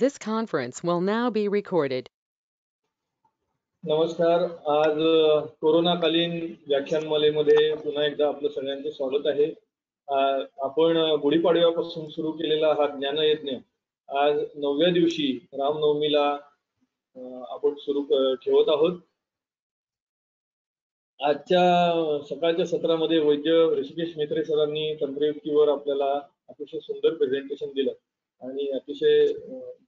This conference will now be recorded. नमस्कार आज कोरोनाकालीन मध्ये पुन्हा एकदा आपलं सगळ्यांचं स्वागत आहे आपण गुढीपाडव्यापासून सुरू केलेला हा ज्ञान यज्ञ आज नवव्या दिवशी रामनवमीला आपण सुरू ठेवत आहोत आजच्या सकाळच्या सत्रामध्ये वैद्य ऋषिकेश मेत्रे सरांनी तंत्रयुक्तीवर आपल्याला अतिशय सुंदर प्रेझेंटेशन दिलं आणि अतिशय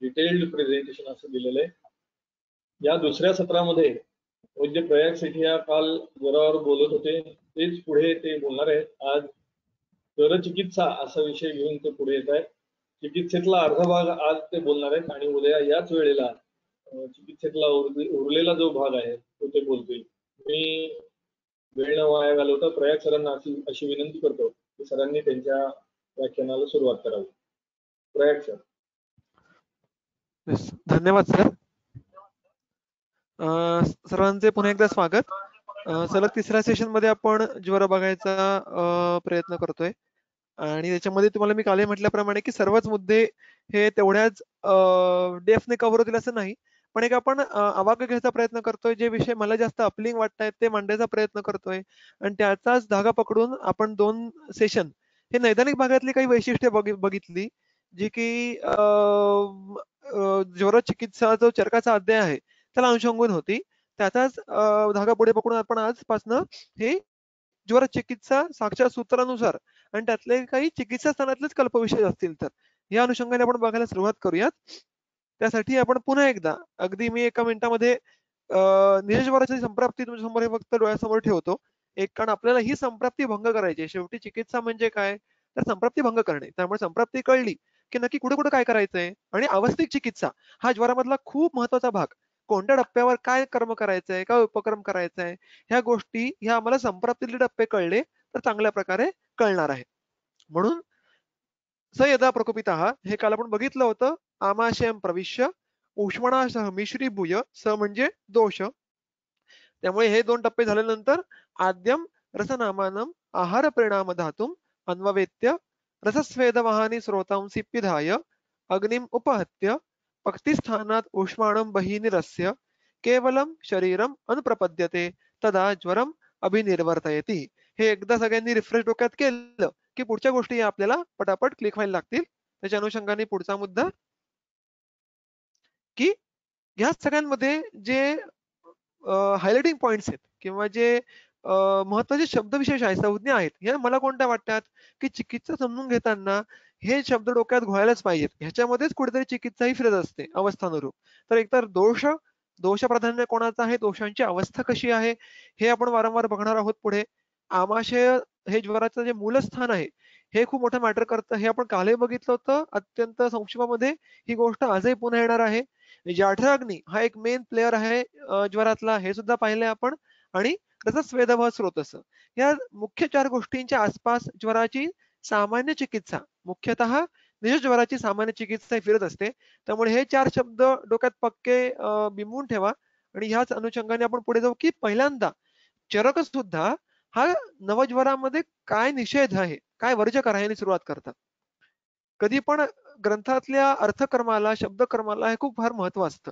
डिटेल्ड प्रेझेंटेशन असं दिलेलं आहे या दुसऱ्या सत्रामध्ये वैद्य प्रयाग सेठिया काल जोरावर बोलत होते तेच पुढे ते बोलणार आहेत आज चिकित्सा असा विषय घेऊन ते पुढे येत आहेत चिकित्सेतला अर्धा भाग आज ते बोलणार आहेत आणि उद्या याच वेळेला चिकित्सेतला उरलेला जो भाग आहे तो ते बोलतील मी वेळ न वाया घालवता प्रयाग सरांना अशी विनंती करतो की सरांनी त्यांच्या व्याख्यानाला सुरुवात करावी धन्यवाद सर सर्वांचे पुन्हा एकदा स्वागत सलग तिसऱ्या सेशन मध्ये आपण ज्वर बघायचा प्रयत्न करतोय आणि त्याच्यामध्ये तुम्हाला मी काल म्हटल्याप्रमाणे की सर्वच मुद्दे हे तेवढ्याच डेफने कव्हर होतील असं नाही पण एक आपण आवाक घ्यायचा प्रयत्न करतोय जे विषय मला जास्त अपलिंग वाटतायत ते मांडायचा प्रयत्न करतोय आणि त्याचाच धागा पकडून आपण दोन सेशन हे नैदानिक भागातली काही वैशिष्ट्ये बघितली जी की ज्वर चिकित्सा जो चरकाचा अध्याय आहे त्याला अनुषंगून होती त्याचाच धागा पुढे पकडून आपण आजपासनं हे ज्वर चिकित्सा साक्षात सूत्रानुसार आणि त्यातले काही चिकित्सा स्थानातलेच कल्पविषय असतील तर या अनुषंगाने आपण बघायला सुरुवात करूयात त्यासाठी आपण पुन्हा एकदा अगदी मी एका मिनिटामध्ये निलेशवराची संप्राप्ती तुमच्या समोर हे फक्त डोळ्यासमोर ठेवतो एक कारण आपल्याला ही संप्राप्ती भंग करायची शेवटी चिकित्सा म्हणजे काय तर संप्राप्ती भंग करणे त्यामुळे संप्राप्ती कळली की नक्की कुठे कुठे काय करायचंय आणि अवस्थिक चिकित्सा हा ज्वरामधला खूप महत्वाचा भाग कोणत्या टप्प्यावर काय कर्म करायचंय काय उपक्रम करायचंय ह्या गोष्टी ह्या आम्हाला संप्राप्तीतले टप्पे कळले तर चांगल्या प्रकारे कळणार आहे म्हणून सयदा प्रकोपित हे काल आपण बघितलं होतं आमाशयम प्रविश्य उष्मणासह मिश्री भूय स म्हणजे दोष त्यामुळे हे दोन टप्पे झाल्यानंतर आद्यम रसनामानम आहार परिणाम धातुम अन्ववेत्य रसस्वेदवहानी स्रोतांसि पिधाय अग्निम उपहत्य पक्तिस्थानात उष्माणं बहिः निरस्य केवलं शरीरम अनुप्रपद्यते तदा ज्वरम अभिनिर्वर्तयती हे एकदा सगळ्यांनी रिफ्रेश डोक्यात केलं की पुढच्या गोष्टी आपल्याला पटापट क्लिक व्हायला लागतील त्याच्या अनुषंगाने पुढचा मुद्दा की ह्या सगळ्यांमध्ये जे हायलाइटिंग पॉइंट्स आहेत किंवा जे महत्वाचे शब्दविशेष आहेत संज्ञा आहेत या मला कोणत्या वाटतात की चिकित्सा समजून घेताना हे शब्द डोक्यात घोळायलाच पाहिजेत ह्याच्यामध्येच कुठेतरी चिकित्सा ही फिरत असते अवस्थानुरूप तर एकतर दोष दोष प्राधान्य कोणाचा आहे दोषांची अवस्था कशी आहे हे आपण वारंवार बघणार आहोत पुढे आमाशय हे ज्वराचं जे मूलस्थान आहे हे खूप मोठं मॅटर करतं हे आपण कालही बघितलं होतं अत्यंत संक्षेपामध्ये ही गोष्ट आजही पुन्हा येणार आहे जाठराग्नी हा एक मेन प्लेअर आहे ज्वरातला हे सुद्धा पाहिलंय आपण आणि रजस स्रोत स्रोतस या मुख्य चार गोष्टींच्या आसपास ज्वराची सामान्य चिकित्सा मुख्यतः निजज्वराची सामान्य चिकित्सा फिरत असते त्यामुळे हे चार शब्द डोक्यात पक्के बिंबून ठेवा आणि ह्याच अनुषंगाने आपण पुढे जाऊ की पहिल्यांदा चरक सुद्धा हा नवज्वरामध्ये काय निषेध आहे काय वर्ज करायला सुरुवात करतात कधी पण ग्रंथातल्या अर्थकर्माला शब्दकर्माला हे खूप फार महत्व असतं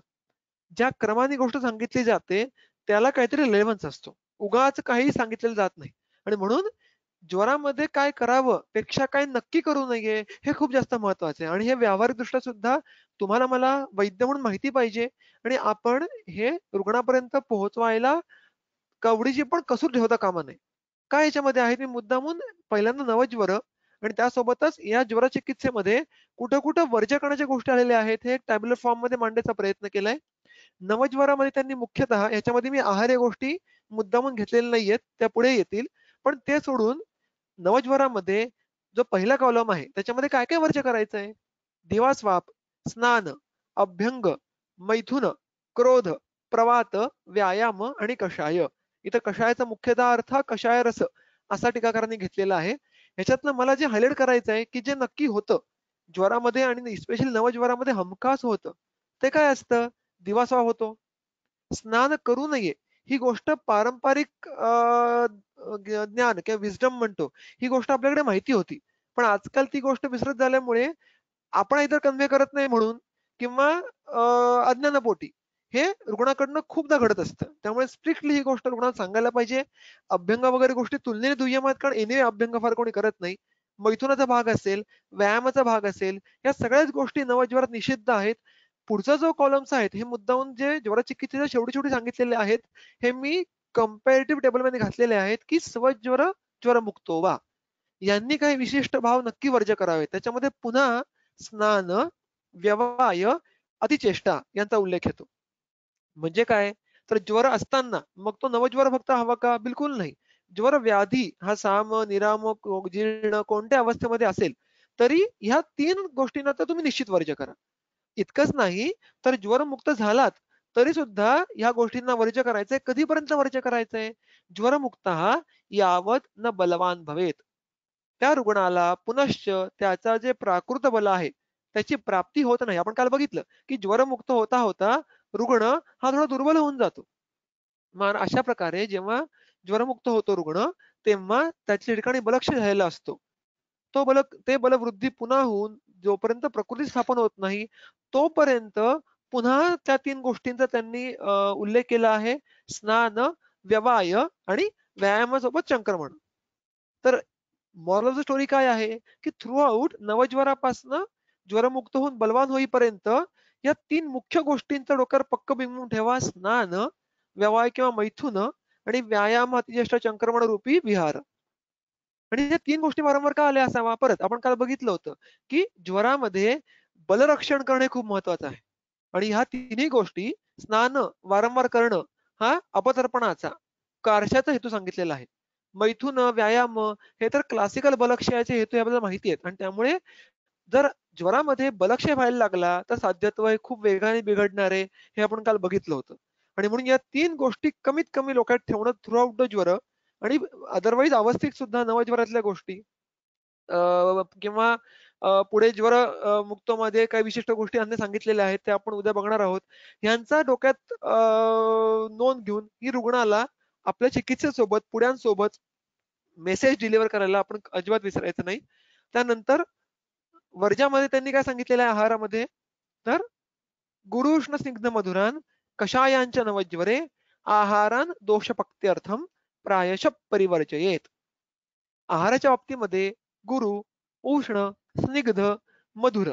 ज्या क्रमाने गोष्ट सांगितली जाते त्याला काहीतरी लेवन्स असतो उगाच काही सांगितलेलं जात नाही आणि म्हणून ज्वरामध्ये काय करावं पेक्षा काय नक्की करू नये हे खूप जास्त महत्वाचे आहे आणि हे व्यावहारिकदृष्ट्या सुद्धा तुम्हाला मला वैद्य म्हणून माहिती पाहिजे आणि आपण हे रुग्णापर्यंत पोहोचवायला कवडीची पण कसूर ठेवता कामा नये काय याच्यामध्ये आहे मी मुद्दामून पहिल्यांदा नवज्वर आणि त्यासोबतच या ज्वर चिकित्सेमध्ये कुठं कुठं वर्ज्य करण्याच्या गोष्टी आलेल्या आहेत हे टॅब्लेट फॉर्म मध्ये मांडण्याचा प्रयत्न केलाय नवज्वरामध्ये त्यांनी मुख्यतः याच्यामध्ये मी आहार या गोष्टी मुद्दा म्हणून घेतलेले नाहीयेत त्या पुढे येतील पण ते सोडून नवज्वरामध्ये जो पहिला कॉलम आहे त्याच्यामध्ये काय काय वर्ज करायचं आहे दिवास्वाप स्नान अभ्यंग मैथुन क्रोध प्रवात व्यायाम आणि कषाय इथं कषायाचा मुख्यतः अर्थ कषाय रस असा टीकाकारांनी घेतलेला आहे ह्याच्यातनं मला जे हायलाइट करायचं आहे की जे नक्की होतं ज्वरामध्ये आणि स्पेशल नवज्वरामध्ये हमखास होतं ते काय असतं दिवास्वा होतो स्नान करू नये ही गोष्ट पारंपरिक ज्ञान किंवा विजडम म्हणतो ही गोष्ट आपल्याकडे माहिती होती पण आजकाल ती गोष्ट विसरत झाल्यामुळे आपण इतर कन्वे करत नाही म्हणून किंवा अज्ञानापोटी हे रुग्णाकडनं खूपदा घडत असतं त्यामुळे स्ट्रिक्टली ही गोष्ट रुग्णाला सांगायला पाहिजे अभ्यंग वगैरे गोष्टी तुलनेने दुय्यम आहेत कारण एनिवे अभ्यंग फार कोणी करत नाही मैथुनाचा भाग असेल व्यायामाचा भाग असेल या सगळ्याच गोष्टी नवजीवनात निषिद्ध आहेत पुढचा जो कॉलम्स आहेत हे मुद्दाहून जे ज्वरा चिकित्सेचे शेवटी शेवटी सांगितलेले आहेत हे मी कम्पॅरेटिव्ह टेबलमध्ये घातलेले आहेत की स्वज्वर मुक्तो वा यांनी काही विशिष्ट भाव नक्की वर्ज करावे त्याच्यामध्ये पुन्हा स्नान व्यवहार अतिचेष्टा यांचा उल्लेख येतो म्हणजे काय तर ज्वर असताना मग तो नवज्वर फक्त हवा का बिलकुल नाही ज्वर व्याधी हा साम निराम जीर्ण कोणत्या अवस्थेमध्ये असेल तरी ह्या तीन गोष्टींना तर तुम्ही निश्चित वर्ज करा इतकंच नाही तर ज्वरमुक्त झालात तरी सुद्धा या गोष्टींना वर्ज्य करायचंय कधीपर्यंत वर्ज करायचंय ज्वरमुक्त हा यावत न बलवान भवेत त्या रुग्णाला पुनश्च त्याचा जे प्राकृत बल आहे त्याची प्राप्ती होत नाही आपण काल बघितलं की ज्वरमुक्त होता होता रुग्ण हा थोडा दुर्बल होऊन जातो मान अशा प्रकारे जेव्हा ज्वरमुक्त होतो रुग्ण तेव्हा त्याच्या ठिकाणी बलक्ष झालेला असतो तो बल ते बलवृद्धी पुन्हा होऊन जोपर्यंत प्रकृती स्थापन होत नाही तोपर्यंत पुन्हा त्या तीन गोष्टींचा त्यांनी उल्लेख केला आहे स्नान व्यवाय आणि व्यायामासोबत संक्रमण तर मॉरल ऑफ द स्टोरी काय आहे की थ्रूआउट नवज्वरापासनं ज्वरमुक्त होऊन बलवान होईपर्यंत या तीन मुख्य गोष्टींचा डोक्यावर पक्क बिंबून ठेवा स्नान व्यवाय किंवा मैथुन आणि व्यायाम अतिज्येष्ठ संक्रमण रूपी विहार आणि ह्या तीन गोष्टी वारंवार का आल्या असावा परत आपण काल बघितलं होतं की ज्वरामध्ये बलरक्षण करणे खूप महत्वाचं आहे आणि ह्या तिन्ही गोष्टी स्नान वारंवार करणं हा अपतर्पणाचा कारशाचा हेतू सांगितलेला आहे मैथुन व्यायाम हे तर क्लासिकल बलक्षयाचे हेतू आपल्याला माहिती आहेत आणि त्यामुळे जर ज्वरामध्ये बलक्षय व्हायला लागला तर साध्यत्व हे खूप वेगाने बिघडणारे हे आपण काल बघितलं होतं आणि म्हणून या तीन गोष्टी कमीत कमी लोकात ठेवणं थ्रूआउट द ज्वर आणि अदरवाईज अवस्थित सुद्धा नवज्वरातल्या गोष्टी किंवा पुढे ज्वर मध्ये काही विशिष्ट गोष्टी सांगितलेल्या आहेत त्या आपण उद्या बघणार आहोत यांचा डोक्यात नोंद घेऊन ही रुग्णाला आपल्या चिकित्सेसोबत पुढ्यांसोबत मेसेज डिलिव्हर करायला आपण अजिबात विसरायचं नाही त्यानंतर वर्जामध्ये त्यांनी काय सांगितलेलं आहे आहारामध्ये तर गुरुष्ण स्निग्ध मधुरान कशायांच्या नवज्वरे आहारान दोषपक्त्यर्थम प्रायश परिवर्चयेत आहाराच्या बाबतीमध्ये गुरु उष्ण स्निग्ध मधुर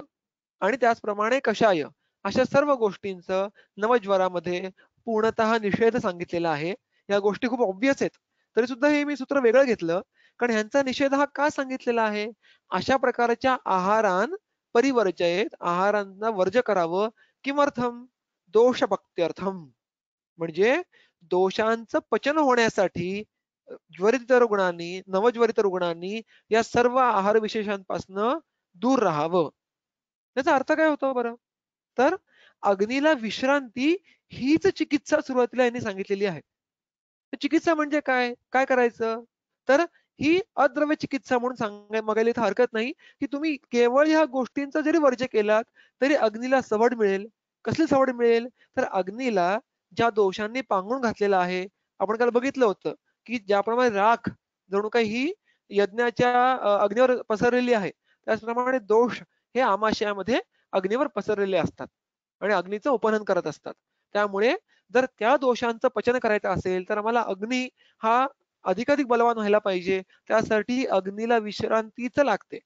आणि त्याचप्रमाणे कषाय अशा सर्व गोष्टींचं नवज्वरामध्ये पूर्णतः निषेध सांगितलेला आहे या गोष्टी खूप ऑब्वियस आहेत तरी सुद्धा हे मी सूत्र वेगळं घेतलं कारण ह्यांचा निषेध हा का सांगितलेला आहे अशा प्रकारच्या आहारान परिवर्जयेत आहारांना वर्ज करावं किमर्थम दोष भक्त्यर्थम म्हणजे दोषांचं पचन होण्यासाठी ज्वरित रुग्णांनी नवज्वरित रुग्णांनी या सर्व आहार विशेषांपासून दूर राहावं त्याचा अर्थ काय होतो बरं तर अग्नीला विश्रांती हीच चिकित्सा सुरुवातीला यांनी सांगितलेली आहे चिकित्सा म्हणजे काय काय करायचं तर ही अद्रव्य चिकित्सा म्हणून सांगाय मागायला इथं हरकत नाही की तुम्ही केवळ ह्या गोष्टींचा जरी वर्ज केलात तरी अग्नीला सवड मिळेल कसली सवड मिळेल तर अग्नीला ज्या दोषांनी पांगून घातलेला आहे आपण काल बघितलं होतं की ज्याप्रमाणे राख जणू काही ही यज्ञाच्या अग्नीवर पसरलेली आहे त्याचप्रमाणे दोष हे आमाशयामध्ये अग्नीवर पसरलेले असतात आणि अग्नीचं उपहन करत असतात त्यामुळे जर त्या दोषांचं पचन करायचं असेल तर आम्हाला अग्नी हा अधिकाधिक बलवान व्हायला पाहिजे त्यासाठी अग्नीला विश्रांतीच लागते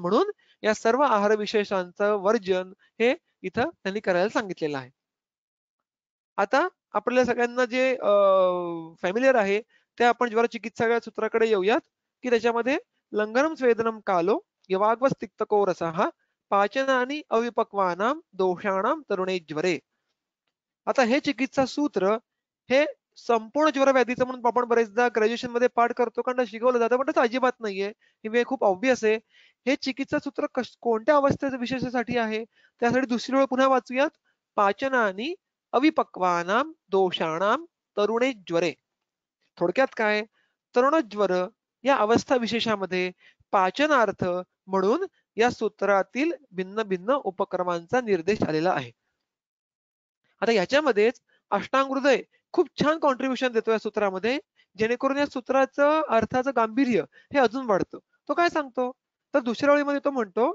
म्हणून या सर्व आहार विशेषांचं वर्जन हे इथं त्यांनी करायला सांगितलेलं आहे आता आपल्या सगळ्यांना जे फॅमिलियर आहे ते आपण ज्वर चिकित्सा सूत्राकडे येऊयात की त्याच्यामध्ये लंगनम स्वेदनम कालो यवाग्व तिक्तको रसहा पाचन आणि अविपक्वानाम दोषाणाम तरुणे ज्वरे आता हे चिकित्सा सूत्र हे संपूर्ण ज्वर व्याधीचं म्हणून आपण बरेचदा ग्रॅज्युएशन मध्ये पाठ करतो कारण शिकवलं जातं पण तसं अजिबात नाहीये हे खूप ऑब्विस आहे हे चिकित्सा सूत्र कोणत्या अवस्थेच्या विशेषासाठी आहे त्यासाठी दुसरी वेळ पुन्हा वाचूयात पाचन आणि अविपक्वानाम दोषाणाम ज्वरे थोडक्यात काय तरुणज्वर या अवस्था विशेषामध्ये पाचनार्थ म्हणून या सूत्रातील भिन्न भिन्न उपक्रमांचा निर्देश आलेला आहे आता याच्यामध्येच अष्टांगृदय खूप छान कॉन्ट्रीब्युशन देतो या सूत्रामध्ये जेणेकरून या सूत्राचं अर्थाचं गांभीर्य हे अजून वाढतं तो काय सांगतो तर दुसऱ्या ओळीमध्ये तो म्हणतो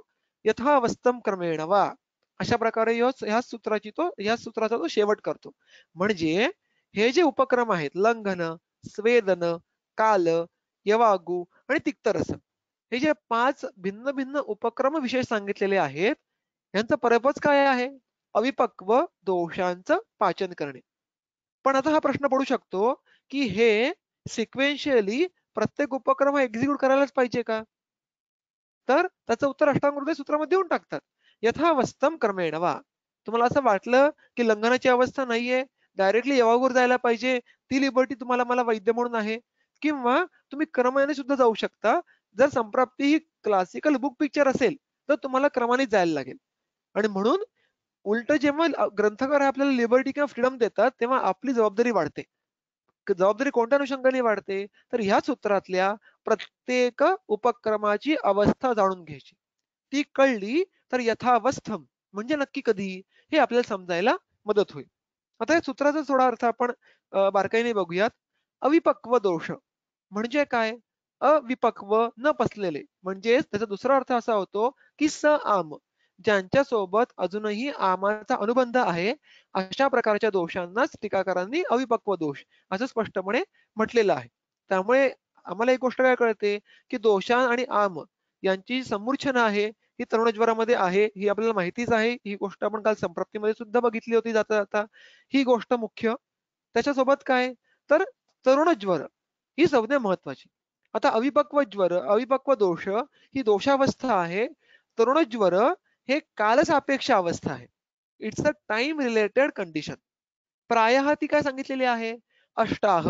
अवस्थं क्रमेण वा अशा प्रकारे ह्या सूत्राची तो या सूत्राचा तो शेवट करतो म्हणजे हे जे उपक्रम आहेत लंघन स्वेदन काल यवागु आणि तिक्तरस हे जे पाच भिन्न भिन्न उपक्रम विशेष सांगितलेले आहेत यांचं परपच काय आहे अविपक्व दोषांचं पाचन करणे पण आता हा प्रश्न पडू शकतो की हे सिक्वेन्शियली प्रत्येक उपक्रम एक्झिक्यूट करायलाच पाहिजे का तर त्याचं उत्तर अष्टांग सूत्रामध्ये देऊन टाकतात यथावस्तम क्रमेण वा तुम्हाला असं वाटलं की लंघनाची अवस्था नाहीये डायरेक्टली यवागुर जायला पाहिजे ती लिबर्टी तुम्हाला मला वैद्य म्हणून आहे किंवा तुम्ही क्रमाने सुद्धा जाऊ शकता जर संप्राप्ती ही क्लासिकल बुक पिक्चर असेल तर तुम्हाला क्रमाने जायला लागेल आणि म्हणून उलट जेव्हा ग्रंथकार आपल्याला लिबर्टी किंवा फ्रीडम देतात तेव्हा आपली जबाबदारी वाढते जबाबदारी कोणत्या अनुषंगाने वाढते तर ह्या सूत्रातल्या प्रत्येक उपक्रमाची अवस्था जाणून घ्यायची ती कळली तर यथावस्थम म्हणजे नक्की कधी हे आपल्याला समजायला मदत होईल आता या सूत्राचा थोडा अर्थ आपण बारकाईने बघूयात अविपक्व दोष म्हणजे काय अविपक्व न पसलेले म्हणजेच त्याचा दुसरा अर्थ असा होतो की स आम ज्यांच्या सोबत अजूनही आमाचा अनुबंध आहे अशा प्रकारच्या दोषांनाच टीकाकारांनी अविपक्व दोष असं स्पष्टपणे म्हटलेलं आहे त्यामुळे आम्हाला एक गोष्ट काय कळते की दोषा आणि आम यांची समूर्छना आहे ही तरुणज्वरामध्ये आहे ही आपल्याला माहितीच आहे ही गोष्ट आपण काल संप्राप्तीमध्ये सुद्धा बघितली होती जाता जाता ही गोष्ट मुख्य त्याच्यासोबत काय तर तरुणज्वर ही संज्ञा महत्वाची आता अविपक्व ज्वर अविपक्व दोष ही दोषावस्था आहे तरुणज्वर हे अपेक्षा अवस्था आहे it's a time related condition प्राय ती काय सांगितलेली आहे अष्टाह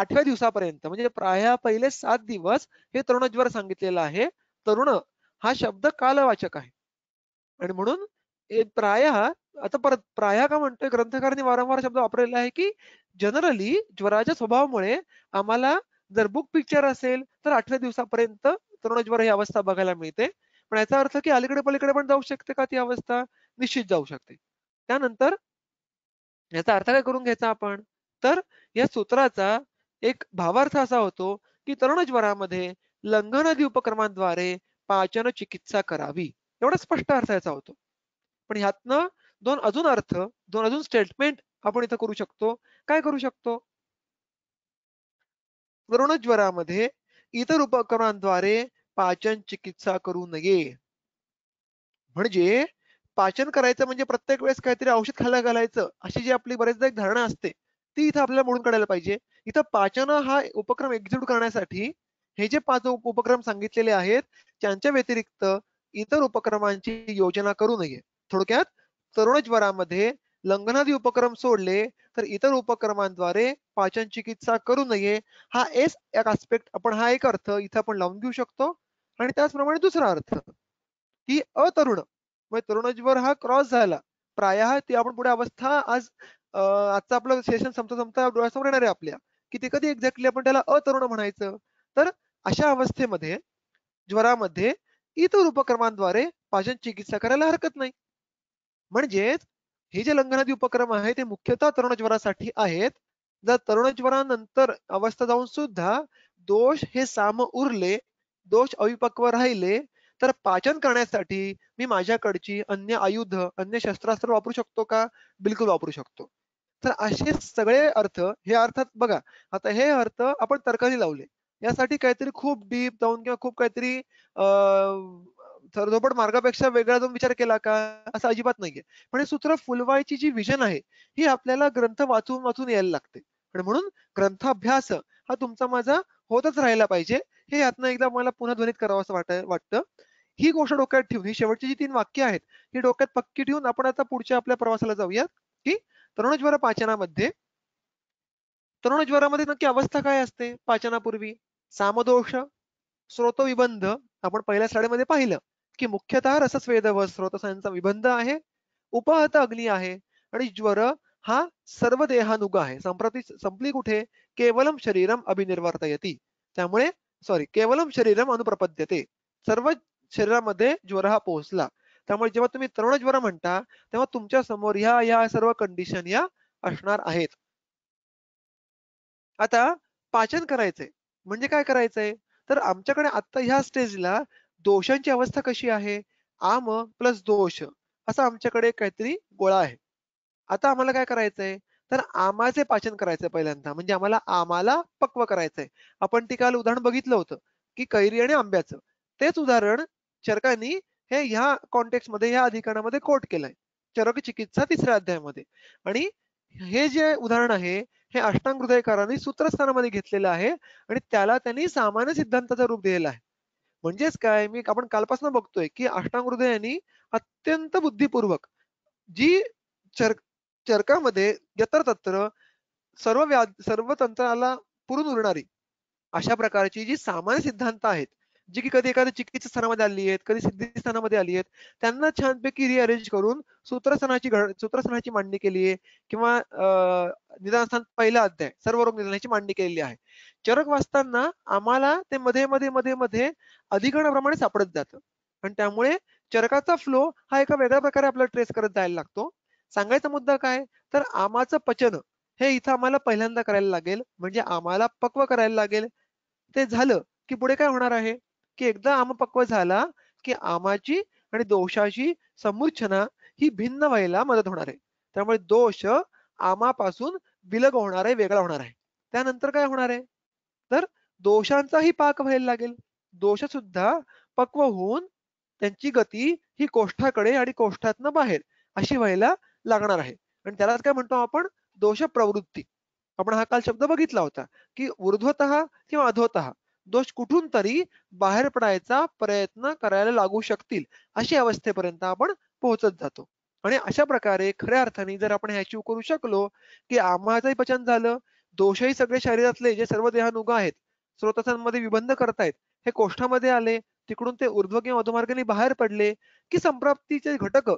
आठव्या दिवसापर्यंत म्हणजे प्राय पहिले सात दिवस हे तरुणज्वर सांगितलेलं आहे तरुण हा शब्द कालवाचक आहे आणि म्हणून प्राय आता परत प्राय का म्हणतोय ग्रंथकारांनी वारंवार शब्द वापरलेला आहे की जनरली ज्वराच्या स्वभावामुळे आम्हाला जर बुक पिक्चर असेल तर आठव्या दिवसापर्यंत तरुण ज्वर ही अवस्था बघायला मिळते पण याचा अर्थ की अलीकडे पलीकडे पण जाऊ शकते का ती अवस्था निश्चित जाऊ शकते त्यानंतर याचा अर्थ काय करून घ्यायचा आपण तर या सूत्राचा एक भावार्थ असा होतो की तरुण ज्वरामध्ये लंघन उपक्रमांद्वारे पाचन चिकित्सा करावी एवढा स्पष्ट अर्थ याचा होतो पण ह्यातनं दोन अजून अर्थ दोन अजून स्टेटमेंट आपण इथं करू शकतो काय करू शकतो ज्वरामध्ये इतर उपकरणांद्वारे पाचन चिकित्सा करू नये म्हणजे पाचन करायचं म्हणजे प्रत्येक वेळेस काहीतरी औषध खायला घालायचं अशी जी आपली बरेचदा एक धारणा असते ती इथं आपल्याला मोडून काढायला पाहिजे इथं पाचन हा उपक्रम एक्झिक्यूट करण्यासाठी हे जे पाच उपक्रम सांगितलेले आहेत त्यांच्या व्यतिरिक्त इतर उपक्रमांची योजना करू नये थोडक्यात तरुणज्वरामध्ये लंगनादी उपक्रम सोडले तर इतर उपक्रमांद्वारे पाचन चिकित्सा करू नये हा एस एक आस्पेक्ट आपण हा एक अर्थ इथं आपण लावून घेऊ शकतो आणि त्याचप्रमाणे दुसरा अर्थ की अतरुण म्हणजे तरुणज्वर हा क्रॉस झाला प्रायः ती आपण पुढे अवस्था आज आजचं आपलं सेशन संपता संपता डोळ्यासमोर येणार आहे आपल्या की ते कधी एक्झॅक्टली आपण त्याला अतरुण म्हणायचं तर अशा अवस्थेमध्ये ज्वरामध्ये इतर उपक्रमांद्वारे पाचन चिकित्सा करायला हरकत नाही म्हणजेच हे जे लंघनादी उपक्रम आहे ते मुख्यतः तरुण ज्वरासाठी आहेत जर तरुण ज्वरानंतर अवस्था जाऊन सुद्धा दोष हे साम उरले दोष अविपक्व राहिले तर पाचन करण्यासाठी मी माझ्याकडची अन्य आयुध अन्य शस्त्रास्त्र वापरू शकतो का बिलकुल वापरू शकतो तर असे सगळे अर्थ हे अर्थात बघा आता हे अर्थ आपण तर्काने लावले यासाठी काहीतरी खूप डीप जाऊन किंवा खूप काहीतरी अं सरधोपट मार्गापेक्षा वेगळा जाऊन विचार केला का असं अजिबात नाहीये पण हे सूत्र फुलवायची जी विजन आहे ही आपल्याला ग्रंथ वाचून वाचून यायला लागते आणि म्हणून ग्रंथाभ्यास हा तुमचा माझा होतच राहिला पाहिजे हे यातनं एकदा मला पुन्हा ध्वनित करावं असं वाट वाटतं ही गोष्ट डोक्यात ठेवून ही शेवटची जी तीन वाक्य आहेत ही डोक्यात पक्की ठेवून आपण आता पुढच्या आपल्या प्रवासाला जाऊयात की तरुणज्वर पाचनामध्ये तरुणज्वरामध्ये नक्की अवस्था काय असते पाचनापूर्वी सामदोष स्रोतविबंध आपण पहिल्या शाळेमध्ये पाहिलं की मुख्यतः रसस्वेद व स्रोतसांचा विबंध आहे उपहत अग्नी आहे आणि ज्वर हा सर्व देहानुग आहे संप्रती संपली कुठे केवलम शरीरम अभिनिर्वर्त येते त्यामुळे सॉरी केवलम शरीरम अनुप्रपद्यते सर्व शरीरामध्ये ज्वर हा पोहोचला त्यामुळे जेव्हा तुम्ही तरुण ज्वर म्हणता तेव्हा तुमच्या समोर ह्या या सर्व कंडिशन या असणार आहेत आता पाचन करायचे म्हणजे काय करायचंय तर आमच्याकडे आता ह्या स्टेजला दोषांची अवस्था कशी आहे आम प्लस दोष असा आमच्याकडे काहीतरी गोळा आहे आता आम्हाला काय करायचंय तर आमाचे पाचन करायचंय पहिल्यांदा म्हणजे आम्हाला आम्हाला पक्व करायचंय आपण ती काल उदाहरण बघितलं होतं की कैरी आणि आंब्याचं तेच उदाहरण चरकांनी हे ह्या कॉन्टेक्स्ट मध्ये ह्या अधिकरणामध्ये कोट केलंय चरक चिकित्सा तिसऱ्या अध्यायामध्ये आणि हे जे उदाहरण आहे हे अष्टांग हृदयकारांनी सूत्रस्थानामध्ये घेतलेलं आहे आणि त्याला त्यांनी सामान्य सिद्धांताचं रूप दिलेलं आहे म्हणजेच काय मी आपण कालपासून बघतोय की अष्टांग हृदयाने अत्यंत बुद्धिपूर्वक जी चर चर्कामध्ये यत्रतत्र सर्व व्या सर्व तंत्राला पुरून उरणारी अशा प्रकारची जी सामान्य सिद्धांत आहेत जी की कधी एखाद्या चिकीच्या स्थानामध्ये आली आहेत कधी सिद्धी स्थानामध्ये आली आहेत त्यांना छानपैकी रिअरेंज करून सूत्रस्थानाची सूत्रस्थानाची मांडणी केली आहे किंवा निदानस्थान पहिला अध्याय सर्व रोग निदानाची मांडणी केलेली आहे चरक वाचताना आम्हाला ते मध्ये मध्ये मध्ये मध्ये अधिकरणाप्रमाणे सापडत जातं आणि त्यामुळे चरकाचा फ्लो हा एका वेगळ्या प्रकारे आपल्याला ट्रेस करत जायला लागतो सांगायचा मुद्दा काय तर आमाचं पचन हे इथं आम्हाला पहिल्यांदा करायला लागेल म्हणजे आम्हाला पक्व करायला लागेल ते झालं की पुढे काय होणार आहे की एकदा आमपक्व झाला की आमाची आणि दोषाची समूर्चना ही भिन्न व्हायला मदत होणार आहे त्यामुळे दोष आमापासून विलग होणार आहे वेगळा होणार आहे त्यानंतर काय होणार आहे तर दोषांचाही पाक व्हायला लागेल दोष सुद्धा पक्व होऊन त्यांची गती ही कोष्ठाकडे आणि कोष्ठातनं बाहेर अशी व्हायला लागणार आहे आणि त्याला काय म्हणतो आपण दोष प्रवृत्ती आपण हा काल शब्द बघितला होता की ऊर्ध्वत किंवा अधोत दोष कुठून तरी बाहेर पडायचा प्रयत्न करायला लागू शकतील अशी अवस्थेपर्यंत आपण पोहोचत जातो आणि अशा प्रकारे खऱ्या अर्थाने जर आपण हे अचीव करू शकलो की आम्हाचंही पचन झालं दोषही सगळे शरीरातले जे सर्व देहानुगा आहेत स्रोतसांमध्ये विबंध करतायत हे कोष्ठामध्ये आले तिकडून ते ऊर्ध्व किंवा मधुमार्गाने बाहेर पडले की संप्राप्तीचे घटक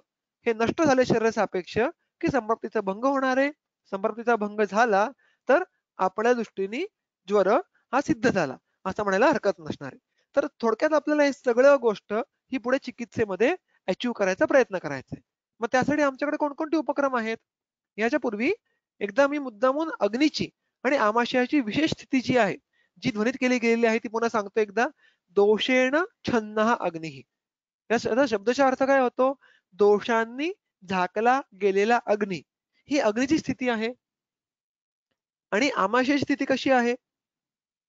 हे नष्ट झाले शरीर सापेक्ष की संप्राप्तीचा भंग होणार आहे संप्राप्तीचा भंग झाला तर आपल्या दृष्टीने ज्वर हा सिद्ध झाला असं म्हणायला हरकत नसणार तर थोडक्यात आपल्याला हे सगळं गोष्ट ही पुढे चिकित्सेमध्ये अचीव करायचा प्रयत्न करायचा आहे मग त्यासाठी आमच्याकडे कोणकोणते उपक्रम आहेत याच्या पूर्वी एकदा मी मुद्दामून अग्नीची आणि आमाशयाची विशेष स्थिती जी आहे जी ध्वनित केली गेलेली आहे ती पुन्हा सांगतो एकदा दोषेण छन्न अग्निही या शब्दाचा अर्थ काय होतो दोषांनी झाकला गेलेला अग्नी ही अग्नीची स्थिती आहे आणि आमाशयाची स्थिती कशी आहे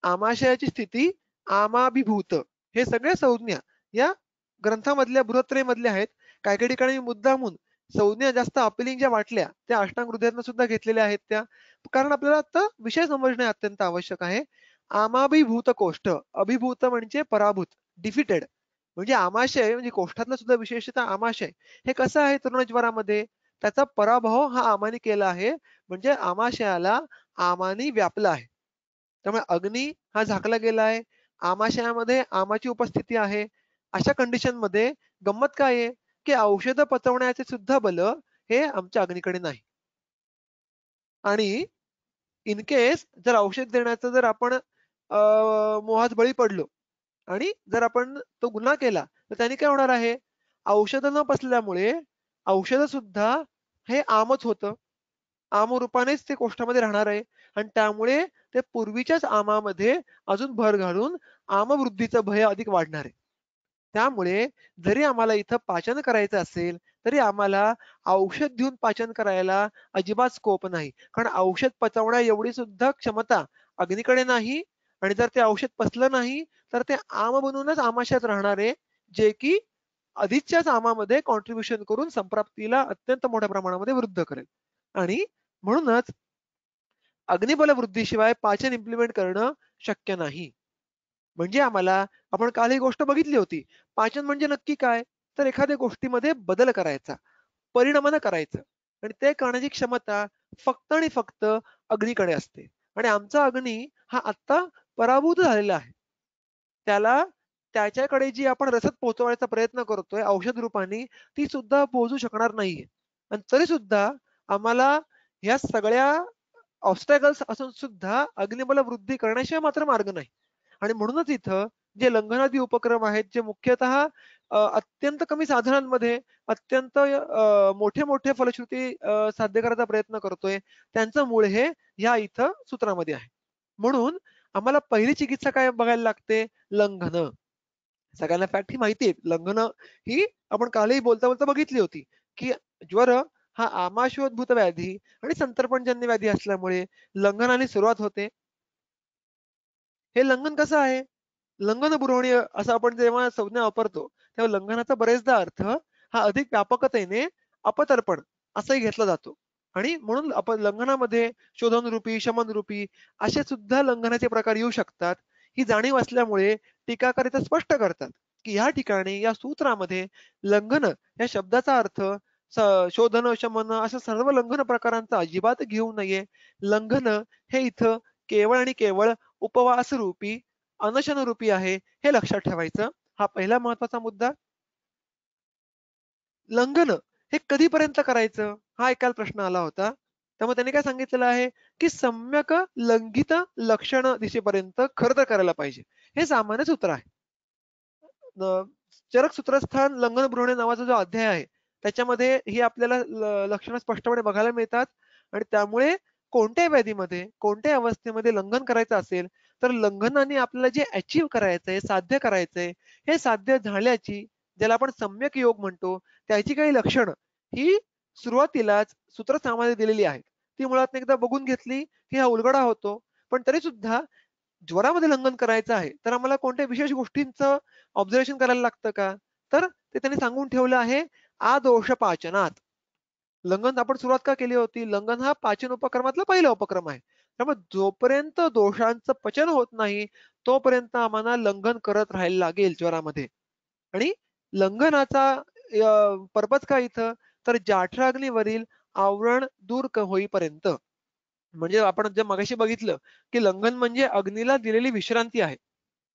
आमाशयाची स्थिती आमाभिभूत हे सगळे संज्ञा या ग्रंथामधल्या बृहत्रे आहेत काही काही ठिकाणी मुद्दामून संज्ञा जास्त अपिलिंग ज्या वाटल्या त्या अष्टांग हृदयात सुद्धा घेतलेल्या आहेत त्या कारण आपल्याला आता विषय समजणे अत्यंत आवश्यक आहे आमाभिभूत कोष्ट अभिभूत म्हणजे पराभूत डिफिटेड म्हणजे आमाशय म्हणजे कोष्ठातला सुद्धा विशेषतः आमाशय हे कसं आहे तरुणज्वारामध्ये त्याचा पराभव हा आमाने केला आहे म्हणजे आमाशयाला आमाने व्यापला आहे त्यामुळे अग्नी हा झाकला गेला आहे आमाशयामध्ये आमाची उपस्थिती आहे अशा कंडिशन मध्ये गंमत काय आहे की औषध पचवण्याचे सुद्धा बल हे आमच्या अग्नीकडे नाही आणि इन केस जर औषध देण्याचं जर आपण मोहात बळी पडलो आणि जर आपण तो गुन्हा केला तर त्याने काय होणार आहे औषध न पसल्यामुळे औषध सुद्धा हे आमच होतं आम रूपानेच ते कोष्टामध्ये राहणार आहे आणि त्यामुळे ते पूर्वीच्याच आमामध्ये अजून भर घालून आमवृद्धीचं भय अधिक वाढणार आहे त्यामुळे जरी आम्हाला इथं पाचन करायचं असेल तरी आम्हाला औषध देऊन पाचन करायला अजिबात स्कोप नाही कारण औषध पचवण्या एवढी सुद्धा क्षमता अग्नीकडे नाही आणि जर ते औषध पचलं नाही तर ते आम बनूनच आमाशात राहणारे जे की आधीच्याच आमामध्ये कॉन्ट्रीब्युशन करून संप्राप्तीला अत्यंत मोठ्या प्रमाणामध्ये वृद्ध करेल आणि म्हणूनच अग्निबल वृद्धीशिवाय पाचन इम्प्लिमेंट करणं शक्य नाही म्हणजे आम्हाला आपण काल ही गोष्ट बघितली होती पाचन म्हणजे नक्की काय तर एखाद्या गोष्टीमध्ये बदल करायचा परिणामानं करायचं आणि ते करण्याची क्षमता फक्त आणि फक्त अग्नीकडे असते आणि आमचा अग्नी हा आत्ता पराभूत झालेला आहे त्याला त्याच्याकडे जी आपण रसद पोहोचवायचा प्रयत्न करतोय औषध रूपाने ती सुद्धा पोहोचू शकणार नाहीये आणि तरी सुद्धा आम्हाला या सगळ्या ऑबस्टॅकल्स असून सुद्धा अग्निबल वृद्धी करण्याशिवाय मात्र मार्ग नाही आणि म्हणूनच इथं जे लंघनादी उपक्रम आहेत जे मुख्यतः अत्यंत कमी साधनांमध्ये अत्यंत मोठे मोठे फलश्रुती साध्य करायचा प्रयत्न करतोय त्यांचं मूळ हे या इथं सूत्रामध्ये आहे म्हणून आम्हाला पहिली चिकित्सा काय बघायला लागते लंघन सगळ्यांना फॅक्ट ही माहिती आहे लंघन ही आपण कालही बोलता बोलता बघितली होती की ज्वर हा आमाशोद्भूत व्याधी आणि संतर्पणजन्य व्याधी असल्यामुळे लंघनाने सुरुवात होते हे लंघन कसं आहे लंघन बुरवणी असं आपण जेव्हा संज्ञा वापरतो तेव्हा लंघनाचा बरेचदा अर्थ हा अधिक व्यापकतेने अपतर्पण असाही घेतला जातो आणि म्हणून आपण लंघनामध्ये शोधन रूपी शमन रूपी असे सुद्धा लंघनाचे प्रकार येऊ शकतात ही जाणीव असल्यामुळे टीकाकार स्पष्ट करतात की या ठिकाणी या सूत्रामध्ये लंघन या शब्दाचा अर्थ शोधन शमन अशा सर्व लंघन प्रकारांचा अजिबात घेऊ नये लंघन हे इथं केवळ आणि केवळ उपवास रूपी अनशन रूपी आहे हे लक्षात ठेवायचं हा पहिला महत्वाचा मुद्दा लंघन हे कधीपर्यंत करायचं हा एकाल प्रश्न आला होता त्यामुळे त्यांनी काय सांगितलेलं आहे की सम्यक लंघित लक्षण दिशेपर्यंत खरं तर करायला पाहिजे हे सामान्य सूत्र आहे चरक सूत्रस्थान लंघन बृहणे नावाचा जो अध्याय आहे त्याच्यामध्ये ही आपल्याला लक्षणं स्पष्टपणे बघायला मिळतात आणि त्यामुळे कोणत्या व्याधीमध्ये कोणत्या अवस्थेमध्ये लंघन करायचं असेल तर लंघनाने आपल्याला जे अचीव्ह करायचंय साध्य करायचंय हे साध्य झाल्याची ज्याला आपण सम्यक योग म्हणतो त्याची काही लक्षणं ही सुरुवातीलाच सूत्रसामान्य दिलेली आहेत ती मुळात एकदा बघून घेतली की हा उलगडा होतो पण तरी सुद्धा ज्वरामध्ये लंघन करायचं आहे तर आम्हाला कोणत्या विशेष गोष्टींचं ऑब्झर्वेशन करायला लागतं का तर ते त्यांनी सांगून ठेवलं आहे आदोष पाचनात लंगन आपण सुरुवात का केली होती लंगन हा पाचन उपक्रमातला पहिला उपक्रम आहे त्यामुळे जोपर्यंत दोषांचं पचन होत नाही तोपर्यंत आम्हाला लंघन करत राहायला लागेल ज्वरामध्ये आणि लंघनाचा पर्पज काय इथं तर जाठराग्नीवरील आवरण दूर होईपर्यंत म्हणजे आपण जे मगाशी बघितलं की लंघन म्हणजे अग्नीला दिलेली विश्रांती आहे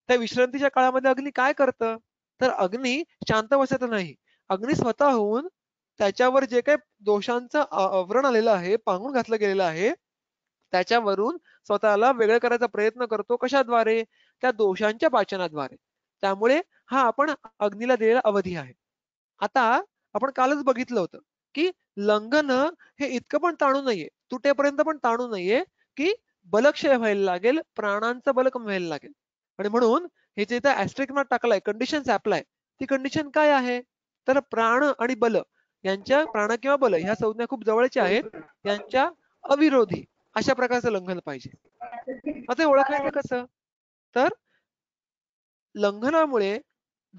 त्या विश्रांतीच्या काळामध्ये अग्नी काय करतं तर अग्नी शांत बसत नाही अग्नी स्वतःहून त्याच्यावर जे काही दोषांचं आवरण आलेलं आहे पांगून घातलं गेलेलं आहे त्याच्यावरून स्वतःला वेगळं करायचा प्रयत्न करतो कशाद्वारे त्या दोषांच्या पाचनाद्वारे त्यामुळे हा आपण अग्नीला दिलेला अवधी आहे आता आपण कालच बघितलं होतं की लंघन हे इतकं पण ताणू नाहीये तुटेपर्यंत पण ताणू नाहीये की बलक्षय व्हायला लागेल प्राणांचं बल कमी व्हायला लागेल आणि म्हणून हे जे ऍस्ट्रिक मार्क टाकलाय कंडिशन ऍप्लाय ती कंडिशन काय आहे तर प्राण आणि बल यांच्या प्राण किंवा बल ह्या संज्ञा खूप जवळच्या आहेत त्यांच्या अविरोधी अशा प्रकारचं लंघन पाहिजे आता ओळखायचं कसं तर लंघनामुळे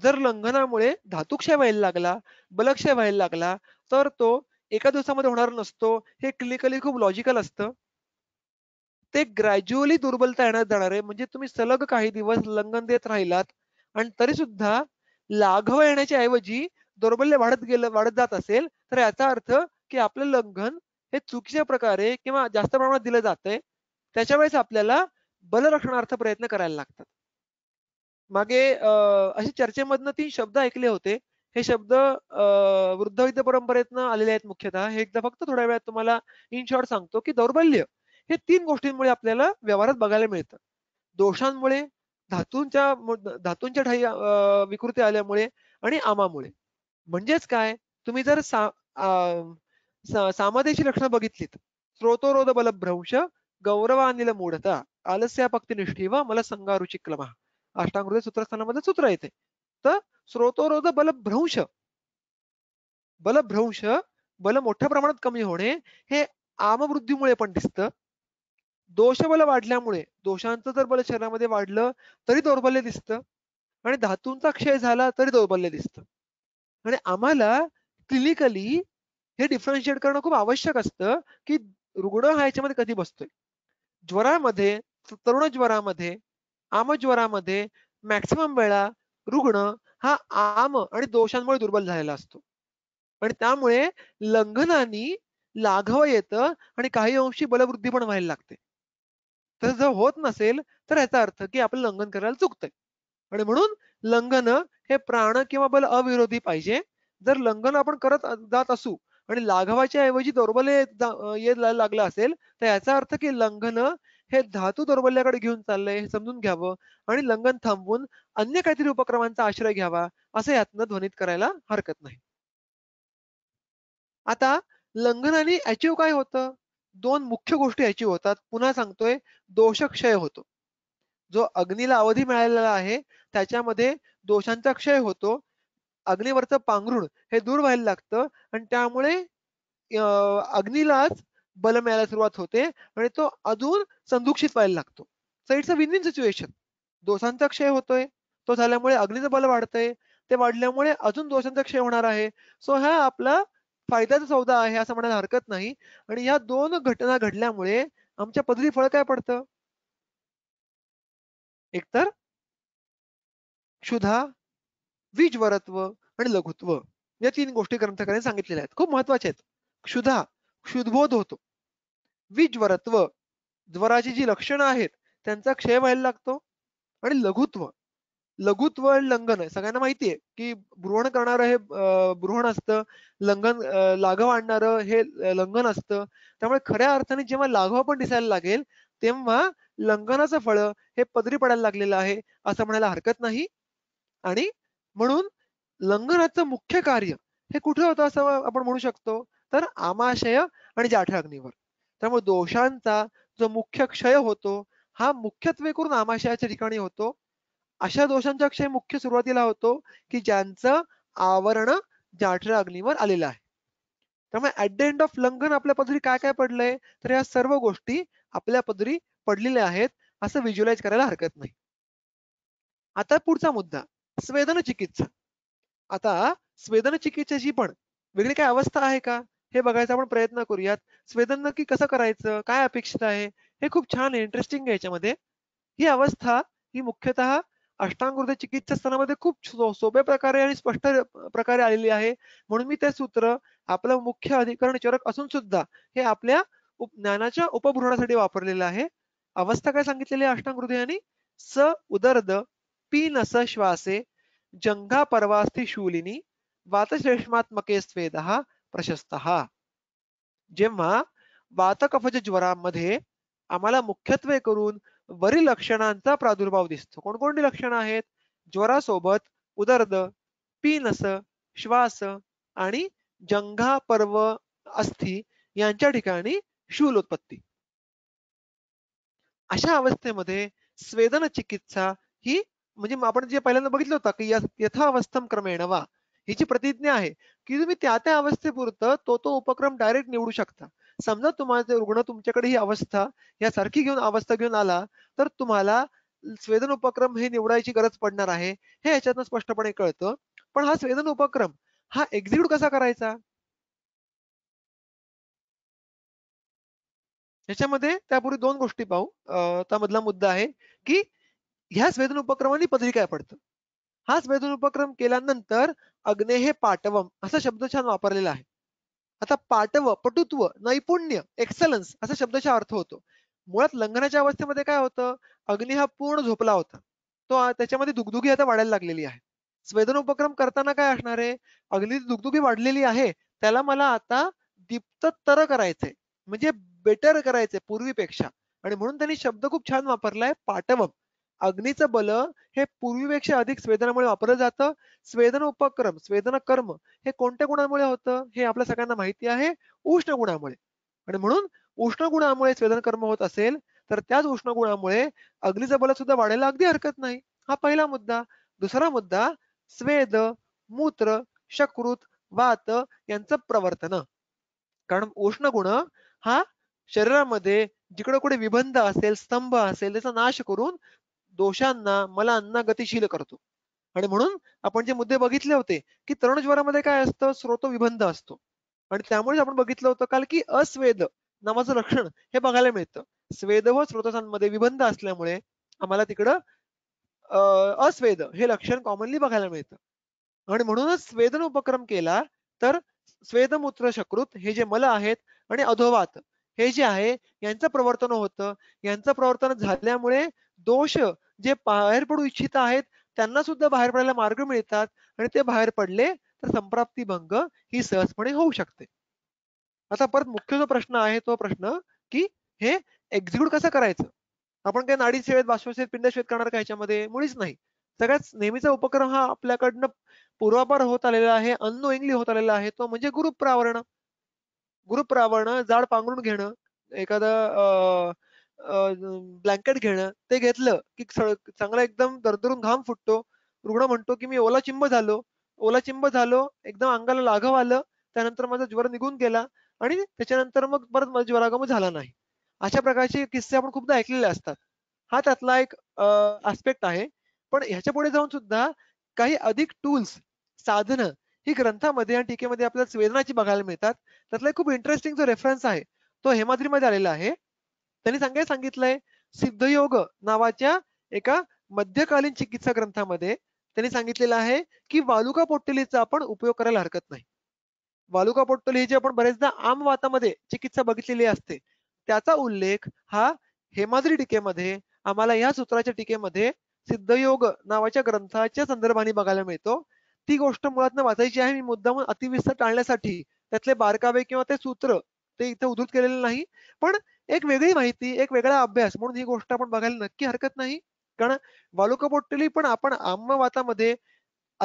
जर लंघनामुळे धातुक्षय व्हायला लागला बलक्षय व्हायला लागला तर तो एका दिवसामध्ये होणार नसतो हे क्लिनिकली खूप लॉजिकल असतं ते ग्रॅज्युअली दुर्बलता येणार जाणार आहे म्हणजे तुम्ही सलग काही दिवस लंघन देत राहिलात आणि तरी सुद्धा लाघव येण्याच्या ऐवजी दौर्बल्य वाढत गेलं वाढत जात असेल तर याचा अर्थ की आपलं लंघन हे चुकीच्या प्रकारे किंवा जास्त प्रमाणात दिलं जातंय त्याच्या वेळेस आपल्याला बलरक्षणार्थ प्रयत्न करायला लागतात मागे असे चर्चेमधनं तीन शब्द ऐकले होते हे शब्द वृद्धविद्य परंपरेतनं आलेले आहेत मुख्यतः हे एकदा फक्त थोड्या वेळात तुम्हाला इन शॉर्ट सांगतो की दौर्बल्य हे तीन गोष्टींमुळे आपल्याला व्यवहारात बघायला मिळतं दोषांमुळे धातूंच्या धातूंच्या ठाई विकृती आल्यामुळे आणि आमामुळे म्हणजेच काय तुम्ही जर सा, सामादेची लक्षणं बघितलीत स्रोतोरोध बलभ्रंश गौरवानिल मूढता आलस्या भक्ती निष्ठी व मला संगारुचिक्लम अष्टांगृत सूत्रस्थानामध्ये सूत्र येते तर स्रोतोरोध बलभ्रंश बलभ्रंश बल मोठ्या प्रमाणात कमी होणे हे आमवृद्धीमुळे पण दिसतं दोषबल वाढल्यामुळे दोषांचं जर बल शरीरामध्ये वाढलं तरी दौर्बल्य दिसतं आणि धातूंचा क्षय झाला तरी दौर्बल्य दिसतं आणि आम्हाला क्लिनिकली हे डिफरन्शिएट करणं खूप आवश्यक असतं की रुग्ण हा याच्यामध्ये कधी बसतोय ज्वरामध्ये तरुण ज्वरामध्ये आमज्वरामध्ये मॅक्सिमम वेळा रुग्ण हा आम आणि दोषांमुळे दुर्बल झालेला असतो आणि त्यामुळे लंघनानी लाघव येतं आणि काही अंशी बलवृद्धी पण व्हायला लागते तर जर होत नसेल तर याचा अर्थ की आपलं लंघन करायला चुकतंय आणि म्हणून लंघन हे प्राण किंवा बल अविरोधी पाहिजे जर लंघन आपण करत जात असू आणि लाघवाच्या ऐवजी दौर्बल्य येत लागलं असेल तर याचा अर्थ की लंघन हे धातू दौर्बल्याकडे घेऊन चाललंय हे समजून घ्यावं आणि लंघन थांबवून अन्य काहीतरी उपक्रमांचा आश्रय घ्यावा असं यातनं ध्वनित करायला हरकत नाही आता आणि अचीव काय होतं दोन मुख्य गोष्टी अचीव होतात पुन्हा सांगतोय दोषक्षय होतो जो अग्नीला अवधी मिळालेला आहे त्याच्यामध्ये दोषांचा क्षय होतो अग्नीवरचं पांघरुण हे दूर व्हायला लागतं आणि त्यामुळे अग्नीलाच बल मिळायला सुरुवात होते आणि तो अजून संदुक्षित व्हायला लागतो so it's a win win situation दोषांचा क्षय होतोय तो झाल्यामुळे अग्नीचं बल वाढतंय ते वाढल्यामुळे अजून दोषांचा क्षय होणार आहे सो हा आपला फायद्याचा सौदा आहे असं म्हणायला हरकत नाही आणि या दोन घटना घडल्यामुळे आमच्या पदरी फळ काय पडतं एकतर क्षुधा वीजवरत्व आणि लघुत्व या तीन गोष्टी ग्रंथकाने सांगितलेल्या आहेत खूप महत्वाचे आहेत क्षुधा क्षुधबोध होतो विजवरत्व ज्वराची जी लक्षणं आहेत त्यांचा क्षय व्हायला लागतो आणि लघुत्व लघुत्व लंघन सगळ्यांना माहितीये की ब्रुहण करणारं हे ब्रुहण असतं लंगन लाघव आणणारं हे लंघन असतं त्यामुळे खऱ्या अर्थाने जेव्हा लाघव पण दिसायला लागेल तेव्हा लंगनाचं फळ हे पदरी पडायला लागलेलं आहे असं म्हणायला हरकत नाही आणि म्हणून लंघनाचं मुख्य कार्य हे कुठे होतं असं आपण म्हणू शकतो तर आमाशय आणि जाठराग्नीवर त्यामुळे दोषांचा जो मुख्य क्षय होतो हा मुख्यत्वे करून आमाशयाच्या ठिकाणी होतो अशा दोषांचा क्षय मुख्य सुरुवातीला होतो की ज्यांचं आवरण जाठर अग्नीवर आलेलं आहे त्यामुळे ऍट द एंड ऑफ लंगन आपल्या पदरी काय काय पडलंय तर या सर्व गोष्टी आपल्या पदरी पडलेल्या आहेत असं व्हिज्युलाइज करायला हरकत नाही आता पुढचा मुद्दा स्वेदन चिकित्सा आता स्वेदन चिकित्सेची पण वेगळी काय अवस्था आहे का हे बघायचा आपण प्रयत्न करूयात स्वेदन नक्की कसं करायचं काय अपेक्षित आहे हे खूप छान आहे इंटरेस्टिंग आहे याच्यामध्ये ही अवस्था ही मुख्यतः हृदय चिकित्सा स्थानामध्ये खूप सोप्या प्रकारे आणि स्पष्ट प्रकारे आलेली आहे म्हणून मी ते सूत्र आपलं मुख्य अधिकरण चरक असून सुद्धा हे आपल्या उप ज्ञानाच्या उपभ्रणासाठी वापरलेलं आहे अवस्था काय सांगितलेली आहे अष्टांग हृदयाने स उदरद पी नस श्वासे जंगा परवास्थी शूलिनी वातश्लेष्मात्मके स्वेद प्रशस्त जेव्हा वातकफज ज्वरामध्ये आम्हाला मुख्यत्वे करून वरील लक्षणांचा प्रादुर्भाव दिसतो कोणकोणती लक्षणं आहेत ज्वरासोबत उदरद पीनस श्वास आणि जंघा पर्व अस्थी यांच्या ठिकाणी शूल उत्पत्ती अशा अवस्थेमध्ये स्वेदन चिकित्सा ही म्हणजे आपण जे पहिल्यांदा बघितलं होतं की अवस्थम क्रमेण वा हिची प्रतिज्ञा आहे की तुम्ही त्या त्या अवस्थेपुरतं तो तो उपक्रम डायरेक्ट निवडू शकता समजा तुम्हाला रुग्ण तुमच्याकडे ही अवस्था यासारखी घेऊन अवस्था घेऊन आला तर तुम्हाला स्वेदन उपक्रम हे निवडायची गरज पडणार आहे हे याच्यातनं स्पष्टपणे कळतं पण हा स्वेदन उपक्रम हा एक्झिक्यूट कसा करायचा याच्यामध्ये त्यापूर्वी दोन गोष्टी पाहू त्यामधला मुद्दा आहे की ह्याच वेदन उपक्रमाने पदरी काय पडतं हाच वेदन उपक्रम केल्यानंतर अग्ने हे पाटवम असा शब्द छान वापरलेला आहे आता पाटव पटुत्व नैपुण्य एक्सलन्स असा शब्दाचा अर्थ होतो मुळात लंघनाच्या अवस्थेमध्ये काय होतं अग्नी हा पूर्ण झोपला होता तो त्याच्यामध्ये दुगदुगी आता वाढायला लागलेली आहे स्वेदन उपक्रम करताना काय असणार आहे अग्नी दुगदुगी वाढलेली आहे त्याला मला आता दीप्ततर करायचंय म्हणजे बेटर करायचंय पूर्वीपेक्षा आणि म्हणून त्यांनी शब्द खूप छान वापरलाय पाटवम अग्नीचं बल हे पूर्वीपेक्षा अधिक स्वेदनामुळे वापरलं जातं स्वेदन उपक्रम स्वेदन कर्म हे कोणत्या गुणामुळे होतं हे आपल्या सगळ्यांना माहिती आहे उष्ण गुणामुळे आणि म्हणून उष्ण गुणामुळे स्वेदन कर्म होत असेल तर त्याच उष्ण गुणामुळे अग्नीचं बल सुद्धा वाढायला अगदी हरकत नाही हा पहिला मुद्दा दुसरा मुद्दा स्वेद मूत्र शकृत वात यांचं प्रवर्तन कारण उष्ण गुण हा शरीरामध्ये जिकडे कुठे विबंध असेल स्तंभ असेल त्याचा नाश करून दोषांना मला अन्ना गतिशील करतो आणि म्हणून आपण जे मुद्दे बघितले होते की तरुण ज्वरामध्ये काय असतं स्रोत विबंध असतो आणि त्यामुळे आपण बघितलं होतं काल की अस्वेद नावाचं लक्षण हे बघायला मिळतं स्वेद व स्रोतसांमध्ये विबंध असल्यामुळे आम्हाला तिकडं अस्वेद हे लक्षण कॉमनली बघायला मिळतं आणि म्हणूनच स्वेदन उपक्रम केला तर स्वेद मूत्र शकृत हे जे मल आहेत आणि अधोवात हे जे आहे यांचं प्रवर्तन होतं यांचं प्रवर्तन झाल्यामुळे दोष जे बाहेर पडू इच्छित आहेत त्यांना सुद्धा बाहेर पडायला मार्ग मिळतात आणि ते बाहेर पडले तर संप्राप्ती भंग ही सहजपणे होऊ शकते आता परत मुख्य जो प्रश्न आहे तो प्रश्न की हे एक्झिक्यूट कसं करायचं आपण काय नाडी सेवेत पिंड शेत करणार का ह्याच्यामध्ये मुळीच नाही सगळ्याच नेहमीचा उपक्रम हा आपल्याकडनं पूर्वापार होत आलेला आहे अन्नोइंगली होत आलेला आहे तो म्हणजे गुरुप्रावरण गुरुप्रावरण जाड पांघरून घेणं एखादं ब्लँकेट घेणं ते घेतलं की चांगला एकदम दरदरून घाम फुटतो रुग्ण म्हणतो की मी ओला चिंब झालो ओला चिंब झालो एकदम अंगाला लाघव आलं त्यानंतर माझा ज्वर निघून गेला आणि त्याच्यानंतर मग परत माझा ज्वरागम झाला नाही अशा प्रकारचे किस्से आपण खूपदा ऐकलेले असतात हा त्यातला एक आस्पेक्ट आहे पण ह्याच्या पुढे जाऊन सुद्धा काही अधिक टूल्स साधनं ही ग्रंथामध्ये आणि टीकेमध्ये आपल्याला वेदनाची बघायला मिळतात त्यातला खूप इंटरेस्टिंग जो रेफरन्स आहे तो हेमाद्रीमध्ये आलेला आहे त्यांनी सांगाय सांगितलंय सिद्धयोग नावाच्या एका मध्यकालीन चिकित्सा ग्रंथामध्ये त्यांनी सांगितलेलं आहे की वालुका पोट्टलीचा आपण उपयोग करायला हरकत नाही वालुका पोट्टली जी आपण बरेचदा आम वातामध्ये चिकित्सा बघितलेली असते त्याचा उल्लेख हा हेमाद्री टीकेमध्ये आम्हाला या सूत्राच्या टीकेमध्ये सिद्धयोग नावाच्या ग्रंथाच्या संदर्भाने बघायला मिळतो ती गोष्ट मुळात वाचायची आहे मी मुद्दाम अतिविस्तर टाळण्यासाठी त्यातले बारकावे किंवा ते सूत्र ते इथे उद्धृत केलेले नाही पण एक वेगळी माहिती एक वेगळा अभ्यास म्हणून ही गोष्ट आपण बघायला नक्की हरकत नाही कारण पोटली पण आपण आम्मवातामध्ये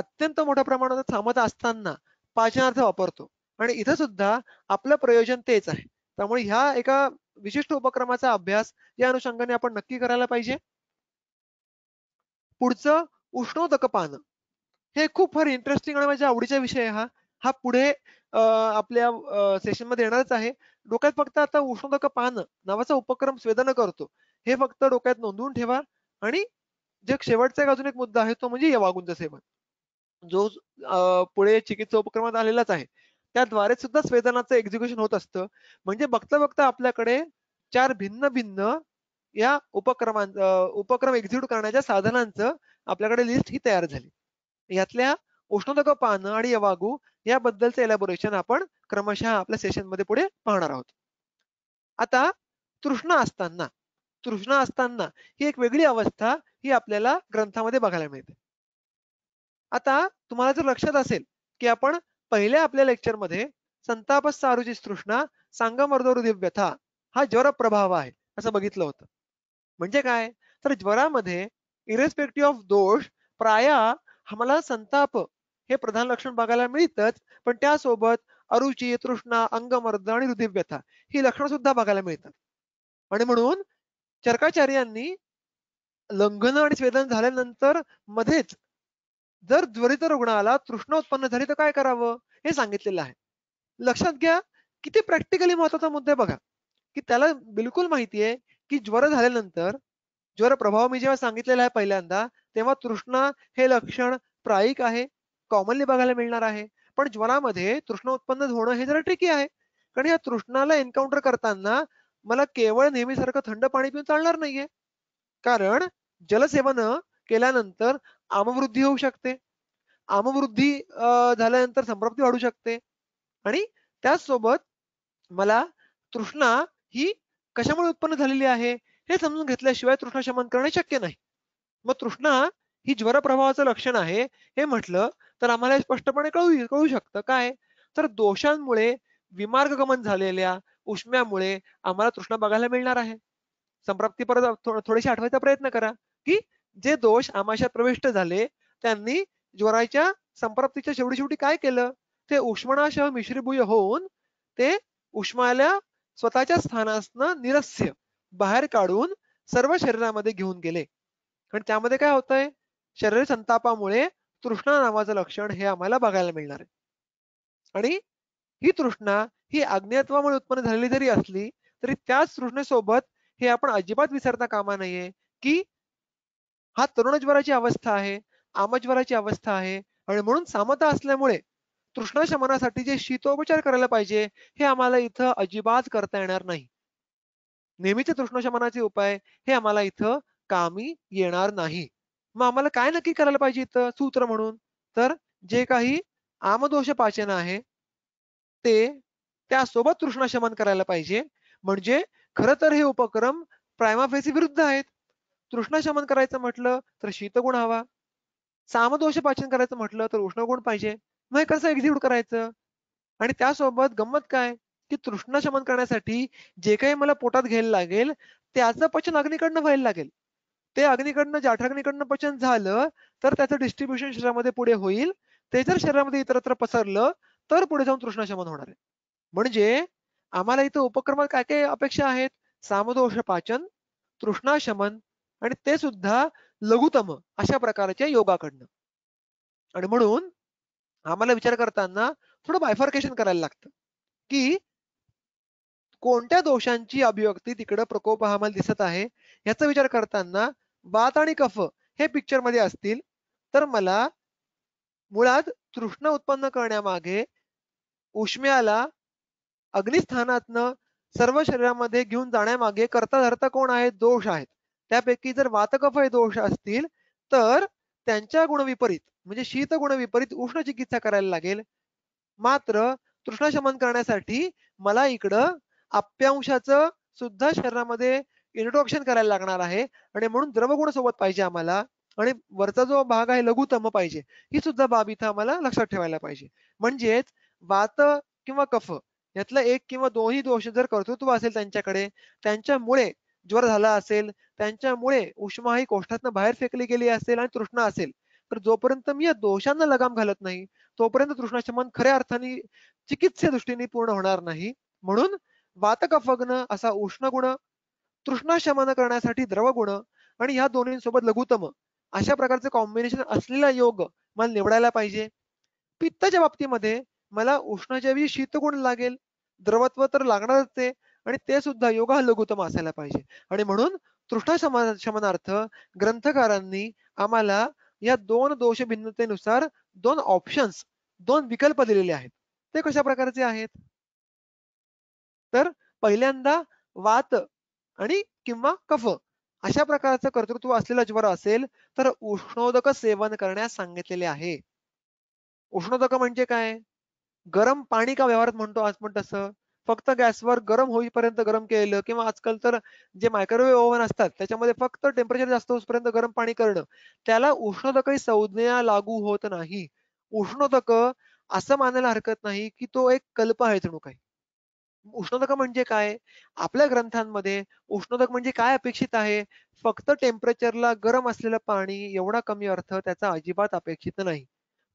अत्यंत मोठ्या प्रमाणात थांबत असताना पाचनार्थ वापरतो आणि इथं सुद्धा आपलं प्रयोजन तेच आहे त्यामुळे ह्या एका विशिष्ट उपक्रमाचा अभ्यास या अनुषंगाने आपण नक्की करायला पाहिजे पुढचं उष्णोदक पान हे खूप फार इंटरेस्टिंग आणि माझ्या आवडीचा विषय हा हा पुढे आपल्या सेशन मध्ये येणारच आहे डोक्यात फक्त आता उष्णदक पान नावाचा उपक्रम स्वेदन करतो हे फक्त डोक्यात नोंदवून ठेवा आणि जे शेवटचा एक अजून एक मुद्दा आहे तो म्हणजे वागूनचं सेवन जो पुढे चिकित्सा उपक्रमात आलेलाच आहे त्याद्वारे सुद्धा स्वेदनाचं एक्झिक्युशन होत असतं म्हणजे बघता बघता आपल्याकडे चार भिन्न भिन्न या उपक्रमां उपक्रम एक्झिक्यूट करण्याच्या साधनांचं आपल्याकडे लिस्ट ही तयार झाली यातल्या उष्णदक पान आणि यवागू याबद्दलचं एलॅबोरेशन आपण क्रमशः आपल्या सेशनमध्ये पुढे पाहणार आहोत आता तृष्णा असताना तृष्णा असताना ही एक वेगळी अवस्था ही आपल्याला ग्रंथामध्ये बघायला मिळते आता तुम्हाला जर लक्षात असेल की आपण पहिल्या आपल्या लेक्चरमध्ये संतापस सारुची तृष्णा सांगमर्दोरुदिव्यथा व्यथा हा ज्वर प्रभाव आहे असं बघितलं होतं म्हणजे काय तर ज्वरामध्ये इरेस्पेक्टिव्ह ऑफ दोष प्राया आम्हाला संताप हे प्रधान लक्षण बघायला मिळतच पण त्यासोबत अरुची तृष्णा अंगमर्द आणि हृदय व्यथा ही लक्षणं सुद्धा बघायला मिळतात आणि म्हणून चर्काचार्यांनी लंघन आणि स्वेदन झाल्यानंतर मध्येच जर ज्वरित रुग्णाला तृष्णा उत्पन्न झाली तर काय करावं हे सांगितलेलं आहे लक्षात घ्या किती प्रॅक्टिकली महत्वाचा मुद्दे बघा की त्याला बिलकुल माहिती आहे की ज्वर झाल्यानंतर ज्वर प्रभाव मी जेव्हा सांगितलेला आहे पहिल्यांदा तेव्हा तृष्णा हे लक्षण प्रायिक आहे कॉमनली बघायला मिळणार आहे पण ज्वरामध्ये तृष्ण उत्पन्न होणं हे जरा ट्रिकी आहे कारण या तृष्णाला एन्काउंटर करताना मला केवळ नेहमीसारखं थंड पाणी पिऊन चालणार नाहीये कारण जलसेवन केल्यानंतर आमवृद्धी होऊ शकते आमवृद्धी झाल्यानंतर संप्राप्ती वाढू शकते आणि त्याचसोबत मला तृष्णा ही कशामुळे उत्पन्न झालेली आहे हे समजून घेतल्याशिवाय तृष्णा शमन करणे शक्य नाही मग तृष्णा ही ज्वरप्रभावाचं लक्षण आहे हे म्हटलं तर आम्हाला स्पष्टपणे कळू कळू शकतं काय तर दोषांमुळे विमार्गगमन झालेल्या उष्म्यामुळे आम्हाला तृष्णा बघायला मिळणार आहे संप्राप्ती परत थोडेसे आठवायचा प्रयत्न करा की जे दोष आमाशात प्रविष्ट झाले त्यांनी ज्वराच्या संप्राप्तीच्या शेवटी शेवटी काय केलं ते उष्मणासह मिश्रीभूय होऊन ते उष्माला स्वतःच्या स्थानासनं निरस्य बाहेर काढून सर्व शरीरामध्ये घेऊन गेले कारण त्यामध्ये काय होतंय शरीर संतापामुळे तृष्णा नावाचं लक्षण हे आम्हाला बघायला मिळणार आहे आणि ही तृष्णा ही अज्ञात्वामुळे उत्पन्न झालेली जरी असली तरी त्याच तृष्णेसोबत हे आपण अजिबात विसरता कामा नाहीये की हा तरुण अवस्था आहे आमज्वराची अवस्था आहे आणि म्हणून सामता असल्यामुळे तृष्णा शमनासाठी जे शीतोपचार करायला पाहिजे हे आम्हाला इथं अजिबात करता येणार नाही नेहमीचे तृष्णशमनाचे उपाय हे आम्हाला इथं कामी येणार नाही मग आम्हाला काय नक्की करायला पाहिजे इथं सूत्र म्हणून तर जे काही आमदोष पाचन आहे ते त्यासोबत तृष्णाशमन शमन करायला पाहिजे म्हणजे खर तर हे उपक्रम प्रायमाफेसी विरुद्ध आहेत तृष्णा शमन करायचं म्हटलं तर शीतगुण हवा सामदोष पाचन करायचं म्हटलं तर उष्णगुण पाहिजे मग हे कसं एक्झिक्यूट करायचं आणि त्यासोबत गंमत काय की तृष्णा शमन करण्यासाठी जे काही मला पोटात घ्यायला लागेल त्याचं पचन अग्निकडनं व्हायला लागेल ते अग्निकडनं जाठराग्नीकडनं पचन झालं तर त्याचं डिस्ट्रीब्युशन शरीरामध्ये पुढे होईल ते जर शरीरामध्ये इतरत्र पसरलं तर पुढे जाऊन तृष्णाशमन होणार आहे म्हणजे आम्हाला इथं उपक्रमात काय काय अपेक्षा आहेत सामदोष पाचन तृष्णाशमन आणि ते सुद्धा लघुतम अशा प्रकारच्या योगाकडनं आणि म्हणून आम्हाला विचार करताना थोडं बायफर्केशन करायला लागतं की कोणत्या दोषांची अभिव्यक्ती तिकडं प्रकोप आम्हाला दिसत आहे याचा विचार करताना बात आणि कफ हे पिक्चर मध्ये असतील तर मला मुळात तृष्ण उत्पन्न करण्यामागे उष्म्याला अग्निस्थानातनं सर्व शरीरामध्ये घेऊन जाण्यामागे करता धरता कोण आहेत दोष आहेत त्यापैकी जर वातकफ हे दोष असतील तर त्यांच्या गुणविपरीत म्हणजे शीत गुणविपरीत उष्ण चिकित्सा करायला लागेल मात्र शमन करण्यासाठी मला इकडं आप्यांशाचं सुद्धा शरीरामध्ये इंट्रोडक्शन करायला लागणार आहे आणि म्हणून द्रवगुण सोबत पाहिजे आम्हाला आणि वरचा जो भाग आहे लघुतम पाहिजे ही सुद्धा बाब इथं आम्हाला लक्षात ठेवायला पाहिजे म्हणजेच वात किंवा कफ यातला एक किंवा दोन्ही दोष जर कर्तृत्व असेल त्यांच्याकडे त्यांच्यामुळे ज्वर झाला असेल त्यांच्यामुळे उष्मा ही कोष्ठातनं बाहेर फेकली गेली असेल आणि तृष्णा असेल तर जोपर्यंत मी या दोषांना लगाम घालत नाही तोपर्यंत तृष्णाशमन खऱ्या अर्थाने चिकित्से दृष्टीने पूर्ण होणार नाही म्हणून वातकफग्न असा उष्ण गुण तृष्णा शमन करण्यासाठी द्रवगुण आणि ह्या सोबत लघुतम अशा प्रकारचे कॉम्बिनेशन असलेला योग मला निवडायला पाहिजे पित्ताच्या बाबतीमध्ये मला उष्णाच्या वेळी शीतगुण लागेल द्रवत्व तर लागणारच ते आणि ते सुद्धा योग हा लघुतम असायला पाहिजे आणि म्हणून तृष्णा शमन शमनार्थ ग्रंथकारांनी आम्हाला या दोन दोष भिन्नतेनुसार दोन ऑप्शन्स दोन विकल्प दिलेले आहेत ते कशा प्रकारचे आहेत तर पहिल्यांदा वात आणि किंवा कफ अशा प्रकारचं कर्तृत्व असलेला ज्वर असेल तर उष्णोदक सेवन करण्यास सांगितलेले आहे उष्णोदक म्हणजे काय गरम पाणी का व्यवहारात म्हणतो आज पण तसं फक्त गॅसवर गरम होईपर्यंत गरम केलेलं किंवा आजकाल तर जे मायक्रोवेव्ह ओव्हन असतात त्याच्यामध्ये फक्त टेम्परेचर जास्त होईपर्यंत गरम पाणी करणं त्याला उष्णोदक संज्ञा लागू होत नाही उष्णोदक असं मानायला हरकत नाही की तो एक कल्प आहे जणू काही उष्णदक म्हणजे काय आपल्या ग्रंथांमध्ये उष्णोदक म्हणजे काय अपेक्षित आहे फक्त टेम्परेचरला गरम असलेलं पाणी एवढा कमी अर्थ त्याचा अजिबात अपेक्षित नाही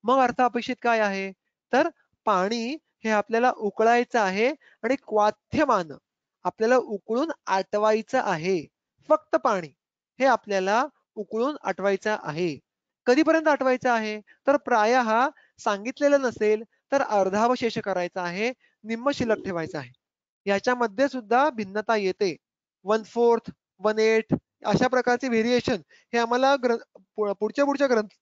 मग अर्थ अपेक्षित काय आहे तर पाणी हे आपल्याला उकळायचं आहे आणि क्वाथ्यमान आपल्याला उकळून आटवायचं आहे फक्त पाणी हे आपल्याला उकळून आटवायचं आहे कधीपर्यंत आठवायचं आहे तर प्राय हा सांगितलेलं नसेल तर अर्धावशेष करायचा आहे निम्म शिल्लक ठेवायचं आहे याच्यामध्ये सुद्धा भिन्नता येते वन फोर्थ वन एट अशा प्रकारचे व्हेरिएशन हे आम्हाला पुढच्या पुढच्या ग्रंथ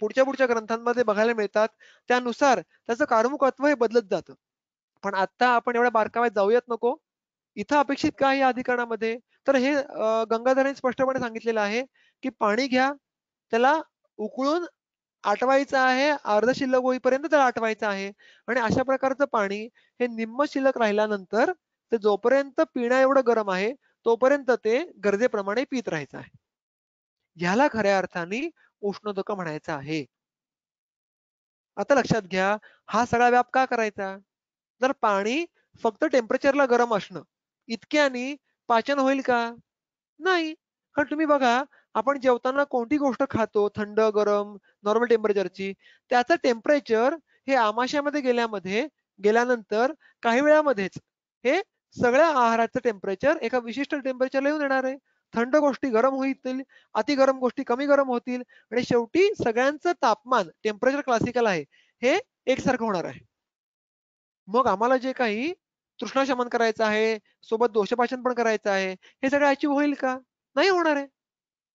पुढच्या पुढच्या ग्रंथांमध्ये बघायला मिळतात त्यानुसार त्याचं कारमुखत्व हे बदलत जातं पण आता आपण एवढ्या बारकाव्यात जाऊयात नको इथं अपेक्षित काय या अधिकरणामध्ये तर हे गंगाधरांनी स्पष्टपणे सांगितलेलं आहे की पाणी घ्या त्याला उकळून आटवायचं आहे अर्ध शिल्लक होईपर्यंत तर आठवायचं आहे आणि अशा प्रकारचं पाणी हे निम्म शिल्लक राहिल्यानंतर ते जोपर्यंत पिण्या एवढं गरम आहे तोपर्यंत ते गरजेप्रमाणे पित राहायचं आहे ह्याला खऱ्या अर्थाने उष्णधक म्हणायचं आहे आता लक्षात घ्या हा सगळा व्याप का करायचा जर पाणी फक्त टेम्परेचरला गरम असणं इतक्याने पाचन होईल का नाही कारण तुम्ही बघा आपण जेवताना कोणती गोष्ट खातो थंड गरम नॉर्मल टेम्परेचरची त्याचं टेम्परेचर हे आमाशामध्ये गेल्यामध्ये गेल्यानंतर काही वेळामध्येच हे सगळ्या आहाराचं टेम्परेचर एका विशिष्ट टेम्परेचरला येऊन येणार आहे थंड गोष्टी गरम होईल अति गरम गोष्टी कमी गरम होतील आणि शेवटी सगळ्यांचं तापमान टेम्परेचर क्लासिकल आहे हे एकसारखं होणार आहे मग आम्हाला जे काही तृष्णाशमन करायचं आहे सोबत दोषपाचन पण करायचं आहे हे सगळं अचीव होईल का नाही होणार आहे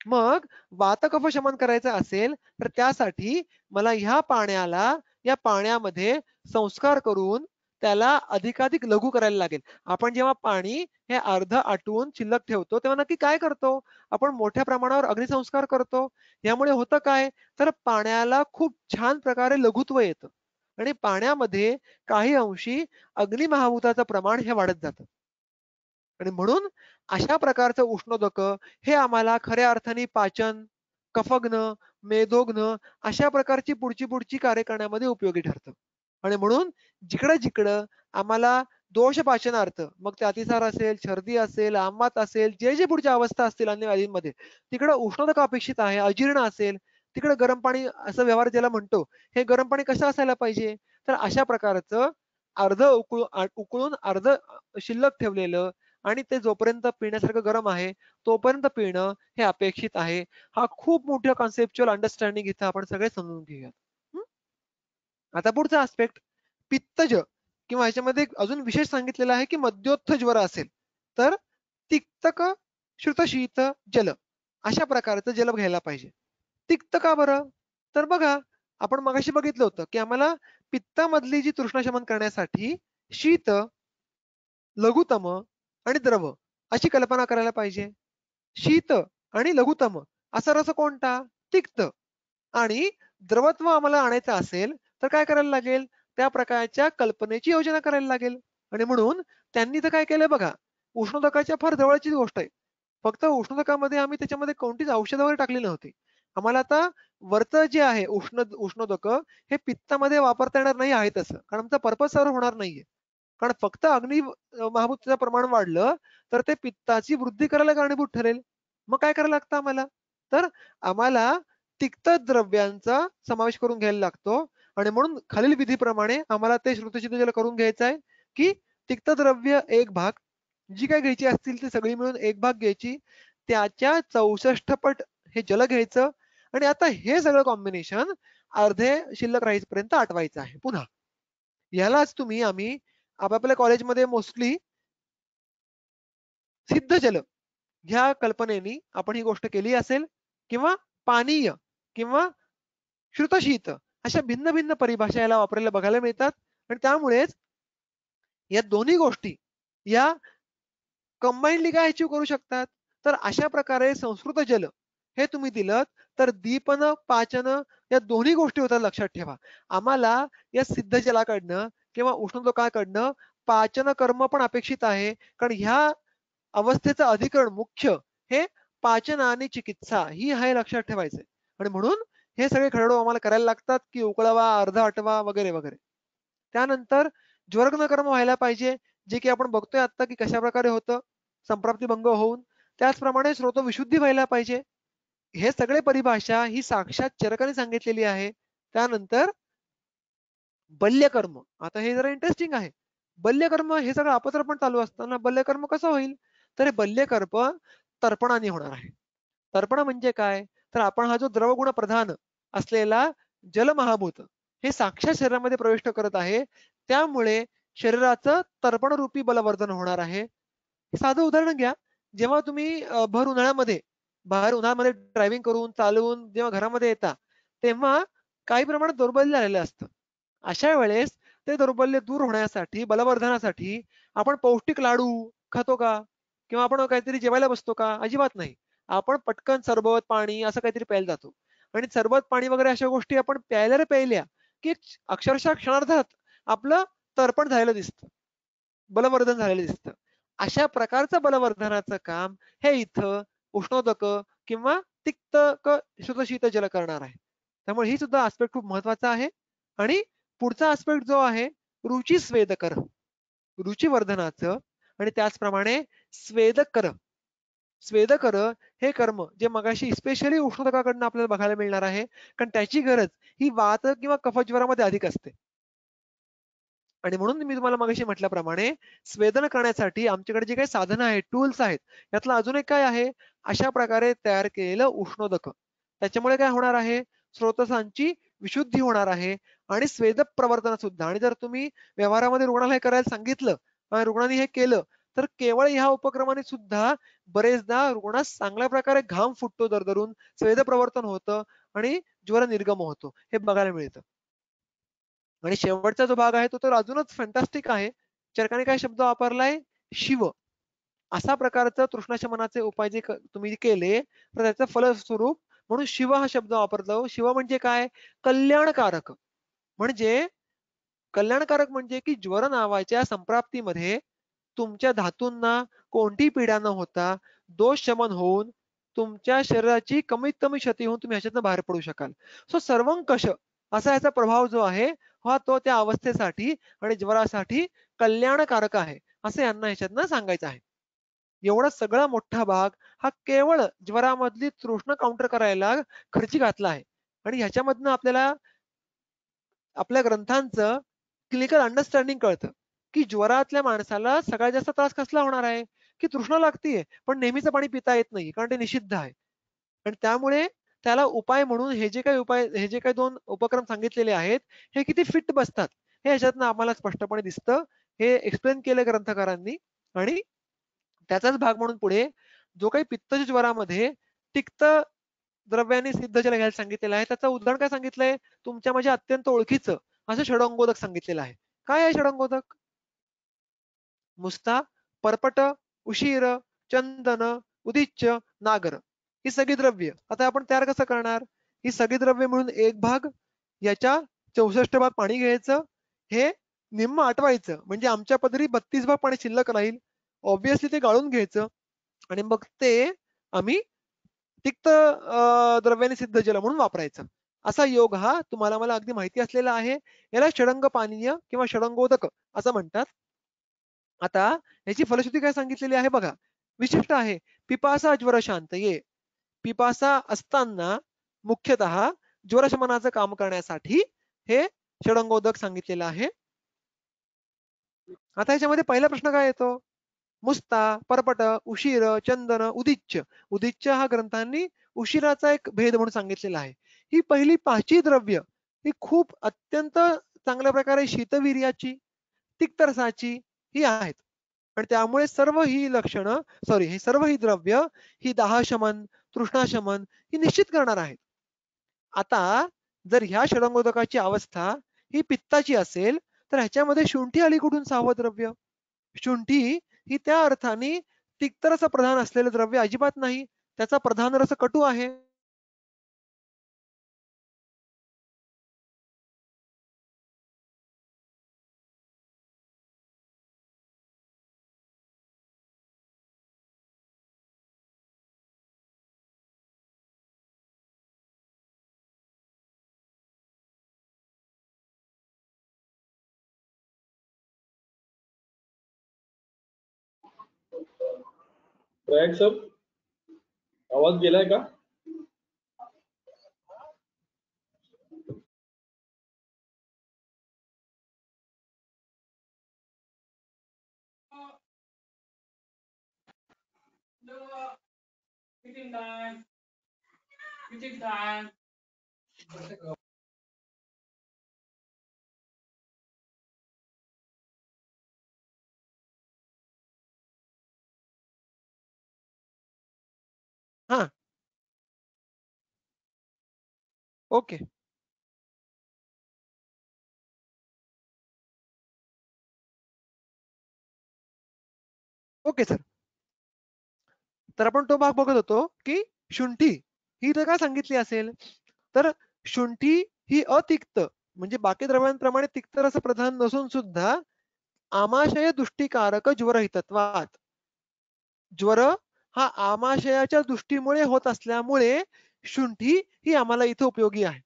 मग वात शमन करायचं असेल तर त्यासाठी मला ह्या पाण्याला या पाण्यामध्ये संस्कार करून त्याला अधिकाधिक लघु करायला लागेल आपण जेव्हा पाणी हे अर्ध आटवून शिल्लक ठेवतो तेव्हा नक्की काय करतो आपण मोठ्या प्रमाणावर अग्निसंस्कार करतो यामुळे होतं काय तर पाण्याला खूप छान प्रकारे लघुत्व येतं आणि पाण्यामध्ये काही अंशी अग्निमहाभूताचं प्रमाण हे वाढत जातं आणि म्हणून अशा प्रकारचं उष्णोदक हे आम्हाला खऱ्या अर्थाने पाचन कफग्न मेदोग्न अशा प्रकारची पुढची पुढची कार्य करण्यामध्ये उपयोगी ठरत आणि म्हणून जिकडं जिकडं आम्हाला दोष पाचनार्थ मग ते अतिसार असेल सर्दी असेल आमात असेल जे जे पुढच्या अवस्था असतील अन्य व्याधींमध्ये तिकडं उष्णोदक अपेक्षित आहे अजीर्ण असेल तिकडे गरम पाणी असं व्यवहार ज्याला म्हणतो हे गरम पाणी कसं असायला पाहिजे तर अशा प्रकारचं अर्ध उकळून उकळून अर्ध शिल्लक ठेवलेलं आणि ते जोपर्यंत पिण्यासारखं गरम आहे तोपर्यंत पिणं हे अपेक्षित आहे हा खूप मोठा कॉन्सेप्च्युअल अंडरस्टँडिंग इथं आपण सगळे समजून घेऊया आता पुढचा आस्पेक्ट पित्तज किंवा ह्याच्यामध्ये अजून विशेष सांगितलेलं आहे की मध्योत्थ ज्वर असेल तर तिक्तक श्रुतशीत जल अशा प्रकारचं जल घ्यायला पाहिजे तिक्त का बरं तर बघा आपण मगाशी बघितलं होतं की आम्हाला पित्तामधली जी तृष्णा करण्यासाठी शीत लघुतम आणि द्रव अशी कल्पना करायला पाहिजे शीत आणि लघुतम असा रस कोणता तिक्त आणि द्रवत्व आम्हाला आणायचं असेल तर काय करायला लागेल त्या प्रकारच्या कल्पनेची योजना करायला लागेल आणि म्हणून त्यांनी तर काय केलं बघा उष्णोदकाच्या फार जवळचीच गोष्ट आहे फक्त उष्णोदकामध्ये आम्ही त्याच्यामध्ये कोणतीच औषधं वगैरे टाकली नव्हती आम्हाला आता वरचं जे आहे उष्ण उष्णोदक हे पित्तामध्ये वापरता येणार नाही आहे तसं कारण आमचा पर्पज सर्व होणार नाहीये कारण फक्त अग्नि महाभूतचं प्रमाण वाढलं तर ते पित्ताची वृद्धी करायला कारणीभूत ठरेल मग काय करायला लागतं आम्हाला तर आम्हाला तिक्त द्रव्यांचा समावेश करून घ्यायला लागतो आणि म्हणून खालील विधीप्रमाणे आम्हाला ते श्रुतचितूजाला करून घ्यायचं आहे की तिक्त द्रव्य एक भाग जी काय घ्यायची असतील ती सगळी मिळून एक भाग घ्यायची त्याच्या चौसष्ट पट हे जल घ्यायचं आणि आता हे सगळं कॉम्बिनेशन अर्धे शिल्लक पर्यंत आटवायचं आहे पुन्हा यालाच तुम्ही आम्ही आपापल्या कॉलेजमध्ये मोस्टली सिद्ध जल ह्या कल्पनेनी आपण ही गोष्ट केली असेल किंवा पाणीय किंवा श्रुतशीत अशा भिन्न भिन्न परिभाषा याला वापरायला बघायला मिळतात आणि त्यामुळेच या दोन्ही गोष्टी या कंबाईंडली काय अचीव करू शकतात तर अशा प्रकारे संस्कृत जल हे तुम्ही दिलं तर दीपन पाचन या दोन्ही गोष्टी होतात लक्षात ठेवा आम्हाला या सिद्ध जलाकडनं किंवा उष्णलोकाकडनं पाचन कर्म पण अपेक्षित आहे कारण ह्या अवस्थेचं अधिकरण मुख्य हे पाचन आणि चिकित्सा ही आहे लक्षात ठेवायचंय आणि म्हणून हे सगळे खरडो आम्हाला करायला लागतात की उकळवा अर्ध आटवा वगैरे वगैरे त्यानंतर ज्वरग्न कर्म व्हायला पाहिजे जे की आपण बघतोय आता की कशा प्रकारे होतं भंग होऊन त्याचप्रमाणे स्रोत विशुद्धी व्हायला पाहिजे हे सगळे परिभाषा ही साक्षात चरकाने सांगितलेली आहे त्यानंतर बल्यकर्म आता हे जरा इंटरेस्टिंग आहे बल्यकर्म हे सगळं अपतर्पण चालू असताना बल्यकर्म कसं होईल तर हे बल्यकर्म तर्पणाने होणार आहे तर्पण म्हणजे काय तर आपण हा जो द्रवगुण प्रधान असलेला जलमहाभूत हे साक्षात शरीरामध्ये प्रविष्ट करत आहे त्यामुळे शरीराचं तर्पण रूपी बलवर्धन होणार आहे साधं उदाहरण घ्या जेव्हा तुम्ही भर उन्हाळ्यामध्ये बाहेर उन्हाळ्यामध्ये ड्रायव्हिंग करून चालवून जेव्हा घरामध्ये येता तेव्हा काही प्रमाणात दुर्बल झालेलं असतं अशा वेळेस ते दौर्बल्य दूर होण्यासाठी बलवर्धनासाठी आपण पौष्टिक लाडू खातो का किंवा आपण काहीतरी जेवायला बसतो का अजिबात नाही आपण पटकन सरबत पाणी असं काहीतरी प्यायला जातो आणि सरबत पाणी वगैरे अशा गोष्टी आपण प्यायला प्यायल्या की अक्षरशः क्षणार्धात आपलं तर्पण झालेलं दिसतं बलवर्धन झालेलं दिसतं अशा प्रकारचं बलवर्धनाचं काम हे इथं उष्णोदक किंवा तिक्तक शुद्ध शीत जल करणार आहे त्यामुळे ही सुद्धा आस्पेक्ट खूप महत्वाचा आहे आणि पुढचा आस्पेक्ट जो आहे रुची स्वेदकर रुचीवर्धनाचं आणि त्याचप्रमाणे स्वेदकर स्वेदकर हे कर्म जे मगाशी स्पेशली उष्णताकाकडनं आपल्याला बघायला मिळणार आहे कारण त्याची गरज ही वात किंवा कफज्वरामध्ये अधिक असते आणि म्हणून मी तुम्हाला मगाशी म्हटल्याप्रमाणे स्वेदन करण्यासाठी आमच्याकडे जे काही साधनं आहेत टूल्स आहेत यातला अजून एक काय आहे अशा प्रकारे तयार केलेलं उष्णोदक त्याच्यामुळे काय होणार आहे स्रोतसांची विशुद्धी होणार आहे आणि स्वेद प्रवर्तन सुद्धा आणि जर तुम्ही व्यवहारामध्ये रुग्णाला हे करायला सांगितलं आणि रुग्णाने हे केलं तर केवळ ह्या उपक्रमाने सुद्धा बरेचदा रुग्णास चांगल्या प्रकारे घाम फुटतो दरदरून स्वेद प्रवर्तन होतं आणि ज्वर निर्गम होतो हे बघायला मिळतं आणि शेवटचा जो भाग आहे तो तर अजूनच फॅन्टॅस्टिक आहे चरकाने काय शब्द वापरलाय शिव असा प्रकारचं तृष्णाशमनाचे उपाय जे तुम्ही केले तर त्याचं फलस्वरूप म्हणून शिव हा शब्द वापरला हो. शिव म्हणजे काय कल्याणकारक म्हणजे कल्याणकारक म्हणजे की ज्वर नावाच्या संप्राप्तीमध्ये तुमच्या धातूंना कोणती पीडा न होता दोष शमन होऊन तुमच्या शरीराची कमीत कमी क्षती होऊन तुम्ही ह्याच्यातनं बाहेर पडू शकाल सो कश असा याचा प्रभाव जो आहे हा तो त्या अवस्थेसाठी आणि ज्वरासाठी कल्याणकारक आहे असं यांना ह्याच्यातनं सांगायचं आहे एवढा सगळा मोठा भाग हा केवळ ज्वरामधली तृष्ण काउंटर करायला खर्ची घातला आहे आणि ह्याच्यामधनं आपल्याला आपल्या ग्रंथांचं क्लिनिकल अंडरस्टँडिंग कळतं की ज्वरातल्या माणसाला सगळ्यात जास्त त्रास कसला होणार आहे की तृष्णा लागतीये पण नेहमीचं पाणी पिता येत नाही कारण ते निषिद्ध आहे आणि त्यामुळे त्याला उपाय म्हणून हे जे काही उपाय हे जे काही दोन उपक्रम सांगितलेले आहेत हे किती फिट बसतात हे याच्यातनं आम्हाला स्पष्टपणे दिसतं हे एक्सप्लेन केलं ग्रंथकारांनी आणि त्याचाच भाग म्हणून पुढे जो काही पित्तज ज्वरामध्ये तिक्त द्रव्याने सिद्ध ज्याला घ्यायला सांगितलेलं आहे त्याचं उदाहरण काय सांगितलंय तुमच्या माझ्या अत्यंत ओळखीचं असं षडंगोदक सांगितलेलं आहे काय आहे षडंगोदक मुस्ता परपट उशीर चंदन उदिच्च नागर ही सगळी द्रव्य आता आपण तयार कसं करणार ही सगळी द्रव्य मिळून एक भाग याच्या चौसष्ट भाग पाणी घ्यायचं हे निम्म आठवायचं म्हणजे आमच्या पदरी बत्तीस भाग पाणी शिल्लक राहील ऑब्विसली ते गाळून घ्यायचं आणि मग ते आम्ही तिक्त द्रव्याने सिद्ध जल म्हणून वापरायचं असा योग हा तुम्हाला मला अगदी माहिती असलेला आहे याला षडंग पानीय किंवा षडंगोदक असं म्हणतात आता याची फलश्रुती काय सांगितलेली आहे बघा विशिष्ट आहे पिपासा ज्वर शांत ये पिपासा असताना मुख्यतः ज्वरशमनाचं काम करण्यासाठी हे षडंगोदक सांगितलेलं आहे आता याच्यामध्ये पहिला प्रश्न काय येतो मुस्ता परपट उशीर चंदन उदिच्छ उदिच्छ हा ग्रंथांनी उशिराचा एक भेद म्हणून सांगितलेला आहे ही पहिली पाची द्रव्य ही खूप अत्यंत चांगल्या प्रकारे शीतवीर्याची तिक्तरसाची ही आहेत आणि त्यामुळे सर्व ही लक्षणं सॉरी हे सर्व ही द्रव्य ही दाहशमन तृष्णाशमन ही निश्चित करणार आहेत आता जर ह्या षडंगोदकाची अवस्था ही पित्ताची असेल तर ह्याच्यामध्ये शुंठी कुठून सहावं द्रव्य शुंठी ही त्या अर्थाने तिक्तरस प्रधान असलेले द्रव्य अजिबात नाही त्याचा प्रधान रस कटू आहे विनायक सर आवाज गेलाय का Meeting time. Meeting time. हाँ, ओके. Okay sir. तर आपण तो भाग बघत होतो, की शुंठी ही तर का सांगितली असेल? तर शुंठी ही अतिक्त म्हणजे बाकी द्रव्यांप्रमाणे तिक्त प्रधान नसून सुद्धा आमाशय दृष्टिकारक ज्वरहितत्वात ज्वर हा आमाशयाच्या दृष्टीमुळे होत असल्यामुळे शुंठी ही आम्हाला इथं उपयोगी आहे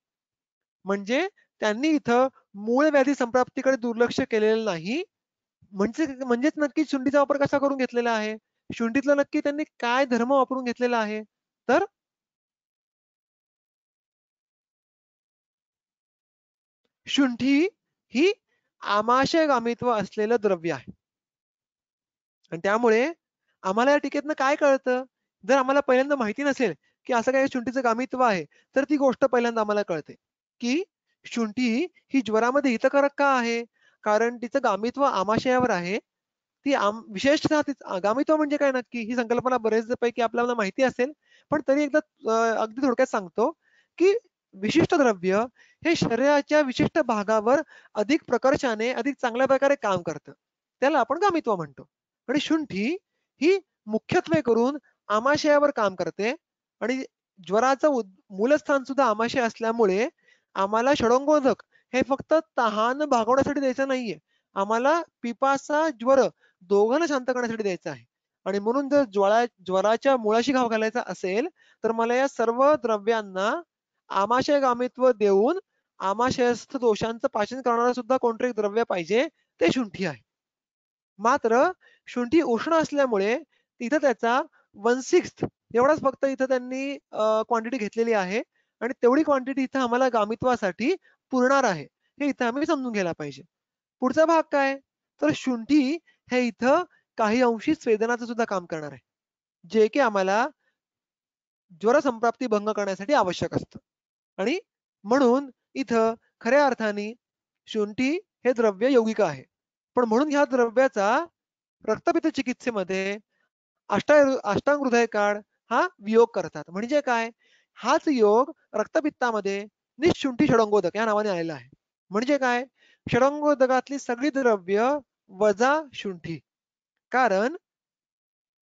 म्हणजे त्यांनी इथं मूळ व्याधी संप्राप्तीकडे दुर्लक्ष केलेलं नाही म्हणजे म्हणजेच नक्की शुंठीचा वापर कसा करून घेतलेला आहे शुंठीतला नक्की त्यांनी काय धर्म वापरून घेतलेला आहे तर शुंठी ही आमाशय गामित्व असलेलं द्रव्य आहे आणि त्यामुळे आम्हाला या टीकेतनं काय कळतं जर आम्हाला पहिल्यांदा माहिती नसेल की असं काही शुंठीचं गामित्व आहे तर ती गोष्ट पहिल्यांदा आम्हाला कळते की शुंठी ही ज्वरामध्ये हितकारक का आहे कारण तिचं गामित्व आमाशयावर आहे ती आम विशेषतः गामित्व म्हणजे काय नक्की ही संकल्पना बरेच पैकी आपल्याला माहिती असेल पण तरी एकदा अगदी थोडक्यात सांगतो की विशिष्ट द्रव्य हे शरीराच्या विशिष्ट भागावर अधिक प्रकर्षाने अधिक चांगल्या प्रकारे काम करतं त्याला आपण गामित्व म्हणतो आणि शुंठी ही मुख्यत्वे करून आमाशयावर काम करते आणि ज्वराचं मूलस्थान सुद्धा आमाशय असल्यामुळे आम्हाला षडंगोधक हे फक्त तहान भागवण्यासाठी द्यायचं नाहीये आम्हाला पिपासा ज्वर दोघांना शांत करण्यासाठी द्यायचं आहे आणि म्हणून जर ज्वरा ज्वराच्या मुळाशी घाव घालायचा असेल तर मला या सर्व द्रव्यांना आमाशय गामित्व देऊन आमाशयस्थ दोषांचं पाचन करणारा सुद्धा कोणतरी द्रव्य पाहिजे ते शुंठी आहे मात्र शुंठी उष्ण असल्यामुळे तिथं त्याचा वन सिक्स्थ एवढाच फक्त इथं त्यांनी क्वांटिटी घेतलेली आहे आणि तेवढी क्वांटिटी इथं आम्हाला गामित्वासाठी पुरणार आहे हे इथं आम्ही समजून घ्यायला पाहिजे पुढचा भाग काय तर शुंठी हे इथं काही अंशी स्वेदनाचं सुद्धा काम करणार आहे जे की आम्हाला ज्वर संप्राप्ती भंग करण्यासाठी आवश्यक असतं आणि म्हणून इथं खऱ्या अर्थाने शुंठी हे द्रव्य यौगिक आहे पण म्हणून ह्या द्रव्याचा रक्तपित चिकित्सेमध्ये अष्टा अष्टांग हृदय काळ हा वियोग करतात म्हणजे काय हाच योग रक्तपित्तामध्ये निशुंठी षडंगोदक या नावाने आलेला आहे म्हणजे काय षडंगोदकातली सगळी द्रव्य वजा शुंठी कारण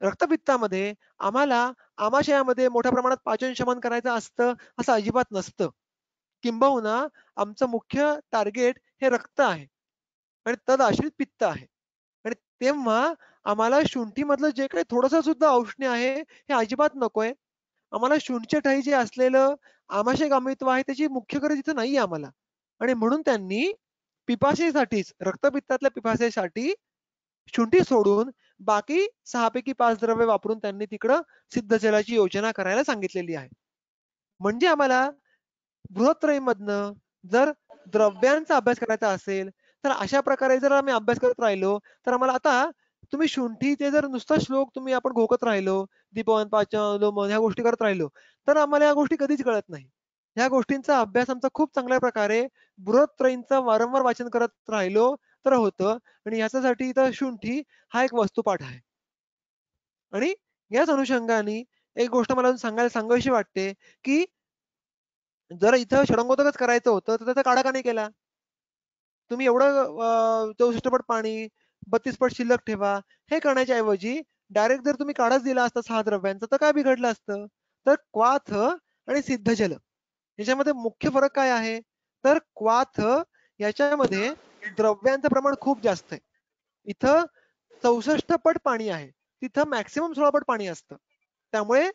रक्तपित्तामध्ये आम्हाला आमाशयामध्ये मोठ्या प्रमाणात पाचन शमन करायचं असतं असं अजिबात नसतं किंबहुना आमचं मुख्य टार्गेट हे रक्त आहे आणि तद आश्रित पित्त आहे आणि तेव्हा आम्हाला शुंठीमधलं जे काही थोडस सुद्धा औष्ण्य आहे हे अजिबात नकोय आम्हाला शुंठाई ठाई जे असलेलं आमाशय गामित्व आहे त्याची मुख्य गरज इथं नाही आम्हाला आणि म्हणून त्यांनी पिपाशेसाठीच रक्तपित्तातल्या पिपाशेसाठी शुंठी सोडून बाकी सहापैकी पाच द्रव्य वापरून त्यांनी तिकडं सिद्ध जलाची योजना करायला सांगितलेली आहे म्हणजे आम्हाला बृहत्रयीमधनं जर द्रव्यांचा अभ्यास करायचा असेल तर अशा प्रकारे जर आम्ही अभ्यास करत राहिलो तर आम्हाला आता तुम्ही शुंठीचे जर नुसता श्लोक तुम्ही आपण घोकत राहिलो दीपवन पाचन लोमन ह्या गोष्टी करत राहिलो तर आम्हाला या गोष्टी कधीच कळत नाही ह्या गोष्टींचा अभ्यास आमचा खूप चांगल्या प्रकारे बृहत्रयींचा वारंवार वाचन करत राहिलो तर होतं आणि याच्यासाठी इथं शुंठी हा एक वस्तुपाठ आहे आणि याच अनुषंगाने एक गोष्ट मला सांगायला सांगायची वाटते की जर इथं षडंगोदकच करायचं होतं तर त्याचा काढा का नाही केला तुम्ही एवढं चौसष्ट पट पाणी बत्तीस पट शिल्लक ठेवा हे करण्याच्या ऐवजी डायरेक्ट जर तुम्ही काढाच दिला असता सहा द्रव्यांचा तर काय बिघडलं असतं तर क्वाथ आणि सिद्ध जल याच्यामध्ये मुख्य फरक काय आहे तर क्वाथ याच्यामध्ये द्रव्यांचं प्रमाण खूप जास्त आहे इथं चौसष्ट पट पाणी आहे तिथं मॅक्सिमम सोळा पट पाणी असतं त्यामुळे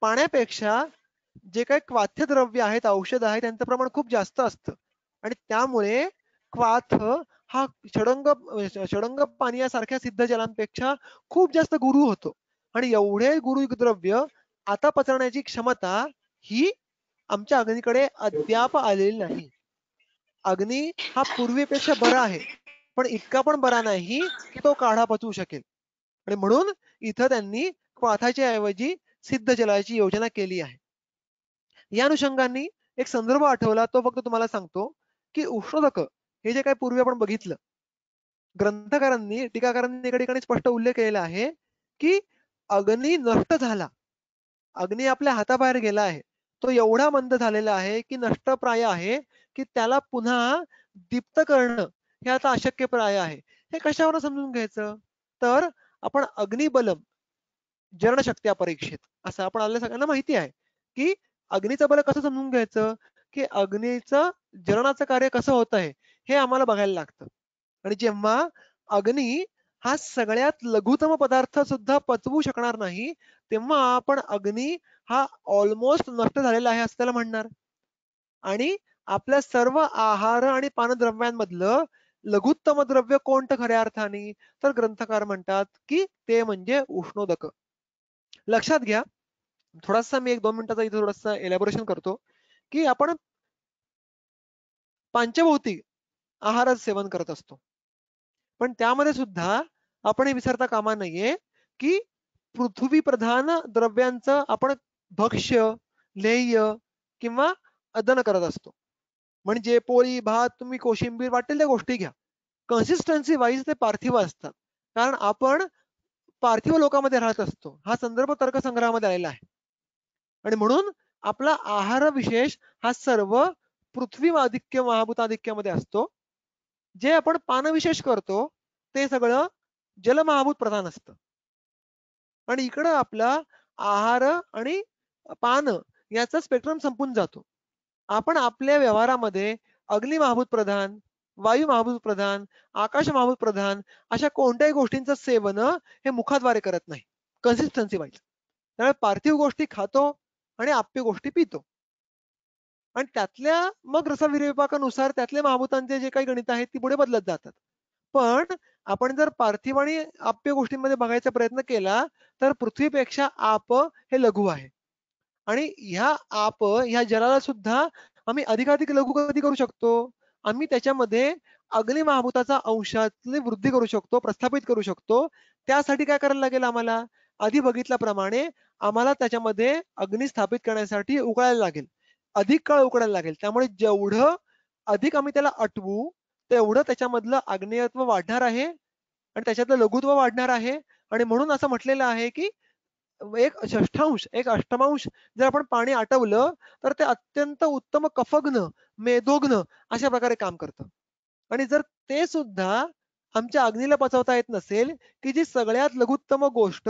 पाण्यापेक्षा जे काही क्वाथ्य द्रव्य आहेत औषध आहे त्यांचं प्रमाण खूप जास्त असतं आणि त्यामुळे क्वाथ हा षडंग षडंग पाण्यासारख्या सिद्ध जलांपेक्षा खूप जास्त गुरु होतो आणि एवढे गुरु द्रव्य आता पचवण्याची क्षमता ही आमच्या अग्नीकडे अद्याप आलेली नाही अग्नी हा पूर्वीपेक्षा बरा आहे पण इतका पण बरा नाही की तो काढा पचवू शकेल आणि म्हणून इथं त्यांनी क्वाथाच्या ऐवजी सिद्ध जलाची योजना केली आहे या अनुषंगाने एक संदर्भ आठवला तो फक्त तुम्हाला सांगतो की उष्णदक हे जे काय पूर्वी आपण बघितलं ग्रंथकारांनी टीकाकारांनी एका ठिकाणी स्पष्ट उल्लेख केला आहे की अग्नी नष्ट झाला अग्नी आपल्या हाताबाहेर गेला आहे तो एवढा मंद झालेला आहे की प्राय आहे की त्याला पुन्हा दीप्त करणं हे आता प्राय आहे हे कशावर समजून घ्यायचं तर आपण अग्निबलम जरणशक्ती परीक्षेत असं आपण आपल्या सगळ्यांना माहिती आहे की अग्नीचं बल कसं समजून घ्यायचं की अग्नीचं जरणाचं कार्य कसं होत आहे हे आम्हाला बघायला लागतं आणि जेव्हा अग्नी हा सगळ्यात लघुतम पदार्थ सुद्धा पचवू शकणार नाही तेव्हा आपण अग्नी हा ऑलमोस्ट नष्ट झालेला आहे असं त्याला म्हणणार आणि आपल्या सर्व आहार आणि पानद्रव्यांमधलं लघुत्तम द्रव्य कोणतं खऱ्या अर्थाने तर ग्रंथकार म्हणतात की ते म्हणजे उष्णोदक लक्षात घ्या थोडासा मी एक दोन मिनिटाचा इथे थोडासा एलॅबोरेशन करतो की आपण पांचभोवती आहारच सेवन करत असतो पण त्यामध्ये सुद्धा आपण हे विसरता कामा नाहीये की पृथ्वी प्रधान द्रव्यांचं आपण भक्ष्य लेय किंवा अदन करत असतो म्हणजे पोळी भात तुम्ही कोशिंबीर वाटेल त्या गोष्टी घ्या कन्सिस्टन्सी वाईज ते पार्थिव असतात कारण आपण पार्थिव लोकांमध्ये राहत असतो हा संदर्भ तर्कसंग्रहामध्ये आलेला आहे आणि म्हणून आपला आहार विशेष हा सर्व पृथ्वी आधिक्य महाभूताधिक्यामध्ये असतो जे आपण पानविशेष करतो ते सगळं जलमहाभूत प्रधान असत आणि इकडं आपला आहार आणि पान याचा स्पेक्ट्रम संपून जातो आपण आपल्या व्यवहारामध्ये अग्नि महाभूत प्रधान वायू महाभूत प्रधान आकाश महाभूत प्रधान अशा कोणत्याही गोष्टींचं सेवन हे मुखाद्वारे करत नाही कन्सिस्टन्सी वाईज त्यामुळे पार्थिव गोष्टी खातो आणि आप्य गोष्टी पितो आणि त्यातल्या मग रसविरेपाकानुसार त्यातल्या महाभूतांचे जे काही गणित आहेत ती पुढे बदलत जातात पण आपण जर पार्थिव आणि आप्य गोष्टींमध्ये बघायचा प्रयत्न केला तर पृथ्वीपेक्षा आप हे लघु आहे आणि ह्या आप ह्या जलाला सुद्धा आम्ही अधिकाधिक लघु कधी करू शकतो आम्ही त्याच्यामध्ये अग्निमहाभूताचा अंशातली वृद्धी करू शकतो प्रस्थापित करू शकतो त्यासाठी काय करायला लागेल आम्हाला आधी बघितल्याप्रमाणे आम्हाला त्याच्यामध्ये अग्नी स्थापित करण्यासाठी उकळायला लागेल अधिक काळ उकडायला लागेल त्यामुळे जेवढं अधिक आम्ही त्याला अटवू तेवढं त्याच्यामधलं आग्नेयत्व वाढणार आहे आणि त्याच्यातलं लघुत्व वाढणार आहे आणि म्हणून असं म्हटलेलं आहे की एक षष्ठांश एक अष्टमांश जर आपण पाणी आटवलं तर ते अत्यंत उत्तम कफग्न मेदोग्न अशा प्रकारे काम करतं आणि जर ते सुद्धा आमच्या अग्नीला पचवता येत नसेल की जी सगळ्यात लघुत्तम गोष्ट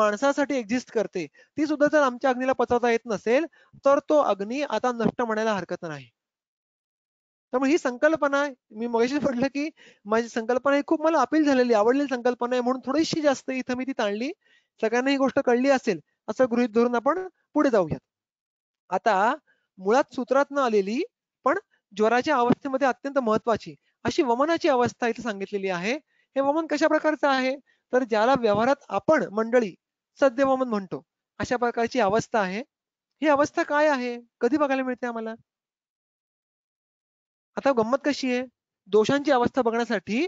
माणसासाठी एक्झिस्ट करते ती सुद्धा जर आमच्या अग्नीला पचवता येत नसेल तर तो अग्नी आता नष्ट म्हणायला हरकत नाही त्यामुळे ही संकल्पना मी मगाशी म्हटलं की माझी संकल्पना ही खूप मला अपील झालेली आवडलेली संकल्पना आहे म्हणून थोडीशी जास्त इथं मी ती ताणली सगळ्यांना ही गोष्ट कळली असेल असं गृहित धरून आपण पुढे जाऊयात आता मुळात सूत्रात न आलेली पण ज्वराच्या अवस्थेमध्ये अत्यंत महत्वाची अशी वमनाची अवस्था इथे सांगितलेली आहे हे वमन कशा प्रकारचं आहे तर ज्याला व्यवहारात आपण मंडळी सद्य वमन म्हणतो अशा प्रकारची अवस्था आहे ही अवस्था काय आहे कधी बघायला मिळते आम्हाला आता गंमत कशी आहे दोषांची अवस्था बघण्यासाठी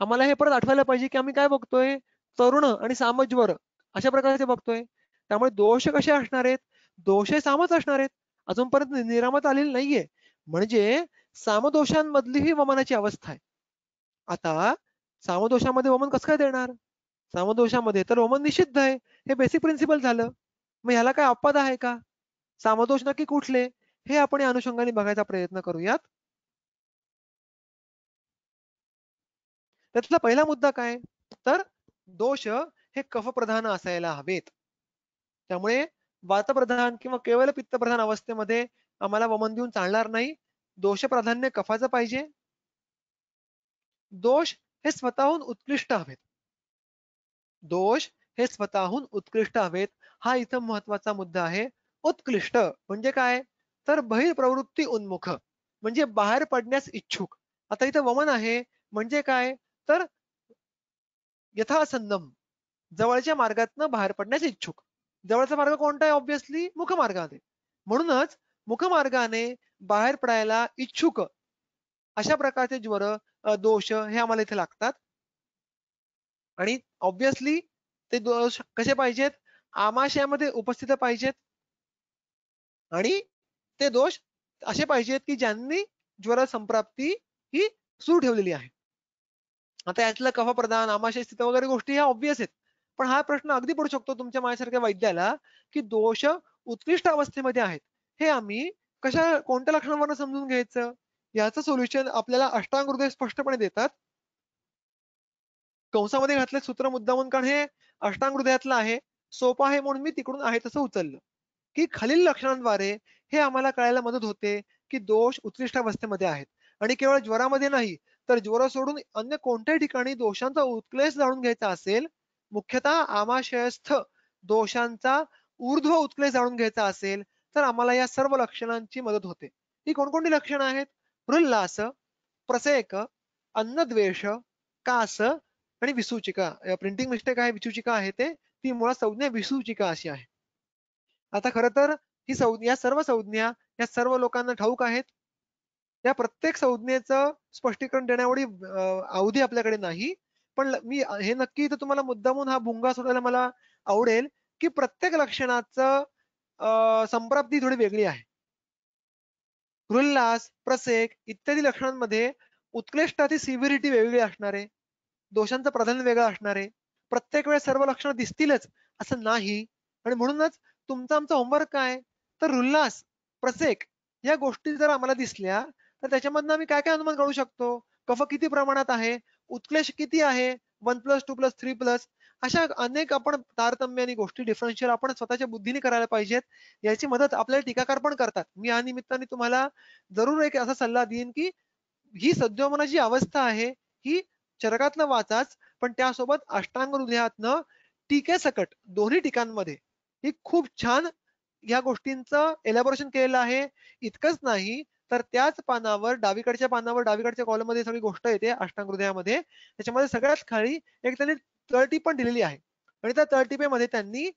आम्हाला हे परत आठवायला पाहिजे की आम्ही काय बघतोय तरुण आणि सामज्वर अशा प्रकारचे बघतोय त्यामुळे दोष कसे असणार आहेत दोष सामच असणार आहेत अजूनपर्यंत निरामत आलेले नाहीये म्हणजे सामदोषांमधली ही वमनाची अवस्था आहे आता सामदोषामध्ये वमन कसं काय देणार सामदोषामध्ये तर वमन निषिद्ध आहे हे बेसिक प्रिन्सिपल झालं मग ह्याला काय अपवाद आहे का सामदोष नक्की कुठले हे आपण या अनुषंगाने बघायचा प्रयत्न करूयात त्यातला पहिला मुद्दा काय तर दोष हे कफप्रधान असायला हवेत त्यामुळे वातप्रधान किंवा केवळ पित्तप्रधान अवस्थेमध्ये आम्हाला वमन देऊन चालणार नाही दोष प्राधान्य कफाचं पाहिजे दोष हे स्वतःहून उत्कृष्ट हवेत दोष हे स्वतःहून उत्कृष्ट हवेत हा इथं महत्वाचा मुद्दा आहे उत्कृष्ट म्हणजे काय तर बहिर्प्रवृत्ती उन्मुख म्हणजे बाहेर पडण्यास इच्छुक आता इथं वमन आहे म्हणजे काय तर यथासंदम जवळच्या मार्गातनं बाहेर पडण्यास इच्छुक जवळचा मार्ग कोणता आहे ऑब्विसली मुखमार्गाने म्हणूनच मुखमार्गाने बाहेर पडायला इच्छुक अशा प्रकारचे ज्वर दोष हे आम्हाला इथे लागतात आणि ऑब्विसली ते दोष कसे पाहिजेत आमाशयामध्ये उपस्थित पाहिजेत आणि ते दोष असे पाहिजेत की ज्यांनी ज्वर संप्राप्ती ही सुरू ठेवलेली आहे आता यातलं कफ प्रदान आमाशय स्थिती वगैरे गोष्टी ह्या ऑब्विस आहेत पण हा प्रश्न अगदी पडू शकतो तुमच्या माझ्यासारख्या वैद्याला की दोष उत्कृष्ट अवस्थेमध्ये आहेत हे आम्ही कशा कोणत्या लक्षणांवर समजून घ्यायचं याचं सोल्युशन आपल्याला अष्टांग हृदय स्पष्टपणे देतात कंसामध्ये घातले सूत्र मुद्दामून कारण हे अष्टांग हृदयातलं आहे सोपं आहे म्हणून मी तिकडून आहे तसं उचललं की खालील लक्षणांद्वारे हे आम्हाला कळायला मदत होते की दोष उत्कृष्ट अवस्थेमध्ये आहेत आणि केवळ ज्वरामध्ये नाही तर ज्वर सोडून अन्य कोणत्याही ठिकाणी दोषांचा उत्क्लेश जाणून घ्यायचा असेल मुख्यतः आमाशयस्थ दोषांचा ऊर्ध्व उत्क्लेश जाणून घ्यायचा असेल तर आम्हाला या सर्व लक्षणांची मदत होते ही कोणकोणती लक्षणं आहेत रुल्लास प्रसेक अन्नद्वेष कास आणि विसूचिका या प्रिंटिंग मिस्टेक आहे विसूचिका आहे ते ती मुळात संज्ञा विसूचिका अशी आहे आता खर तर ही संज्ञा या सर्व संज्ञा या सर्व लोकांना ठाऊक आहेत या प्रत्येक संज्ञेचं स्पष्टीकरण देण्यावडी अवधी आपल्याकडे नाही पण मी हे नक्की तर तुम्हाला मुद्दामून हा भुंगा सोडायला मला आवडेल की प्रत्येक लक्षणाचं संप्राप्ती थोडी वेगळी आहे हृल्लास प्रसेक इत्यादी लक्षणांमध्ये उत्कृष्टाची सिव्हिरिटी वेगळी असणारे दोषांचं प्राधान्य वेगळं असणारे प्रत्येक वेळेस सर्व लक्षणं दिसतीलच असं नाही आणि म्हणूनच तुमचा आमचा होमवर्क काय तर रुल्लास प्रसेक या गोष्टी जर आम्हाला दिसल्या तर त्याच्यामधनं आम्ही काय काय अनुमान काढू शकतो कफ किती प्रमाणात आहे उत्क्लेश किती आहे one plus two plus three plus अशा अनेक आपण तारतम्य आणि गोष्टी डिफरन्शियल आपण स्वतःच्या बुद्धीने करायला पाहिजेत याची मदत आपल्याला टीकाकार पण करतात मी या निमित्ताने तुम्हाला जरूर एक असा सल्ला देईन की ही सद्योमनाची अवस्था आहे ही चरकातनं वाचाच पण त्यासोबत अष्टांग हृदयातनं टीकेसकट दोन्ही टीकांमध्ये ही खूप छान या गोष्टींचं एलॅबोरेशन केलेलं आहे इतकंच नाही तर त्याच पानावर डावीकडच्या पानावर डावीकडच्या कॉलम मध्ये सगळी गोष्ट येते अष्टांग हृदयामध्ये त्याच्यामध्ये सगळ्यात खाली एक त्यांनी तळटी पण दिलेली आहे आणि त्या मध्ये त्यांनी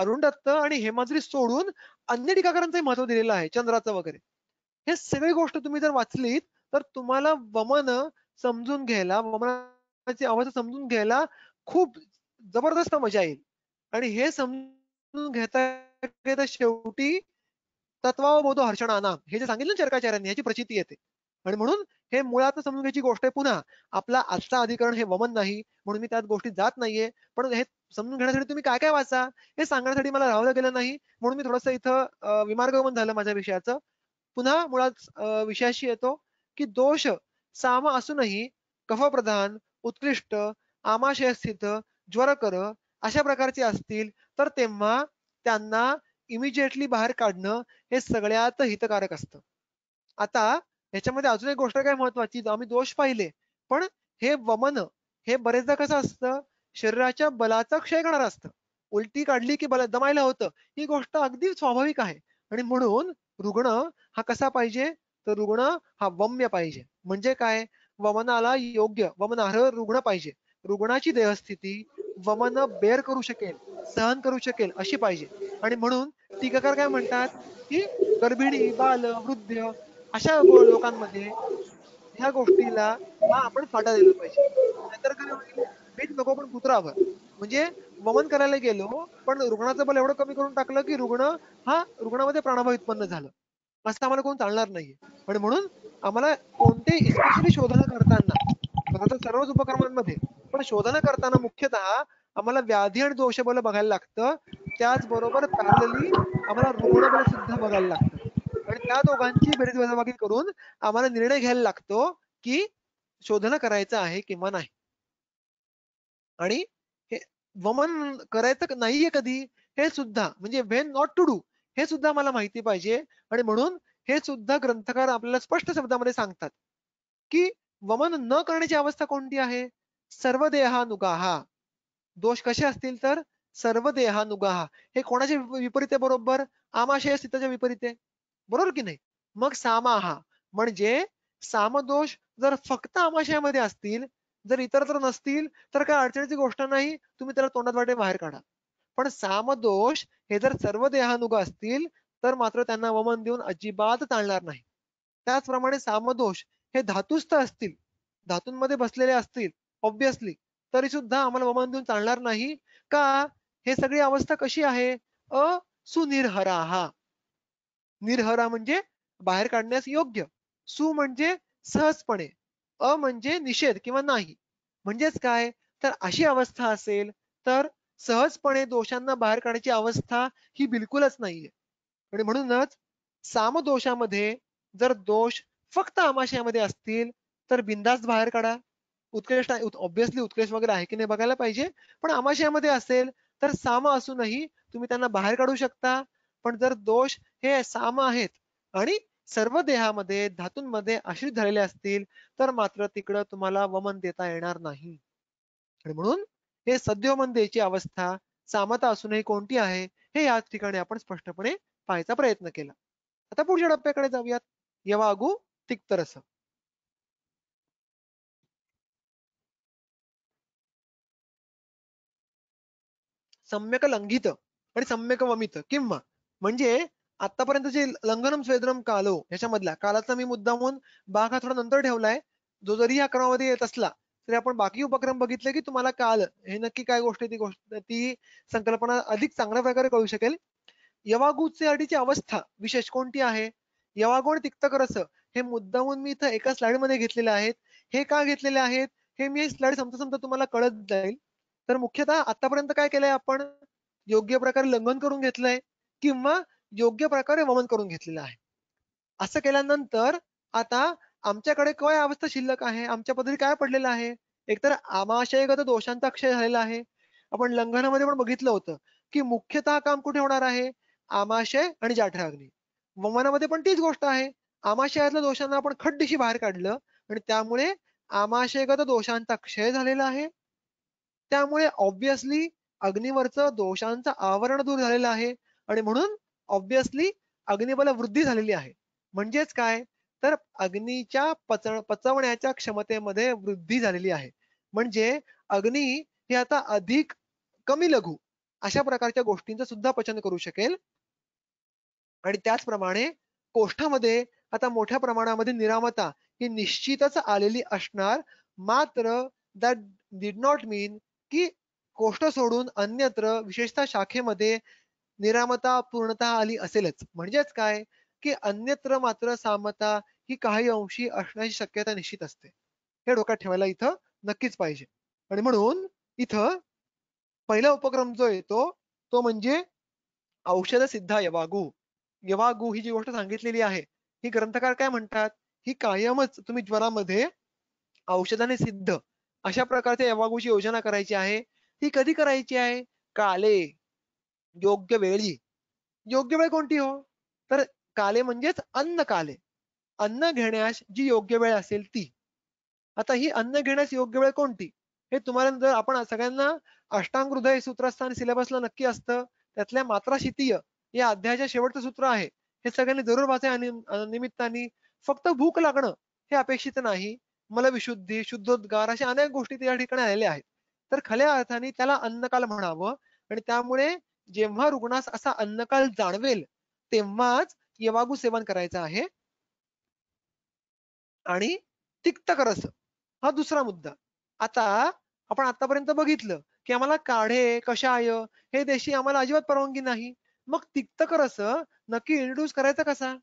अरुण दत्त आणि हेमाद्री सोडून अन्य टीकाकारांचं महत्व दिलेलं आहे चंद्राचं वगैरे हे सगळी गोष्ट तुम्ही जर वाचलीत तर तुम्हाला वमन समजून घ्यायला वमनाची अवस्था समजून घ्यायला खूप जबरदस्त मजा येईल आणि हे समजून घेता घेता शेवटी तत्वावबोध हर्षणानाम हे जे सांगितलं ना चर्काचार्यांनी ह्याची प्रचिती येते आणि म्हणून हे मुळात समजून घ्यायची गोष्ट आहे पुन्हा आपला आजचा अधिकरण हे वमन नाही म्हणून मी त्यात गोष्टी जात नाहीये पण हे समजून घेण्यासाठी तुम्ही काय काय वाचा हे सांगण्यासाठी मला राहावलं गेलं नाही म्हणून मी थोडस इथं विमार्गमन झालं माझ्या विषयाचं पुन्हा मुळात विषयाशी येतो की दोष साम असूनही कफप्रधान उत्कृष्ट आमाशयस्थित स्थित ज्वरकर अशा प्रकारचे असतील तर तेव्हा त्यांना इमिजिएटली बाहेर काढणं हे सगळ्यात हितकारक असतं आता याच्यामध्ये अजून एक गोष्ट काय महत्वाची आम्ही दोष पाहिले पण हे वमन हे बरेचदा कसं असतं शरीराच्या बलाचा क्षय करणार असतं उलटी काढली की बला दमायला होतं ही गोष्ट अगदी स्वाभाविक आहे आणि म्हणून रुग्ण हा कसा पाहिजे तर रुग्ण हा वम्य पाहिजे म्हणजे काय वमनाला योग्य वमनार्ह रुग्ण पाहिजे रुग्णाची देहस्थिती वमन बेर करू शकेल सहन करू शकेल अशी पाहिजे आणि म्हणून टीकाकार काय म्हणतात की गर्भिणी बाल वृद्ध अशा लोकांमध्ये ह्या गोष्टीला आपण फाटा दिला पाहिजे नंतर काय होईल नको पण कुत्रावर म्हणजे वमन करायला गेलो पण रुग्णाचं बल एवढं कमी करून टाकलं की रुग्ण हा रुग्णामध्ये प्राणाभाव उत्पन्न झालं असं आम्हाला कोण चालणार नाही पण म्हणून आम्हाला कोणते स्पेशली शोधना करताना सर्वच उपक्रमांमध्ये पण शोधना करताना मुख्यतः आम्हाला व्याधी आणि दोषबल बघायला लागतं त्याचबरोबर पॅरलली आम्हाला रुग्णबल सुद्धा बघायला लागतं आणि त्या दोघांची बेरीज वजाबाकी करून आम्हाला निर्णय घ्यायला लागतो की शोधन करायचं आहे किंवा नाही आणि हे वमन करायचं नाहीये कधी हे सुद्धा म्हणजे व्हेन नॉट टू डू हे सुद्धा मला माहिती पाहिजे आणि म्हणून हे सुद्धा ग्रंथकार आपल्याला स्पष्ट शब्दामध्ये सांगतात की वमन न करण्याची अवस्था कोणती आहे सर्व देहानुगाहा दोष कसे असतील तर सर्व देहानुगाहा हे कोणाच्या विपरीत आहे बरोबर आमाशय स्थिताच्या विपरीत आहे बरोबर की नाही मग सामाहा म्हणजे सामदोष जर फक्त आमाशयामध्ये असतील जर इतर तर नसतील तर काय अडचणीची गोष्ट नाही तुम्ही त्याला तोंडात वाटे बाहेर काढा पण सामदोष हे जर सर्व देहानुग असतील तर मात्र त्यांना वमन देऊन अजिबात चालणार नाही त्याचप्रमाणे सामदोष हे धातुस्थ असतील धातूंमध्ये बसलेले असतील ऑब्विसली तरी सुद्धा आम्हाला वमन देऊन चालणार नाही का हे सगळी अवस्था कशी आहे सुनिर्हरा हा निर्हरा म्हणजे बाहेर काढण्यास योग्य सु म्हणजे सहजपणे अ म्हणजे निषेध किंवा नाही म्हणजेच काय तर अशी अवस्था असेल तर सहजपणे दोषांना बाहेर काढायची अवस्था ही बिलकुलच नाहीये आणि म्हणूनच सामदोषामध्ये जर दोष फक्त आमाशयामध्ये असतील तर बिंदास बाहेर काढा उत्कृष्ट ऑब्विसली उत्कृष्ट वगैरे आहे की नाही बघायला पाहिजे पण आमाशयामध्ये असेल तर साम असूनही तुम्ही त्यांना बाहेर काढू शकता पण जर दोष हे साम आहेत आणि सर्व देहामध्ये धातूंमध्ये आश्रित झालेले असतील तर मात्र तिकडं तुम्हाला वमन देता येणार नाही म्हणून हे सद्योमनतेची अवस्था सामता असूनही कोणती आहे हे या ठिकाणी आपण स्पष्टपणे पाहायचा प्रयत्न केला आता पुढच्या टप्प्याकडे जाऊयात यवागु तिक्तरस सम्यक लंघित आणि सम्यक वमित किंवा म्हणजे आतापर्यंत जे लंघनम स्वेद्रम कालो ह्याच्यामधला कालाचा मी मुद्दा म्हणून हा थोडा नंतर ठेवलाय जो जरी या क्रमामध्ये येत असला तरी आपण बाकी उपक्रम बघितले की तुम्हाला काल हे नक्की काय गोष्ट ती गोष्ट ती संकल्पना अधिक चांगल्या प्रकारे कळू शकेल यवागुचे अडीची अवस्था विशेष कोणती आहे यवागुण तिक्तकरस हे मुद्दामून मी इथं एका स्लाइड मध्ये घेतलेले आहेत हे का घेतलेले आहेत हे मी स्लाइड समजा समजा तुम्हाला कळत जाईल तर मुख्यतः आतापर्यंत काय केलंय आपण योग्य प्रकारे लंघन करून घेतलंय किंवा योग्य प्रकारे वमन करून घेतलेलं आहे असं केल्यानंतर आता आमच्याकडे काय अवस्था शिल्लक आहे आमच्या पद्धती काय पडलेलं आहे एकतर आमाशयगत दोषांचा क्षय झालेला आहे आपण लंघनामध्ये पण बघितलं होतं की मुख्यतः काम कुठे होणार आहे आमाशय आणि जाठराग्नी वमनामध्ये पण तीच गोष्ट आहे आमाशयातल्या दोषांना आपण खड्डीशी बाहेर काढलं आणि त्यामुळे आमाशयगत दोषांचा क्षय झालेला आहे त्यामुळे ऑब्विसली अग्निवरचं दोषांचं आवरण दूर झालेलं आहे आणि म्हणून ऑब्विसली अग्निबल वृद्धी झालेली आहे म्हणजेच काय तर अग्नीच्या पच पचवण्याच्या क्षमतेमध्ये वृद्धी झालेली आहे म्हणजे अग्नी हे आता अधिक कमी लघु अशा प्रकारच्या गोष्टींचं सुद्धा पचन करू शकेल आणि त्याचप्रमाणे कोष्ठामध्ये आता मोठ्या प्रमाणामध्ये निरामता ही निश्चितच आलेली असणार मात्र दॅट डीड नॉट मीन की कोष्ट सोडून अन्यत्र विशेषतः शाखेमध्ये निरामता पूर्णता आली असेलच म्हणजेच काय की अन्यत्र मात्र सामता ही काही अंशी असण्याची शक्यता निश्चित असते. हे डोक्यात ठेवायला इथं नक्कीच पाहिजे आणि म्हणून इथं पहिला उपक्रम जो येतो तो म्हणजे औषध सिद्धा यवागु यवागू ही जी गोष्ट सांगितलेली आहे ही ग्रंथकार काय म्हणतात ही कायमच तुम्ही ज्वरामध्ये औषधाने सिद्ध अशा प्रकारच्या यवागूची योजना करायची आहे ती कधी करायची आहे काले योग्य वेळी योग्य वेळ कोणती हो तर काले म्हणजेच अन्न काले अन्न घेण्यास जी योग्य वेळ असेल ती आता ही अन्न घेण्यास योग्य वेळ कोणती हे तुम्हाला जर आपण सगळ्यांना अष्टांग हृदय सूत्रस्थान सिलेबसला नक्की असतं त्यातल्या मात्रा शितीय या अध्यायाच्या शेवटचं सूत्र आहे हे सगळ्यांनी जरूर आणि निमित्ताने फक्त भूक लागणं हे अपेक्षित नाही मला विशुद्धी शुद्धोद्गार अशा अनेक गोष्टी त्या ठिकाणी आलेल्या आहेत तर खऱ्या अर्थाने त्याला अन्नकाल म्हणावं आणि त्यामुळे जेव्हा रुग्णास असा अन्नकाल जाणवेल तेव्हाच येवागु सेवन करायचं आहे. आणि तिक्तकर करस हा दुसरा मुद्दा. आता आपण आतापर्यंत बघितलं की आम्हाला काढे, आहे हे देशी आम्हाला अजिबात परवानगी नाही. मग तिक्तकर करस नक्की इंट्रोड्यूस करायचा कसा?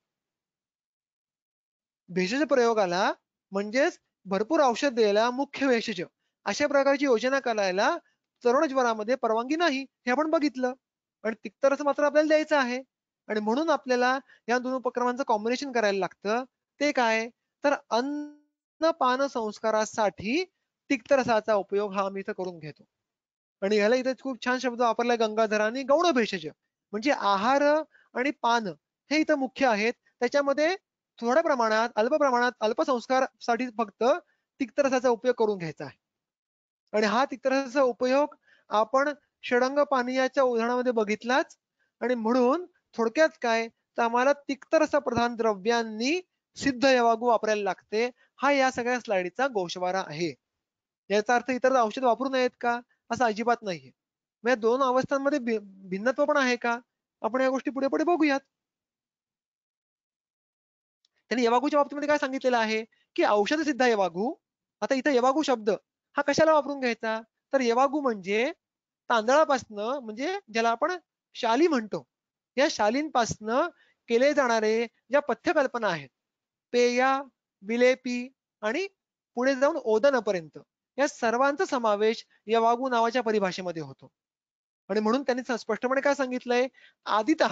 भेषज प्रयोगाला म्हणजेच भरपूर औषध द्यायला मुख्य भेषज अशा प्रकारची योजना करायला तरुण ज्वरामध्ये परवानगी नाही हे आपण बघितलं. पण तिक्तरस मात्र आपल्याला द्यायचं आहे आणि म्हणून आपल्याला या दोन उपक्रमांचं कॉम्बिनेशन करायला लागतं ते काय तर अन्न पान संस्कारासाठी तिक्तरसाचा उपयोग हा आम्ही इथं करून घेतो आणि ह्याला इथे खूप छान शब्द वापरलाय गंगाधरांनी गौण भेषज म्हणजे आहार आणि पान हे इथं मुख्य आहेत त्याच्यामध्ये थोड्या प्रमाणात अल्प प्रमाणात अल्पसंस्कारासाठी फक्त तिक्तरसाचा उपयोग करून घ्यायचा आहे आणि हा तिक्तरसाचा उपयोग आपण षडंग पानीयाच्या उदाहरणामध्ये बघितलाच आणि म्हणून थोडक्यात काय तर आम्हाला तिक्तर प्रधान द्रव्यांनी सिद्ध यवागू वापरायला लागते हा या सगळ्या स्लाइडचा गोषवारा आहे याचा अर्थ इतर औषध वापरू नयेत का असं अजिबात नाहीये या दोन अवस्थांमध्ये भिन्नत्व पण आहे का आपण या गोष्टी पुढे पुढे बघूयात त्यांनी यवागूच्या बाबतीमध्ये काय सांगितलेलं आहे की औषध सिद्ध यवागू आता इथं यवागू शब्द हा कशाला वापरून घ्यायचा तर यवागू म्हणजे तांदळापासनं म्हणजे ज्याला आपण शाली म्हणतो या शालींपासनं केले जाणारे ज्या पथ्यकल्पना आहेत पेया बिलेपी आणि पुढे जाऊन ओदनपर्यंत या सर्वांचा समावेश या वागू नावाच्या परिभाषेमध्ये होतो आणि म्हणून त्यांनी स्पष्टपणे काय सांगितलंय आदित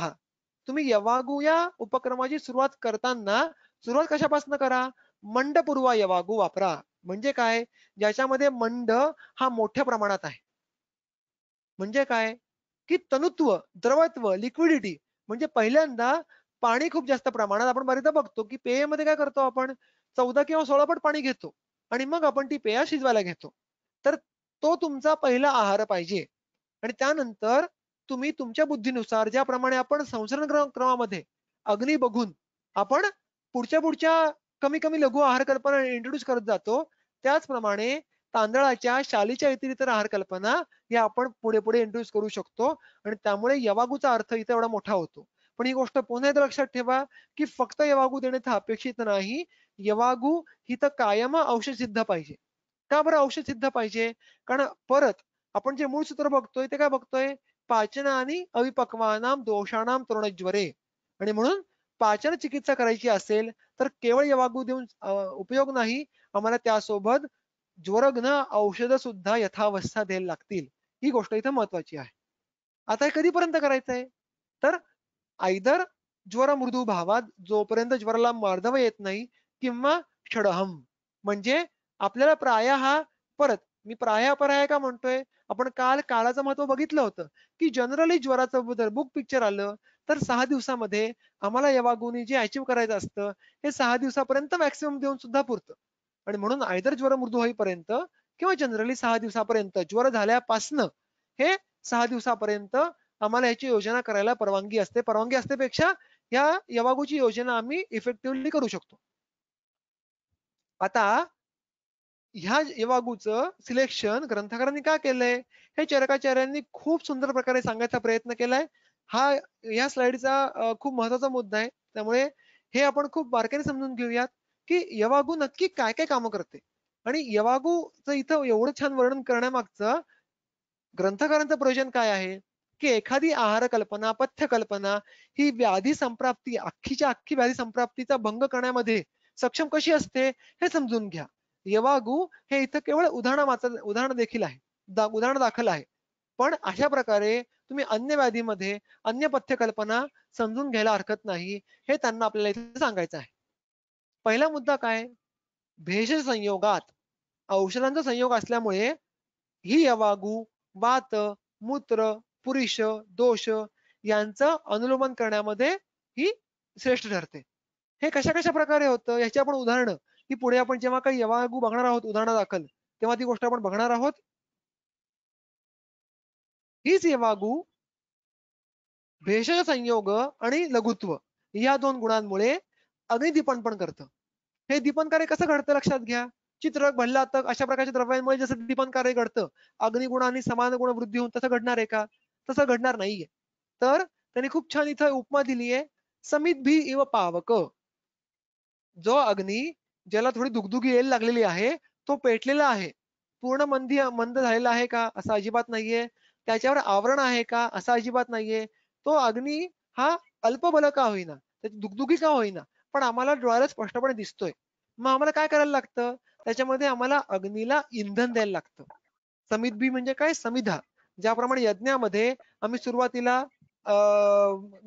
तुम्ही यवागू या उपक्रमाची सुरुवात करताना सुरुवात कशापासून करा मंडपूर्वा यवागू वापरा म्हणजे काय ज्याच्यामध्ये मंड हा मोठ्या प्रमाणात आहे म्हणजे काय की तनुत्व द्रवत्व लिक्विडिटी म्हणजे पहिल्यांदा पाणी खूप जास्त प्रमाणात आपण बरेचदा बघतो की पेयामध्ये काय करतो आपण चौदा किंवा सोळा पट पाणी घेतो आणि मग आपण ती पेया शिजवायला घेतो तर तो तुमचा पहिला आहार पाहिजे आणि त्यानंतर तुम्ही तुमच्या बुद्धीनुसार ज्याप्रमाणे आपण संसर्ग क्रमामध्ये अग्नी बघून आपण पुढच्या पुढच्या कमी कमी लघु आहार कल्पना इंट्रोड्यूस करत जातो त्याचप्रमाणे तांदळाच्या शालीच्या व्यतिरिक्त आहार कल्पना या आपण पुढे पुढे इंट्रोड्यूस करू शकतो आणि त्यामुळे यवागूचा अर्थ इथे एवढा मोठा होतो पण ही गोष्ट पुन्हा एकदा लक्षात ठेवा की फक्त यवागु देण्यात अपेक्षित नाही यवागू ही तर कायम औषध सिद्ध पाहिजे का बरं औषध सिद्ध पाहिजे कारण परत आपण जे मूळ सूत्र बघतोय ते काय बघतोय पाचन आणि अविपक्वानाम दोषाणाम ज्वरे आणि म्हणून पाचन चिकित्सा करायची असेल तर केवळ यवागू देऊन उपयोग नाही आम्हाला त्यासोबत ज्वरग्न औषध सुद्धा यथावस्था द्यायला लागतील ही गोष्ट इथं महत्वाची आहे आता हे कधीपर्यंत करायचं आहे तर आयदर ज्वर मृदू भावात जोपर्यंत ज्वराला मार्दव येत नाही किंवा क्षडहम म्हणजे आपल्याला प्राय हा परत मी प्राय अपराय का म्हणतोय आपण काल काळाचं महत्व बघितलं होतं की जनरली ज्वराचं जर बुक पिक्चर आलं तर सहा दिवसामध्ये आम्हाला या वागुनी जे अचीव्ह करायचं असतं हे सहा दिवसापर्यंत मॅक्सिमम देऊन सुद्धा पुरतं आणि म्हणून आयदर ज्वर मृदू होईपर्यंत किंवा जनरली सहा दिवसापर्यंत ज्वर झाल्यापासनं हे सहा दिवसापर्यंत आम्हाला याची योजना करायला परवानगी असते परवानगी असतेपेक्षा या यवागूची योजना आम्ही इफेक्टिव्हली करू शकतो आता ह्या यवागूचं सिलेक्शन ग्रंथकारांनी का केलंय हे चरकाचार्यांनी खूप सुंदर प्रकारे सांगायचा प्रयत्न केलाय हा या स्लाइडचा खूप महत्वाचा मुद्दा आहे त्यामुळे हे आपण खूप बारकाईने समजून घेऊयात की यवागू नक्की काय काय कामं करते आणि यवागूचं इथं एवढं छान वर्णन करण्यामागचं ग्रंथकारांचं प्रयोजन काय आहे की एखादी आहार कल्पना पथ्य कल्पना ही व्याधी संप्राप्ती अख्खीच्या अख्खी व्याधी संप्राप्तीचा भंग करण्यामध्ये सक्षम कशी असते हे समजून घ्या यवागू हे इथं केवळ उदाहरण उदाहरण देखील आहे दा, उदाहरण दाखल आहे पण अशा प्रकारे तुम्ही अन्य व्याधीमध्ये अन्य पथ्यकल्पना समजून घ्यायला हरकत नाही हे त्यांना आपल्याला इथे सांगायचं आहे पहिला मुद्दा काय भेषज संयोगात औषधांचा संयोग असल्यामुळे ही यवागू वात मूत्र पुरुष दोष यांचं अनुलोमन करण्यामध्ये ही श्रेष्ठ ठरते हे कशा कशा प्रकारे होतं याची आपण उदाहरणं ही पुढे आपण जेव्हा काही यवागू बघणार आहोत उदाहरण दाखल तेव्हा ती गोष्ट आपण बघणार आहोत हीच यवागू भेषज संयोग आणि लघुत्व या दोन गुणांमुळे अग्निदीपन पण करतं हे कार्य कसं घडतं लक्षात घ्या चित्रक भल्ला तक अशा प्रकारच्या द्रव्यांमुळे जसं दीपनकार्य घडतं अग्निगुण आणि समान गुण वृद्धी होऊन तसं घडणार आहे का तसं घडणार नाहीये तर त्यांनी खूप छान इथं उपमा दिली आहे समित भी इव पावक जो अग्नी ज्याला थोडी दुगदुगी यायला लागलेली आहे तो पेटलेला आहे पूर्ण मंदी मंद झालेला आहे का असं अजिबात नाहीये त्याच्यावर आवरण आहे का असं अजिबात नाहीये तो अग्नी हा अल्पबल का होईना त्याची दुगदुगी का होईना पण आम्हाला डोळ्याला स्पष्टपणे दिसतोय मग आम्हाला काय करायला लागतं त्याच्यामध्ये आम्हाला अग्नीला इंधन द्यायला लागतं समित म्हणजे काय समिधा ज्याप्रमाणे यज्ञामध्ये आम्ही सुरुवातीला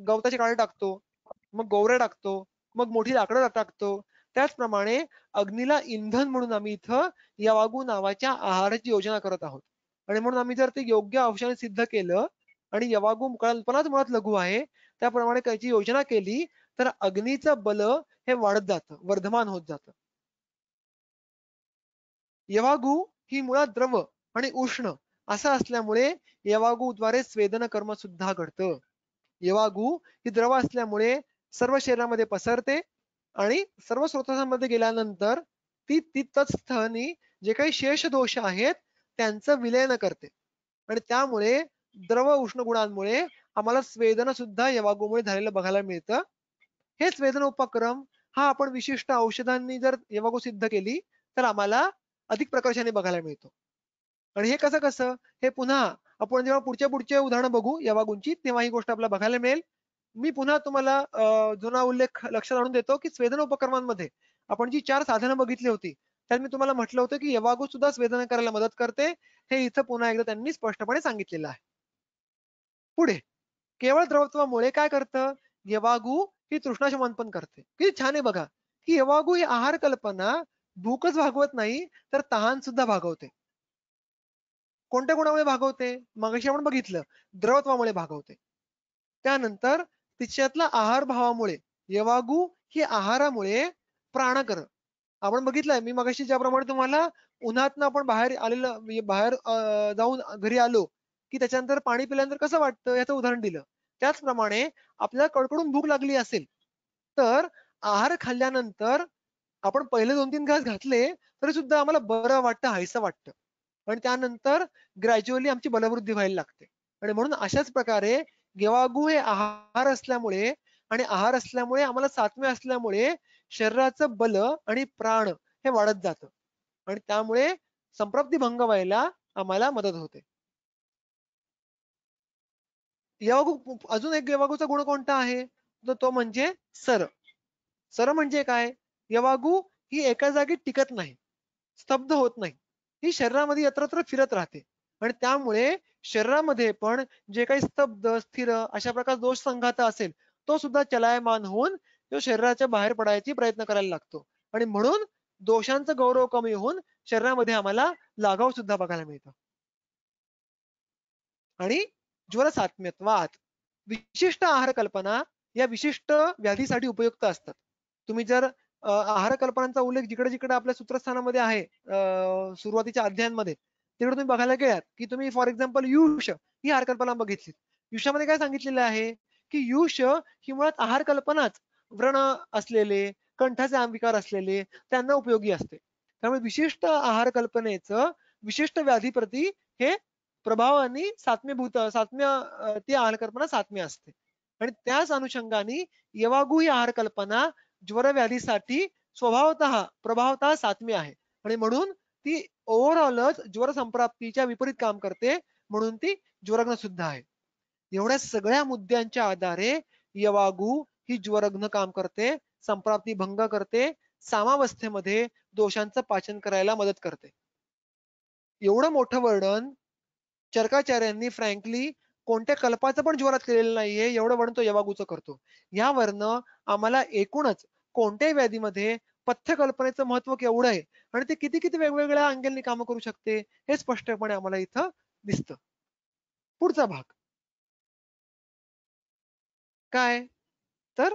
गवताचे काळे टाकतो मग गोवरे टाकतो मग मोठी लाकडं टाकतो त्याचप्रमाणे अग्नीला इंधन म्हणून आम्ही इथं या नावाच्या आहाराची योजना करत आहोत आणि म्हणून आम्ही जर ते योग्य औषध सिद्ध केलं आणि यवागू कल्पनाच मुळात लघु आहे त्याप्रमाणे त्याची योजना केली तर अग्नीचं बल हे वाढत जातं वर्धमान होत जातं यवागु ही मुळात द्रव आणि उष्ण असं असल्यामुळे यवागुद्वारे स्वेदन कर्म सुद्धा घडतं यवागु ही द्रव असल्यामुळे सर्व शरीरामध्ये पसरते आणि सर्व स्रोतांमध्ये गेल्यानंतर ती तिथंच स्थानी जे काही शेष दोष आहेत त्यांचं विलयन करते आणि त्यामुळे द्रव उष्ण गुणांमुळे आम्हाला स्वेदन सुद्धा यवागुमुळे झालेलं बघायला मिळतं हेच वेदन उपक्रम हा आपण विशिष्ट औषधांनी जर यवगो सिद्ध केली तर आम्हाला अधिक प्रकर्षाने बघायला मिळतो आणि हे कसं कसं हे पुन्हा आपण जेव्हा पुढच्या पुढच्या उदाहरणं बघू यवागुंची तेव्हा ही गोष्ट आपल्याला बघायला मिळेल मी पुन्हा तुम्हाला जुना उल्लेख लक्षात आणून देतो की स्वेदन उपक्रमांमध्ये आपण जी चार साधनं बघितली होती त्यात मी तुम्हाला म्हटलं होतं की यवागू सुद्धा स्वेदन करायला मदत करते हे इथं पुन्हा एकदा त्यांनी स्पष्टपणे सांगितलेलं आहे पुढे केवळ द्रवत्वामुळे काय करतं यवागू ही तृष्णाशमान पण करते किती छान आहे बघा की एवागु ही आहार कल्पना भूकच भागवत नाही तर तहान सुद्धा भागवते कोणत्या कोणामुळे भागवते मगाशी आपण बघितलं द्रवत्वामुळे भागवते त्यानंतर तिच्यातला आहार भावामुळे यवागु ही आहारामुळे प्राण कर आपण बघितलंय मी मगाशी ज्याप्रमाणे तुम्हाला उन्हातनं आपण बाहेर आलेलं म्हणजे बाहेर जाऊन घरी आलो की त्याच्यानंतर पाणी पिल्यानंतर कसं वाटतं याचं उदाहरण दिलं त्याचप्रमाणे आपल्याला कडकडून भूक लागली असेल तर आहार खाल्ल्यानंतर आपण पहिले दोन तीन घास घातले तरी सुद्धा आम्हाला बरं वाटतं हायस वाटतं पण त्यानंतर ग्रॅज्युअली आमची बलवृद्धी व्हायला लागते आणि म्हणून अशाच प्रकारे गेवागू हे आहार असल्यामुळे आणि आहार असल्यामुळे आम्हाला सातवे असल्यामुळे शरीराचं बल आणि प्राण हे वाढत जातं आणि त्यामुळे संप्रप्ती भंग व्हायला आम्हाला मदत होते यवागु अजून एक यवागूचा गुण कोणता आहे तर तो म्हणजे सर सर म्हणजे काय यवागू ही एका जागी टिकत नाही स्तब्ध होत नाही ही शरीरामध्ये यत्रत्र फिरत राहते आणि त्यामुळे शरीरामध्ये पण जे काही स्तब्ध स्थिर अशा प्रकार दोष संघात असेल तो सुद्धा चलायमान होऊन तो शरीराच्या बाहेर पडायची प्रयत्न करायला लागतो आणि म्हणून दोषांचं गौरव कमी होऊन शरीरामध्ये आम्हाला लागाव सुद्धा बघायला मिळतं आणि ज्वरसात्म्यत्वात विशिष्ट आहार कल्पना या विशिष्ट व्याधीसाठी उपयुक्त असतात तुम्ही जर आहार कल्पनांचा उल्लेख जिकडे जिकडे आपल्या सूत्रस्थानामध्ये आहे सुरुवातीच्या अध्यायांमध्ये तिकडे तुम्ही बघायला गेलात की तुम्ही फॉर एक्झाम्पल युष ही आहार कल्पना बघितली युषामध्ये काय सांगितलेलं आहे की युष ही मुळात आहार कल्पनाच व्रण असलेले कंठाचे आंबिकार असलेले त्यांना उपयोगी असते त्यामुळे विशिष्ट आहार कल्पनेचं विशिष्ट व्याधीप्रती हे प्रभाव आणि सातमे भूत सातम्या ती आहार कल्पना सातमी असते आणि त्याच अनुषंगाने यवागु ही आहार कल्पना ज्वरव्याधीसाठी स्वभावत प्रभावत सातमी आहे आणि म्हणून ती ओव्हरऑलच ज्वर संप्राप्तीच्या विपरीत काम करते म्हणून ती ज्वरग्न सुद्धा आहे एवढ्या सगळ्या मुद्द्यांच्या आधारे यवागु ही ज्वरग्न काम करते संप्राप्ती भंग करते सामावस्थेमध्ये दोषांचं पाचन करायला मदत करते एवढं मोठं वर्णन चरकाचार्यांनी फ्रँकली कोणत्या कल्पाचं पण जीवनात केलेलं नाहीये एवढं वर्णन तो यवागूचं करतो यावरनं आम्हाला एकूणच कोणत्याही व्याधीमध्ये पथ्यकल्पनेचं महत्व केवढं आहे आणि ते किती किती वेगवेगळ्या अंगेलनी कामं करू शकते हे स्पष्टपणे आम्हाला इथं दिसतं पुढचा भाग काय तर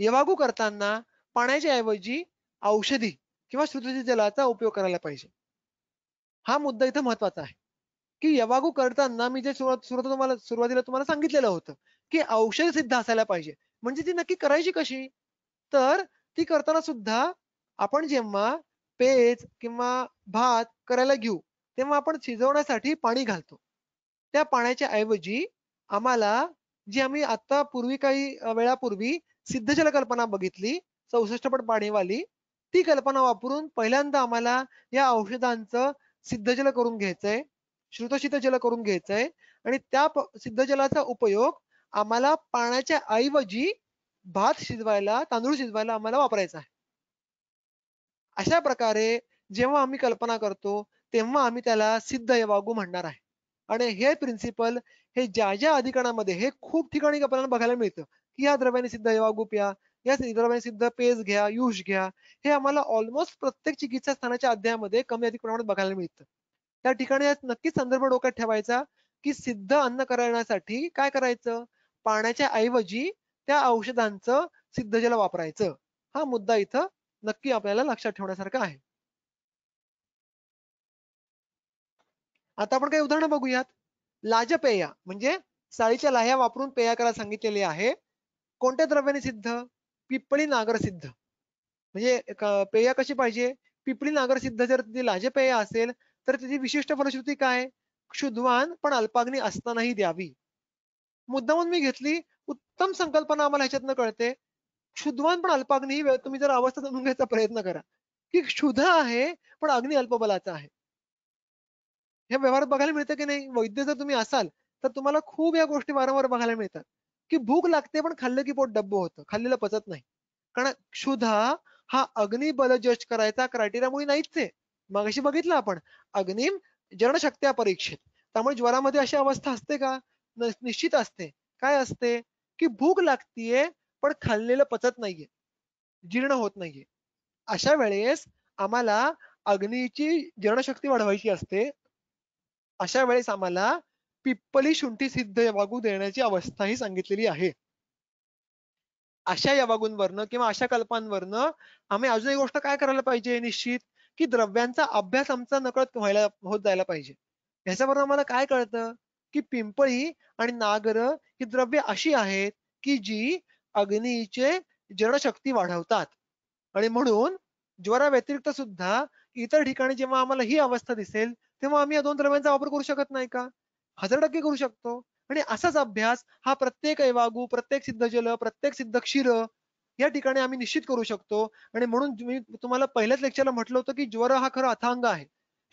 यवागू करताना पाण्याच्या ऐवजी औषधी किंवा शुद्धी जलाचा उपयोग करायला पाहिजे हा मुद्दा इथं महत्वाचा आहे की यवागू करताना मी जे सुरुवात तुम्हाला सुरुवातीला तुम्हाला सांगितलेलं होतं की औषध सिद्ध असायला पाहिजे म्हणजे ती नक्की करायची कशी तर ती करताना सुद्धा आपण जेव्हा पेज किंवा भात करायला घेऊ तेव्हा आपण शिजवण्यासाठी पाणी घालतो त्या पाण्याच्या ऐवजी आम्हाला जी आम्ही आता पूर्वी काही वेळापूर्वी सिद्धजल कल्पना बघितली चौसष्ट पट पाणीवाली ती कल्पना वापरून पहिल्यांदा आम्हाला या औषधांचं सिद्धजल करून घ्यायचंय श्रुतसिद्ध जल करून घ्यायचं आहे आणि त्या सिद्ध जलाचा उपयोग आम्हाला पाण्याच्या ऐवजी भात शिजवायला तांदूळ शिजवायला आम्हाला वापरायचा आहे अशा प्रकारे जेव्हा आम्ही कल्पना करतो तेव्हा आम्ही त्याला सिद्ध यवागू म्हणणार आहे आणि हे प्रिन्सिपल हे ज्या ज्या अधिकरणामध्ये हे खूप ठिकाणी आपल्याला बघायला मिळतं की या द्रव्याने सिद्ध यवागू प्या या द्रव्याने सिद्ध पेज घ्या युष घ्या हे आम्हाला ऑलमोस्ट प्रत्येक चिकित्सा स्थानाच्या अध्यायामध्ये कमी अधिक प्रमाणात बघायला मिळतं त्या ठिकाणी नक्कीच संदर्भ डोक्यात ठेवायचा की सिद्ध अन्न करण्यासाठी काय करायचं पाण्याच्या ऐवजी त्या औषधांचं सिद्ध जल वापरायचं हा मुद्दा इथं नक्की आपल्याला लक्षात ठेवण्यासारखा आहे आता आपण काही उदाहरणं बघूयात लाजपेया म्हणजे साळीच्या लाह्या वापरून पेया करायला सांगितलेली आहे कोणत्या द्रव्याने सिद्ध पिपळी नागर सिद्ध म्हणजे पेया कशी पाहिजे पिपळी नागर सिद्ध जर ती लाजपेया असेल तर त्याची विशिष्ट फलश्रुती काय शुद्धवान पण अल्पाग्नी असतानाही द्यावी म्हणून मी घेतली उत्तम संकल्पना आम्हाला ह्याच्यातनं कळते क्षुद्वान पण अल्पाग्नी ही तुम्ही जर अवस्था जाणून घ्यायचा प्रयत्न करा की क्षुध आहे पण अग्नी अल्पबलाचा आहे हे व्यवहार बघायला मिळतं की नाही वैद्य जर तुम्ही असाल तर तुम्हाला खूप या गोष्टी वारंवार बघायला मिळतात की भूक लागते पण खाल्लं की पोट डब्ब होतं खाल्लेलं पचत नाही कारण क्षुधा हा अग्निबल जज करायचा क्रायटेरियामुळे नाहीच आहे मग अशी बघितलं आपण अग्निम जर्णशक्ती परीक्षित त्यामुळे ज्वरामध्ये अशी अवस्था असते का निश्चित असते काय असते की भूक लागतीये पण खाल्लेलं पचत नाहीये जीर्ण होत नाहीये अशा वेळेस आम्हाला अग्नीची जीर्णशक्ती वाढवायची असते अशा वेळेस आम्हाला पिप्पली शुंठी सिद्ध यवागू देण्याची अवस्था ही सांगितलेली आहे अशा यवागूंवरनं किंवा अशा कल्पांवरनं आम्ही अजून एक गोष्ट काय करायला पाहिजे निश्चित की द्रव्यांचा अभ्यास आमचा नकळत व्हायला होत जायला पाहिजे ह्याच्यावरून आम्हाला काय कळतं की पिंपळी आणि नागर ही द्रव्य अशी आहेत की जी अग्नीचे जनशक्ती वाढवतात आणि म्हणून ज्वरा व्यतिरिक्त सुद्धा इतर ठिकाणी जेव्हा आम्हाला ही अवस्था दिसेल तेव्हा आम्ही या दोन द्रव्यांचा वापर करू शकत नाही का हजार टक्के करू शकतो आणि असाच अभ्यास हा प्रत्येक ऐवागू प्रत्येक सिद्ध जल प्रत्येक सिद्ध क्षीर या ठिकाणी आम्ही निश्चित करू शकतो आणि म्हणून मी तुम्हाला पहिल्याच लेक्चरला म्हटलं होतं की ज्वर हा खरं अथांग आहे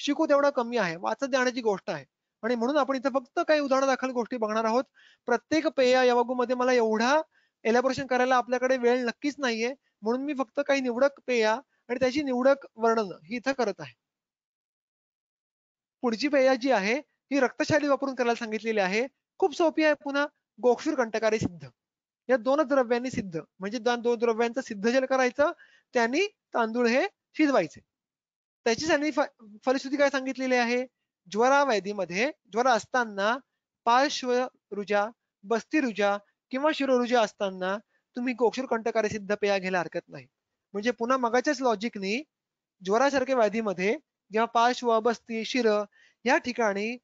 शिकू तेवढा कमी आहे वाचत जाण्याची गोष्ट आहे आणि म्हणून आपण इथं फक्त काही उदाहरण दाखल गोष्टी बघणार आहोत प्रत्येक पेया या मध्ये मला एवढा एलॅबोरेशन करायला आपल्याकडे वेळ नक्कीच नाहीये म्हणून मी फक्त काही निवडक पेया आणि त्याची निवडक वर्णन ही इथं करत आहे पुढची पेया जी आहे ही रक्तशाली वापरून करायला सांगितलेली आहे खूप सोपी आहे पुन्हा गोक्षूर कंटकारी सिद्ध या दोन द्रव्यांनी सिद्ध म्हणजे दोन द्रव्यांचं सिद्ध जल करायचं त्यांनी तांदूळ हे शिजवायचे त्याची त्यांनी फलश्रुती काय सांगितलेली आहे ज्वरावैदीमध्ये ज्वर असताना पार्श्व रुजा बस्ती रुजा किंवा शिरोरुजा असताना तुम्ही गोक्षुर कंटकारी सिद्ध पेया घ्यायला हरकत नाही म्हणजे पुन्हा मगाच्याच लॉजिकनी ज्वरासारख्या व्याधीमध्ये जेव्हा पार्श्व बस्ती शिर या ठिकाणी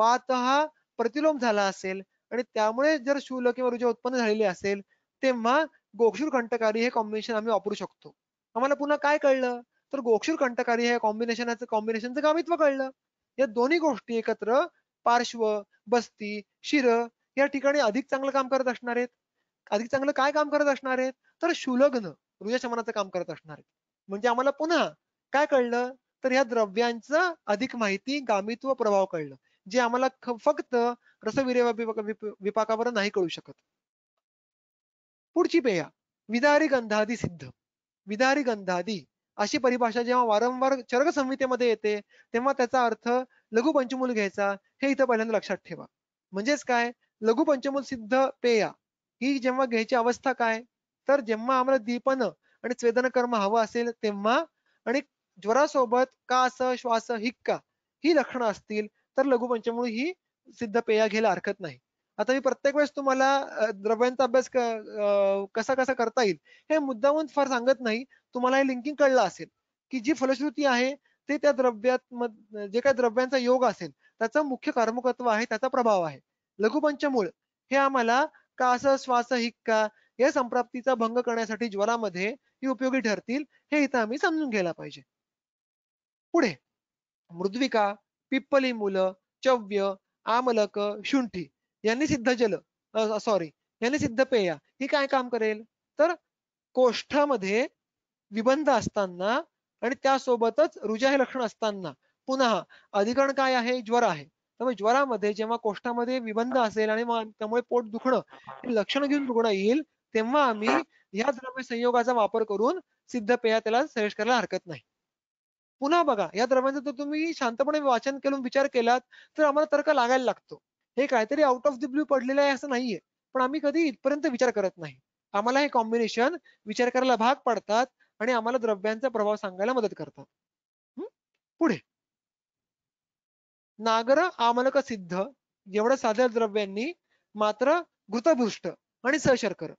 वात हा प्रतिलोम झाला असेल आणि त्यामुळे जर शूल किंवा ऋजा उत्पन्न झालेली असेल तेव्हा गोक्षुर कंटकारी हे कॉम्बिनेशन आम्ही वापरू शकतो. आम्हाला पुन्हा काय कळलं तर गोक्षुर कंटकारी हे कॉम्बिनेशनचं कॉम्बिनेशनचं गामित्व कळलं. या दोन्ही गोष्टी एकत्र पार्श्व, बस्ती, शिर या ठिकाणी अधिक चांगलं काम करत असणार आहेत. अधिक चांगलं काय काम करत असणार आहेत तर शुलग्न शमनाचं काम करत असणार आहेत. म्हणजे आम्हाला पुन्हा काय कळलं तर ह्या द्रव्यांचं अधिक माहिती गामित्व प्रभाव कळलं. जे आम्हाला फक्त रसविरे विपाकावर नाही कळू शकत पुढची पेया विदारी गंधादी सिद्ध विदारी गंधादी अशी परिभाषा जेव्हा वारंवार चरक संहितेमध्ये येते तेव्हा त्याचा अर्थ लघु पंचमूल घ्यायचा हे इथं पहिल्यांदा लक्षात ठेवा म्हणजेच काय लघु पंचमूल सिद्ध पेया ही जेव्हा घ्यायची अवस्था काय तर जेव्हा आम्हाला दीपन आणि स्वेदन कर्म हवं असेल तेव्हा आणि ज्वरासोबत कास श्वास हिक्का ही लक्षणं असतील तर लघुपंचमूळ ही सिद्ध पेया घ्यायला हरकत नाही आता मी प्रत्येक वेळेस तुम्हाला द्रव्यांचा अभ्यास कसा कसा करता येईल हे मुद्दामून फार सांगत नाही तुम्हाला हे लिंकिंग कळलं असेल की जी फलश्रुती आहे ते त्या द्रव्यात जे काय द्रव्यांचा योग असेल त्याचं मुख्य कर्मकत्व आहे त्याचा प्रभाव आहे लघुपंचमूळ हे आम्हाला कास श्वास हिक्का या संप्राप्तीचा भंग करण्यासाठी ज्वरामध्ये ही उपयोगी ठरतील हे इथं आम्ही समजून घ्यायला पाहिजे पुढे मृद्विका पिप्पली मुलं चव्य आमलक शुंठी यांनी सिद्ध जल सॉरी यांनी सिद्ध पेया ही काय काम करेल तर कोष्ठामध्ये विबंध असताना आणि त्यासोबतच रुजा हे लक्षण असताना पुन्हा अधिकरण काय आहे ज्वर आहे त्यामुळे ज्वरामध्ये जेव्हा कोष्ठामध्ये विबंध असेल आणि त्यामुळे पोट दुखणं हे लक्षण घेऊन रुग्ण येईल तेव्हा आम्ही या द्रव्य संयोगाचा वापर करून सिद्ध पेया त्याला सजेस्ट करायला हरकत नाही पुन्हा बघा या द्रव्यांचा जर तुम्ही शांतपणे वाचन केलं विचार केलात तर आम्हाला तर्क लागायला लागतो हे काहीतरी आउट ऑफ द ब्ल्यू पडलेलं आहे असं नाहीये पण आम्ही कधी इथपर्यंत विचार करत नाही आम्हाला हे कॉम्बिनेशन विचार करायला भाग पाडतात आणि आम्हाला द्रव्यांचा प्रभाव सांगायला मदत करतात पुढे नागर आमलक सिद्ध एवढ्या साध्या द्रव्यांनी मात्र घृतभृष्ट आणि सशर्कर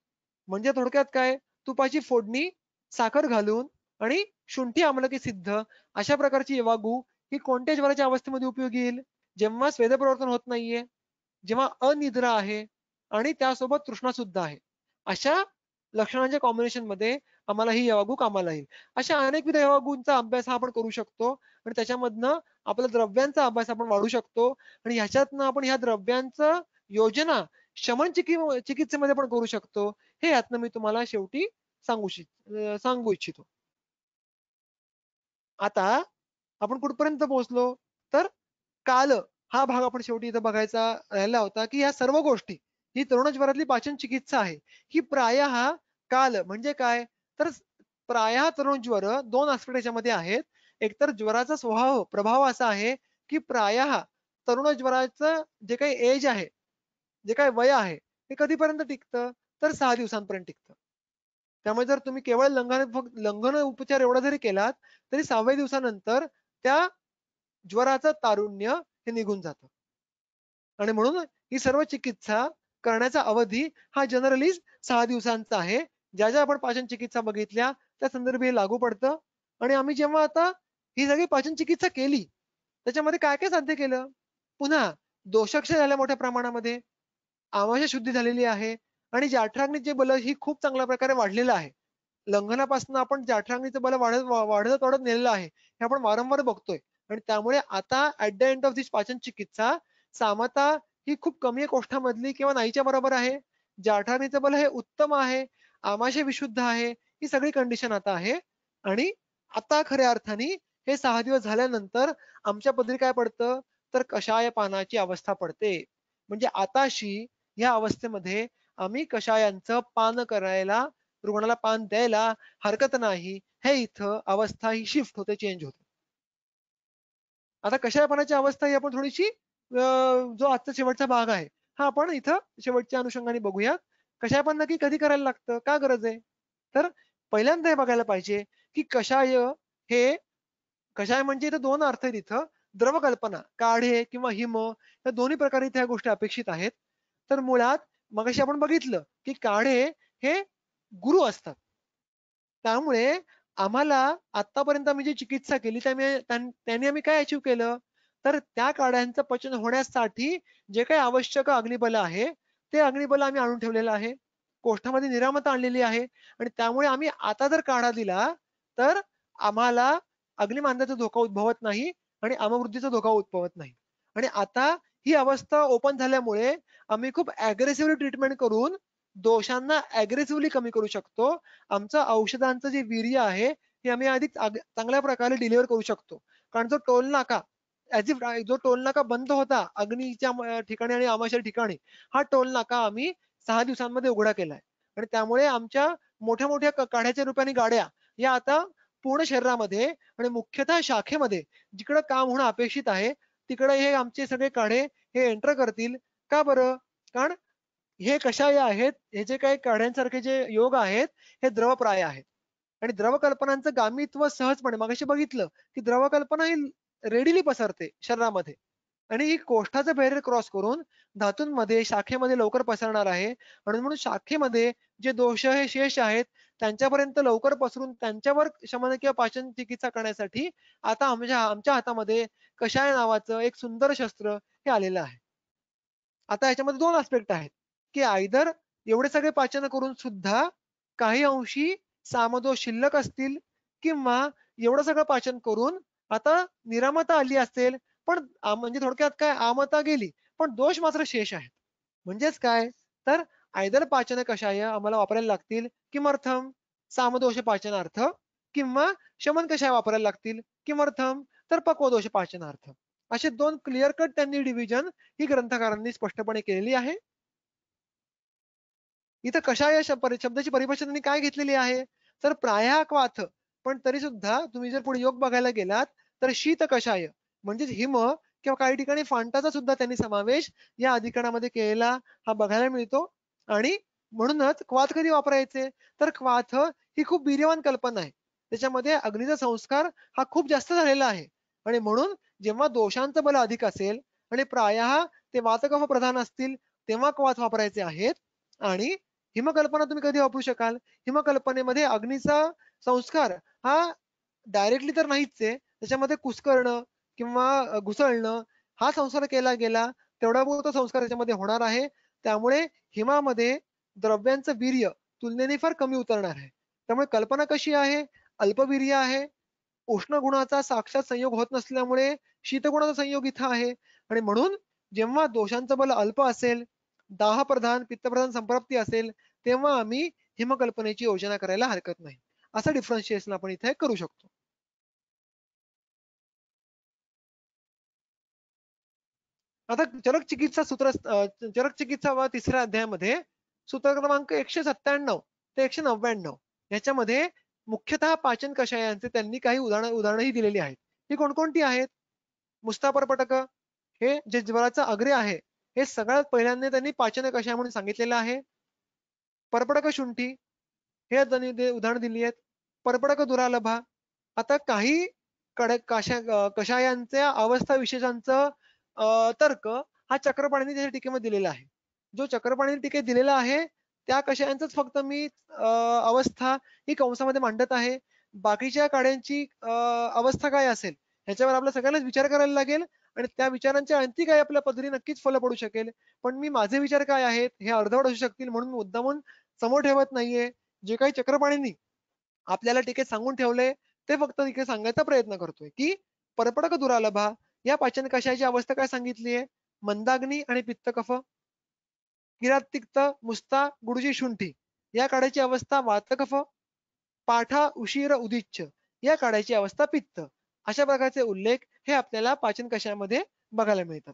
म्हणजे थोडक्यात काय तुपाची फोडणी साखर घालून आणि शुंठी आम्लकी सिद्ध अशा प्रकारची वागू ही कोणत्या ज्वराच्या अवस्थेमध्ये उपयोगी येईल जेव्हा प्रवर्तन होत नाहीये जेव्हा अनिद्रा आहे आणि त्यासोबत तृष्णा सुद्धा आहे अशा लक्षणांच्या कॉम्बिनेशन मध्ये आम्हाला ही यवागू कामाला येईल अशा अनेकविध यवागूंचा अभ्यास हा आपण करू शकतो आणि त्याच्यामधनं आपला द्रव्यांचा अभ्यास आपण वाढू शकतो आणि ह्याच्यातनं आपण ह्या द्रव्यांचं योजना शमन चिकि चिकित्सेमध्ये पण करू शकतो हे यातनं मी तुम्हाला शेवटी सांगू सांगू इच्छितो आता आपण कुठपर्यंत पोहोचलो तर काल हा भाग आपण शेवटी इथं बघायचा राहिला होता की या सर्व गोष्टी ही तरुणाईज्वरातली पाचन चिकित्सा आहे. ही हा काल म्हणजे काय तर प्रायः तरुणज्वर दोन आस्पेक्ट याच्यामध्ये आहेत. एकतर ज्वराचा स्वभाव प्रभाव असा आहे की प्रायः तरुणज्वराचं जे काही एज आहे, जे काही वय आहे ते कधीपर्यंत टिकतं तर सहा दिवसांपर्यंत टिकतं. त्यामुळे जर तुम्ही केवळ लंघन फक्त लंघन उपचार एवढा जरी केलात तरी सहाव्या दिवसानंतर त्या ज्वराचं तारुण्य हे निघून जात आणि म्हणून ही सर्व चिकित्सा करण्याचा अवधी हा जनरली सहा दिवसांचा आहे ज्या ज्या आपण पाचन चिकित्सा बघितल्या त्या संदर्भी लागू पडतं आणि आम्ही जेव्हा आता ही सगळी पाचन चिकित्सा केली त्याच्यामध्ये काय काय साध्य केलं पुन्हा दोषक्ष झाल्या मोठ्या प्रमाणामध्ये आमाशय शुद्धी झालेली आहे आणि जाठरांगणीचे बल ही खूप चांगल्या प्रकारे वाढलेलं आहे. लंघनापासून आपण जाठराग्नीचं बल वाढत वाढत वाढत नेलेलं आहे हे आपण वारंवार बघतोय आणि त्यामुळे आता at the end of this पाचन चिकित्सा सामता ही खूप कमी कोष्ठामधली किंवा नाहीच्या बरोबर आहे जाठराग्नीचं बल हे उत्तम आहे आमाशय विशुद्ध आहे ही सगळी कंडिशन आता आहे आणि आता खऱ्या अर्थाने हे सहा दिवस झाल्यानंतर आमच्या पदरी काय पडतं तर कषाय पानाची अवस्था पडते म्हणजे आताशी या अवस्थेमध्ये आम्ही कशायांच पान करायला रुग्णाला पान द्यायला हरकत नाही हे इथं अवस्था ही शिफ्ट होते चेंज होते आता कशापणाची अवस्था ही आपण थोडीशी जो आजचा शेवटचा भाग आहे हा आपण इथं शेवटच्या अनुषंगाने बघूया कशायपण नक्की कधी करायला लागतं का गरज आहे तर पहिल्यांदा हे बघायला पाहिजे की कशाय हे कषाय म्हणजे इथं दोन अर्थ आहेत इथं द्रवकल्पना काढे किंवा हिम या दोन्ही प्रकारे इथे गोष्टी अपेक्षित आहेत तर मुळात मगाशी आपण बघितलं की काढे हे गुरु असतात त्यामुळे आम्हाला आतापर्यंत आम्ही जी चिकित्सा केली त्यांनी आम्ही काय अचीव्ह केलं तर त्या काड्यांचं पचन होण्यासाठी जे काही आवश्यक अग्निबल आहे ते अग्निबल आम्ही आणून ठेवलेलं आहे कोष्ठामध्ये निरामता आणलेली आहे आणि त्यामुळे आम्ही आता जर काढा दिला तर आम्हाला अग्निमांद्याचा धोका उद्भवत नाही आणि आमवृद्धीचा धोका उद्भवत नाही आणि आता ही अवस्था ओपन झाल्यामुळे आम्ही खूप ऍग्रेसिव्हली ट्रीटमेंट करून दोषांना अग्रेसिव्हली कमी करू शकतो आमचं औषधांचं जे वीर्य आहे ते आम्ही अधिक चांगल्या प्रकारे डिलिव्हर करू शकतो कारण जो टोल नाका इफ जो टोल नाका बंद होता अग्नीच्या ठिकाणी आणि आमाशा ठिकाणी हा टोल नाका आम्ही सहा दिवसांमध्ये उघडा केलाय आणि त्यामुळे आमच्या मोठ्या मोठ्या काढ्याच्या रुपयाने गाड्या या आता पूर्ण शरीरामध्ये आणि मुख्यतः शाखेमध्ये जिकडे काम होणं अपेक्षित आहे तिकडे हे आमचे सगळे काढे हे एंटर करतील का बरं कारण हे कशा आहेत हे जे काही काढ्यांसारखे जे योग आहेत हे द्रवप्राय आहेत आणि द्रवकल्पनांचं गामित्व सहजपणे मगाशी बघितलं की द्रवकल्पना ही रेडीली पसरते शरीरामध्ये आणि ही कोष्ठाचं बॅरियर क्रॉस करून धातूंमध्ये शाखेमध्ये लवकर पसरणार आहे आणि म्हणून शाखेमध्ये जे दोष हे शेष आहेत त्यांच्यापर्यंत लवकर पसरून त्यांच्यावर शमन किंवा पाचन चिकित्सा करण्यासाठी आता आमच्या आमच्या हातामध्ये कशाय नावाचं एक सुंदर शस्त्र हे आलेलं आहे आता याच्यामध्ये दोन आस्पेक्ट आहेत की आयदर एवढे सगळे पाचन करून सुद्धा काही अंशी सामदोष शिल्लक असतील किंवा एवढं सगळं पाचन करून आता निरामता आली असेल पण म्हणजे थोडक्यात काय आमता गेली पण दोष मात्र शेष आहेत म्हणजेच काय तर आयदर पाचन कषाय आम्हाला वापरायला लागतील किमर्थम सामदोष पाचनार्थ किंवा शमन कषाय वापरायला लागतील किमर्थम तर पक्वदोष पाचनार्थ असे दोन क्लिअर कट त्यांनी डिव्हिजन ही ग्रंथकारांनी स्पष्टपणे केलेली आहे इथं कशाय शब्दाची परिभाषा त्यांनी काय घेतलेली आहे तर प्रायाक्वाथ पण तरी सुद्धा तुम्ही जर पुढे योग बघायला गेलात तर शीत कशाय म्हणजेच हिम किंवा काही ठिकाणी फांटाचा सुद्धा त्यांनी समावेश या अधिकारामध्ये केलेला हा बघायला मिळतो आणि म्हणूनच क्वाथ कधी वापरायचे तर क्वाथ ही खूप बीर्यवान कल्पना आहे त्याच्यामध्ये अग्नीचा संस्कार हा खूप जास्त झालेला आहे आणि म्हणून जेव्हा दोषांचं बल अधिक असेल आणि प्राय ते वातकफ प्रधान असतील तेव्हा क्वाथ वापरायचे आहेत आणि हिमकल्पना तुम्ही कधी वापरू शकाल हिमकल्पनेमध्ये अग्नीचा संस्कार हा डायरेक्टली तर नाहीच आहे त्याच्यामध्ये कुस्करणं किंवा घुसळणं हा संस्कार केला गेला तेवढा संस्कार याच्यामध्ये होणार आहे त्यामुळे हिमामध्ये द्रव्यांचं वीर्य तुलनेने फार कमी उतरणार आहे त्यामुळे कल्पना कशी आहे अल्पवीर्य आहे उष्ण गुणाचा साक्षात संयोग होत नसल्यामुळे शीतगुणाचा संयोग इथं आहे आणि म्हणून जेव्हा दोषांचं बल अल्प असेल दाह प्रधान पित्तप्रधान संप्राप्ती असेल तेव्हा आम्ही हिमकल्पनेची योजना करायला हरकत नाही असं डिफरन्शिएशन आपण इथे करू शकतो आता चरक चिकित्सा सूत्र चरक चिकित्सा व तिसऱ्या अध्यायामध्ये सूत्र क्रमांक एकशे सत्त्याण्णव ते एकशे नव्याण्णव याच्यामध्ये मुख्यतः पाचन कषायांचे त्यांनी काही उदाहरण उदाहरणही दिलेली आहेत ही कोणकोणती आहेत मुस्तापर पटक हे जे ज्वराचं अग्रे आहे हे सगळ्यात पहिल्यांदा त्यांनी पाचन कषाय म्हणून सांगितलेलं आहे परपडक शुंठी हे त्यांनी उदाहरण दिली आहेत परपडक दुरालभा आता काही कडक कशा कषायांच्या अवस्था विशेषांचं तर्क हा चक्रपाणी त्याच्या टीकेमध्ये दिलेला आहे जो चक्रपाणी टीके दिलेला आहे त्या कशायांचंच फक्त मी अवस्था ही कंसामध्ये मांडत आहे बाकीच्या काड्यांची अवस्था काय असेल ह्याच्यावर आपल्या सगळ्यांनाच विचार करायला लागेल आणि त्या विचारांच्या आणखी काय आपल्या पदरी नक्कीच फल पडू शकेल पण मी माझे विचार काय आहेत हे अर्धवट असू शकतील म्हणून मुद्दामून समोर ठेवत नाहीये जे काही चक्रपाणींनी आपल्याला टिके सांगून ठेवले ते फक्त तिकडे सांगायचा प्रयत्न करतोय की परपडक दुरालभा या पाचन कशाची अवस्था काय सांगितली आहे मंदाग्नी आणि पित्त कफ तिक्त मुस्ता गुडुजी शुंठी या काड्याची अवस्था वातकफ पाठा उशीर उदिच्छ या काढ्याची अवस्था पित्त अशा प्रकारचे उल्लेख हे आपल्याला पाचन कशामध्ये बघायला मिळतात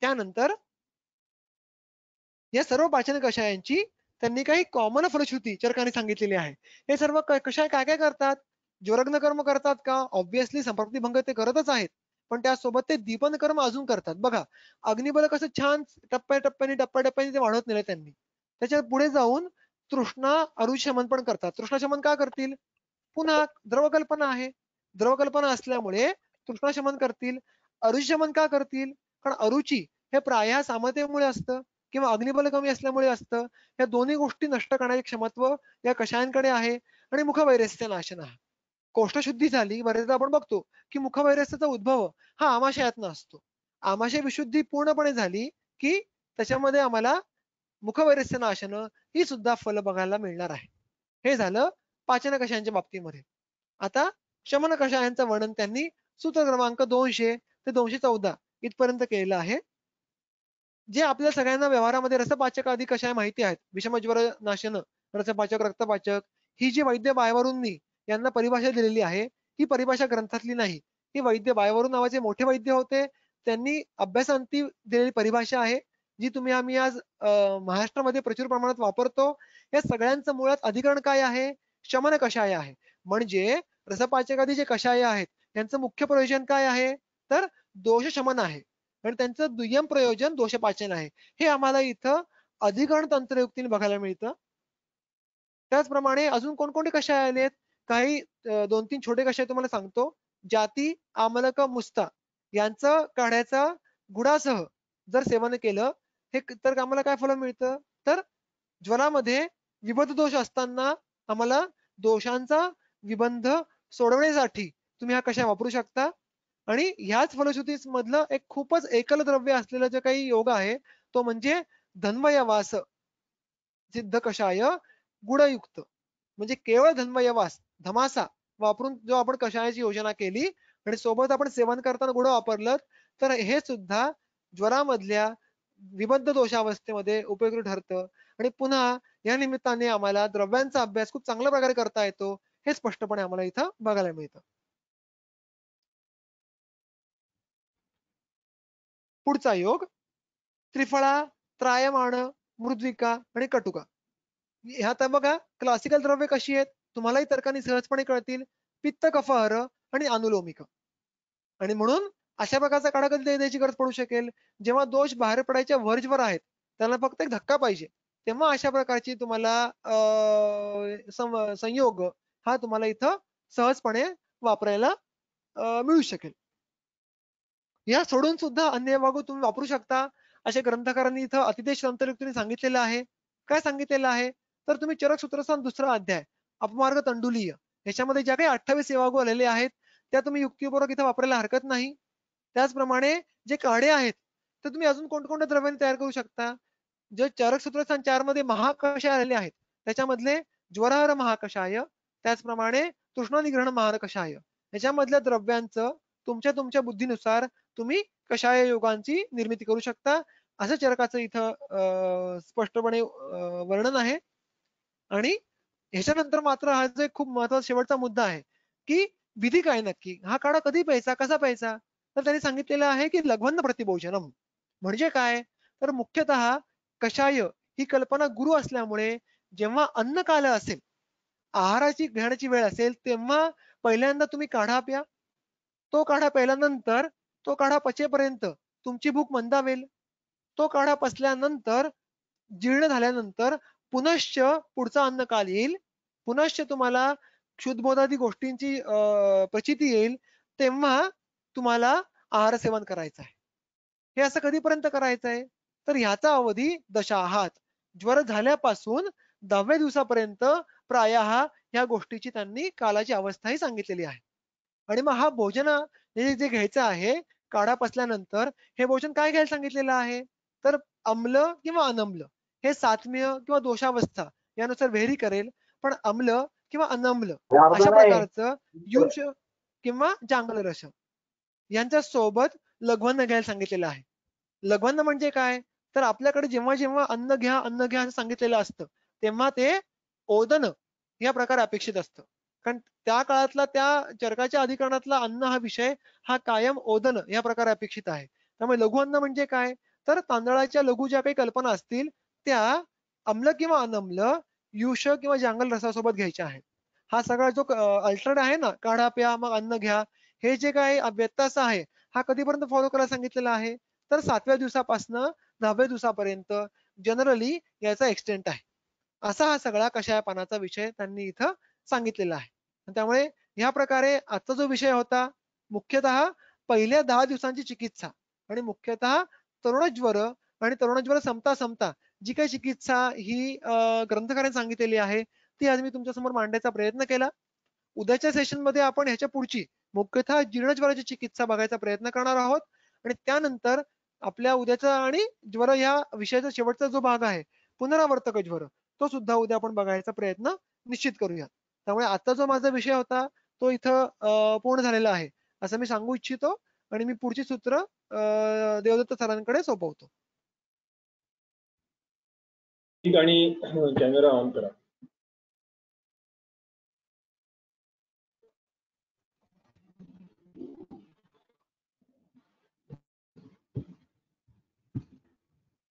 त्यानंतर या सर्व पाचन कशायांची त्यांनी काही कॉमन फलश्रुती चरकाने सांगितलेली आहे हे सर्व कषाय काय काय करतात ज्वरग्न कर्म करतात का ऑब्विसली संप्रप्ती भंग ते करतच आहेत पण त्यासोबत ते दीपन कर्म अजून करतात बघा अग्निबल कसं छान टप्प्याटप्प्याने टप्प्याटप्प्याने ते वाढवत नेलं त्यांनी त्याच्या पुढे जाऊन तृष्णा अरुशमन पण करतात तृष्णाशमन का करतील पुन्हा द्रवकल्पना आहे द्रवकल्पना असल्यामुळे तृष्णाशमन करतील अरुशमन का करतील कारण अरुची हे प्राया सामतेमुळे असतं किंवा अग्निबल कमी असल्यामुळे असतं या दोन्ही गोष्टी नष्ट करण्याचे क्षमत्व या कशायांकडे आहे आणि मुख वैरस्य नाशन आहे कोष्ठशुद्धी झाली बरेचदा आपण बघतो की मुखवैरसाचा उद्भव हा आमाशयातनं असतो आमाशय विशुद्धी पूर्णपणे झाली की त्याच्यामध्ये आम्हाला मुखवैरस्य नाशन ही सुद्धा फल बघायला मिळणार आहे हे झालं पाचन कशाच्या बाबतीमध्ये आता शमन कशायांचं वर्णन त्यांनी सूत्र क्रमांक दोनशे ते दोनशे चौदा इथपर्यंत केलेलं आहे जे आपल्या सगळ्यांना व्यवहारामध्ये रसपाचक आधी कशा माहिती आहेत विषमज्वर नाशन रसपाचक रक्तपाचक ही जी वैद्य बायवरूंनी यांना परिभाषा दिलेली आहे. ही परिभाषा ग्रंथातली नाही. ही वैद्य बायवरू नावाचे मोठे वैद्य होते. त्यांनी अभ्यासांती दिलेली परिभाषा आहे. जी तुम्ही आम्ही आज महाराष्ट्रामध्ये प्रचूर प्रमाणात वापरतो. या सगळ्यांचं मुळात अधिकरण काय आहे? शमन कषाय आहे. म्हणजे आधी जे कषाय आहेत त्यांचं मुख्य प्रयोजन काय आहे? तर दोष शमन आहे. आणि त्यांचं दुय्यम प्रयोजन दोषपाचन आहे. हे आम्हाला इथं अधिकरण तंत्रयुक्तीने बघायला मिळतं. त्याचप्रमाणे अजून कोणकोणते कषाय आलेत? काही दोन तीन छोटे कशा तुम्हाला सांगतो जाती आमलक मुस्ता यांचं काढ्याचा गुडासह जर सेवन केलं हे तर आम्हाला काय फळ मिळतं तर ज्वरामध्ये विबद्ध दोष असताना आम्हाला दोषांचा विबंध सोडवण्यासाठी तुम्ही हा कशा वापरू शकता आणि ह्याच फलश्रुती मधलं एक खूपच एकल द्रव्य असलेलं जे काही योग आहे तो म्हणजे धन्वयवास सिद्ध कषाय गुणयुक्त म्हणजे केवळ धन्वयवास धमासा वापरून जो आपण कशाची योजना केली आणि सोबत आपण सेवन करताना गुड वापरलं तर हे सुद्धा ज्वरामधल्या विबद्ध दोषावस्थेमध्ये उपयोगी ठरतं आणि पुन्हा या निमित्ताने आम्हाला द्रव्यांचा अभ्यास खूप चांगल्या प्रकारे करता येतो हे स्पष्टपणे आम्हाला इथं बघायला मिळतं पुढचा योग त्रिफळा त्रायमान मृद्विका आणि कटुका ह्या तर बघा क्लासिकल द्रव्य कशी आहेत तुम्हालाही तर्काने सहजपणे कळतील पित्त कफहर आणि अनुलोमिक आणि म्हणून अशा प्रकारचा काढा कधी द्यायची गरज पडू शकेल जेव्हा दोष बाहेर पडायच्या वर्जवर आहेत त्यांना फक्त एक धक्का पाहिजे तेव्हा अशा प्रकारची तुम्हाला संयोग हा तुम्हाला इथं सहजपणे वापरायला मिळू शकेल या सोडून सुद्धा अन्य वागू तुम्ही वापरू शकता असे ग्रंथकारांनी इथं अतिदेश सांगितलेलं आहे काय सांगितलेलं आहे तर तुम्ही चरक सूत्रस्थान दुसरा अध्याय अपमार्ग तंडुलीय याच्यामध्ये ज्या काही अठ्ठावीस सेवागू आलेले आहेत त्या तुम्ही युक्तिपूर्वक इथे वापरायला हरकत नाही त्याचप्रमाणे जे काढे आहेत ते तुम्ही अजून कोणकोणत्या द्रव्याने तयार करू शकता जे चरक सूत्रस्थान चार मध्ये महाकषाय आलेले आहेत त्याच्यामधले ज्वरहर महाकषाय त्याचप्रमाणे निग्रहण महाकषाय ह्याच्यामधल्या द्रव्यांचं तुमच्या तुमच्या बुद्धीनुसार तुम्ही कशाय योगांची निर्मिती करू शकता असं चरकाचं इथं स्पष्टपणे वर्णन आहे आणि ह्याच्यानंतर मात्र हा जो खूप महत्वाचा शेवटचा मुद्दा आहे की विधी काय नक्की हा काढा कधी प्यायचा कसा प्यायचा तर त्यांनी सांगितलेलं आहे की लघवन्न प्रतिभोजनम म्हणजे काय तर मुख्यतः कषाय ही कल्पना गुरु असल्यामुळे जेव्हा अन्न काल असेल आहाराची घेण्याची वेळ असेल तेव्हा पहिल्यांदा तुम्ही काढा प्या तो काढा प्यायल्यानंतर तो काढा पचेपर्यंत तुमची भूक मंदावेल तो काढा पचल्यानंतर जीर्ण झाल्यानंतर पुनश्च पुढचा काल येईल पुनश्च तुम्हाला शुद्धबोधादी गोष्टींची प्रचिती येईल तेव्हा तुम्हाला आहार सेवन करायचं आहे हे असं कधीपर्यंत करायचं आहे तर ह्याचा अवधी दशाहात ज्वर झाल्यापासून दहाव्या दिवसापर्यंत प्राय ह्या गोष्टीची त्यांनी कालाची अवस्था ही सांगितलेली आहे आणि मग हा भोजन हे जे घ्यायचं आहे काढा पसल्यानंतर हे भोजन काय घ्यायला सांगितलेलं आहे तर अमल किंवा अनम्ल हे सातमीय किंवा दोषावस्था यानुसार व्हेरी करेल पण अम्ल किंवा अनम्ल अशा प्रकारचं युष किंवा जांगल रस यांच्या सोबत लघवन्न घ्यायला सांगितलेलं आहे लघवन्न म्हणजे काय तर आपल्याकडे जेव्हा जेव्हा अन्न घ्या अन्न घ्या असं सांगितलेलं असतं तेव्हा ते ओदन या प्रकार अपेक्षित असतं कारण त्या काळातला त्या चरकाच्या अधिकरणातला अन्न हा विषय हा कायम ओदन या प्रकारे अपेक्षित आहे त्यामुळे लघु अन्न म्हणजे काय तर तांदळाच्या लघु ज्या काही कल्पना असतील त्या अमल किंवा अनम्ल युष किंवा जांगल रसासोबत घ्यायच्या आहेत. हा सगळा जो अल्टरनेट आहे ना काढा प्या मग अन्न घ्या हे जे काय व्यत्यास आहे हा कधीपर्यंत फॉलो करायला सांगितलेला आहे तर सातव्या दिवसापासनं दहाव्या दिवसापर्यंत जनरली याचा एक्सटेंट आहे असा हा सगळा कशा पानाचा विषय त्यांनी इथं सांगितलेला आहे त्यामुळे ह्या प्रकारे आजचा जो विषय होता मुख्यतः पहिल्या दहा दिवसांची चिकित्सा आणि मुख्यतः तरुणज्वर आणि तरुणज्वर संपता संपता जी काही चिकित्सा ही ग्रंथकाराने सांगितलेली आहे ती आज मी तुमच्या समोर मांडण्याचा प्रयत्न केला उद्याच्या सेशन मध्ये आपण ह्याच्या पुढची मुख्यतः जीर्णज्वराची चिकित्सा बघायचा प्रयत्न करणार आहोत आणि त्यानंतर आपल्या उद्याचा आणि ज्वर या विषयाचा शेवटचा जो भाग आहे पुनरावर्तक ज्वर तो सुद्धा उद्या आपण बघायचा प्रयत्न निश्चित करूया त्यामुळे आता जो माझा विषय होता तो इथं पूर्ण झालेला आहे असं मी सांगू इच्छितो आणि मी पुढची सूत्र देवदत्त सरांकडे सोपवतो ठिकाणी कॅमेरा ऑन करा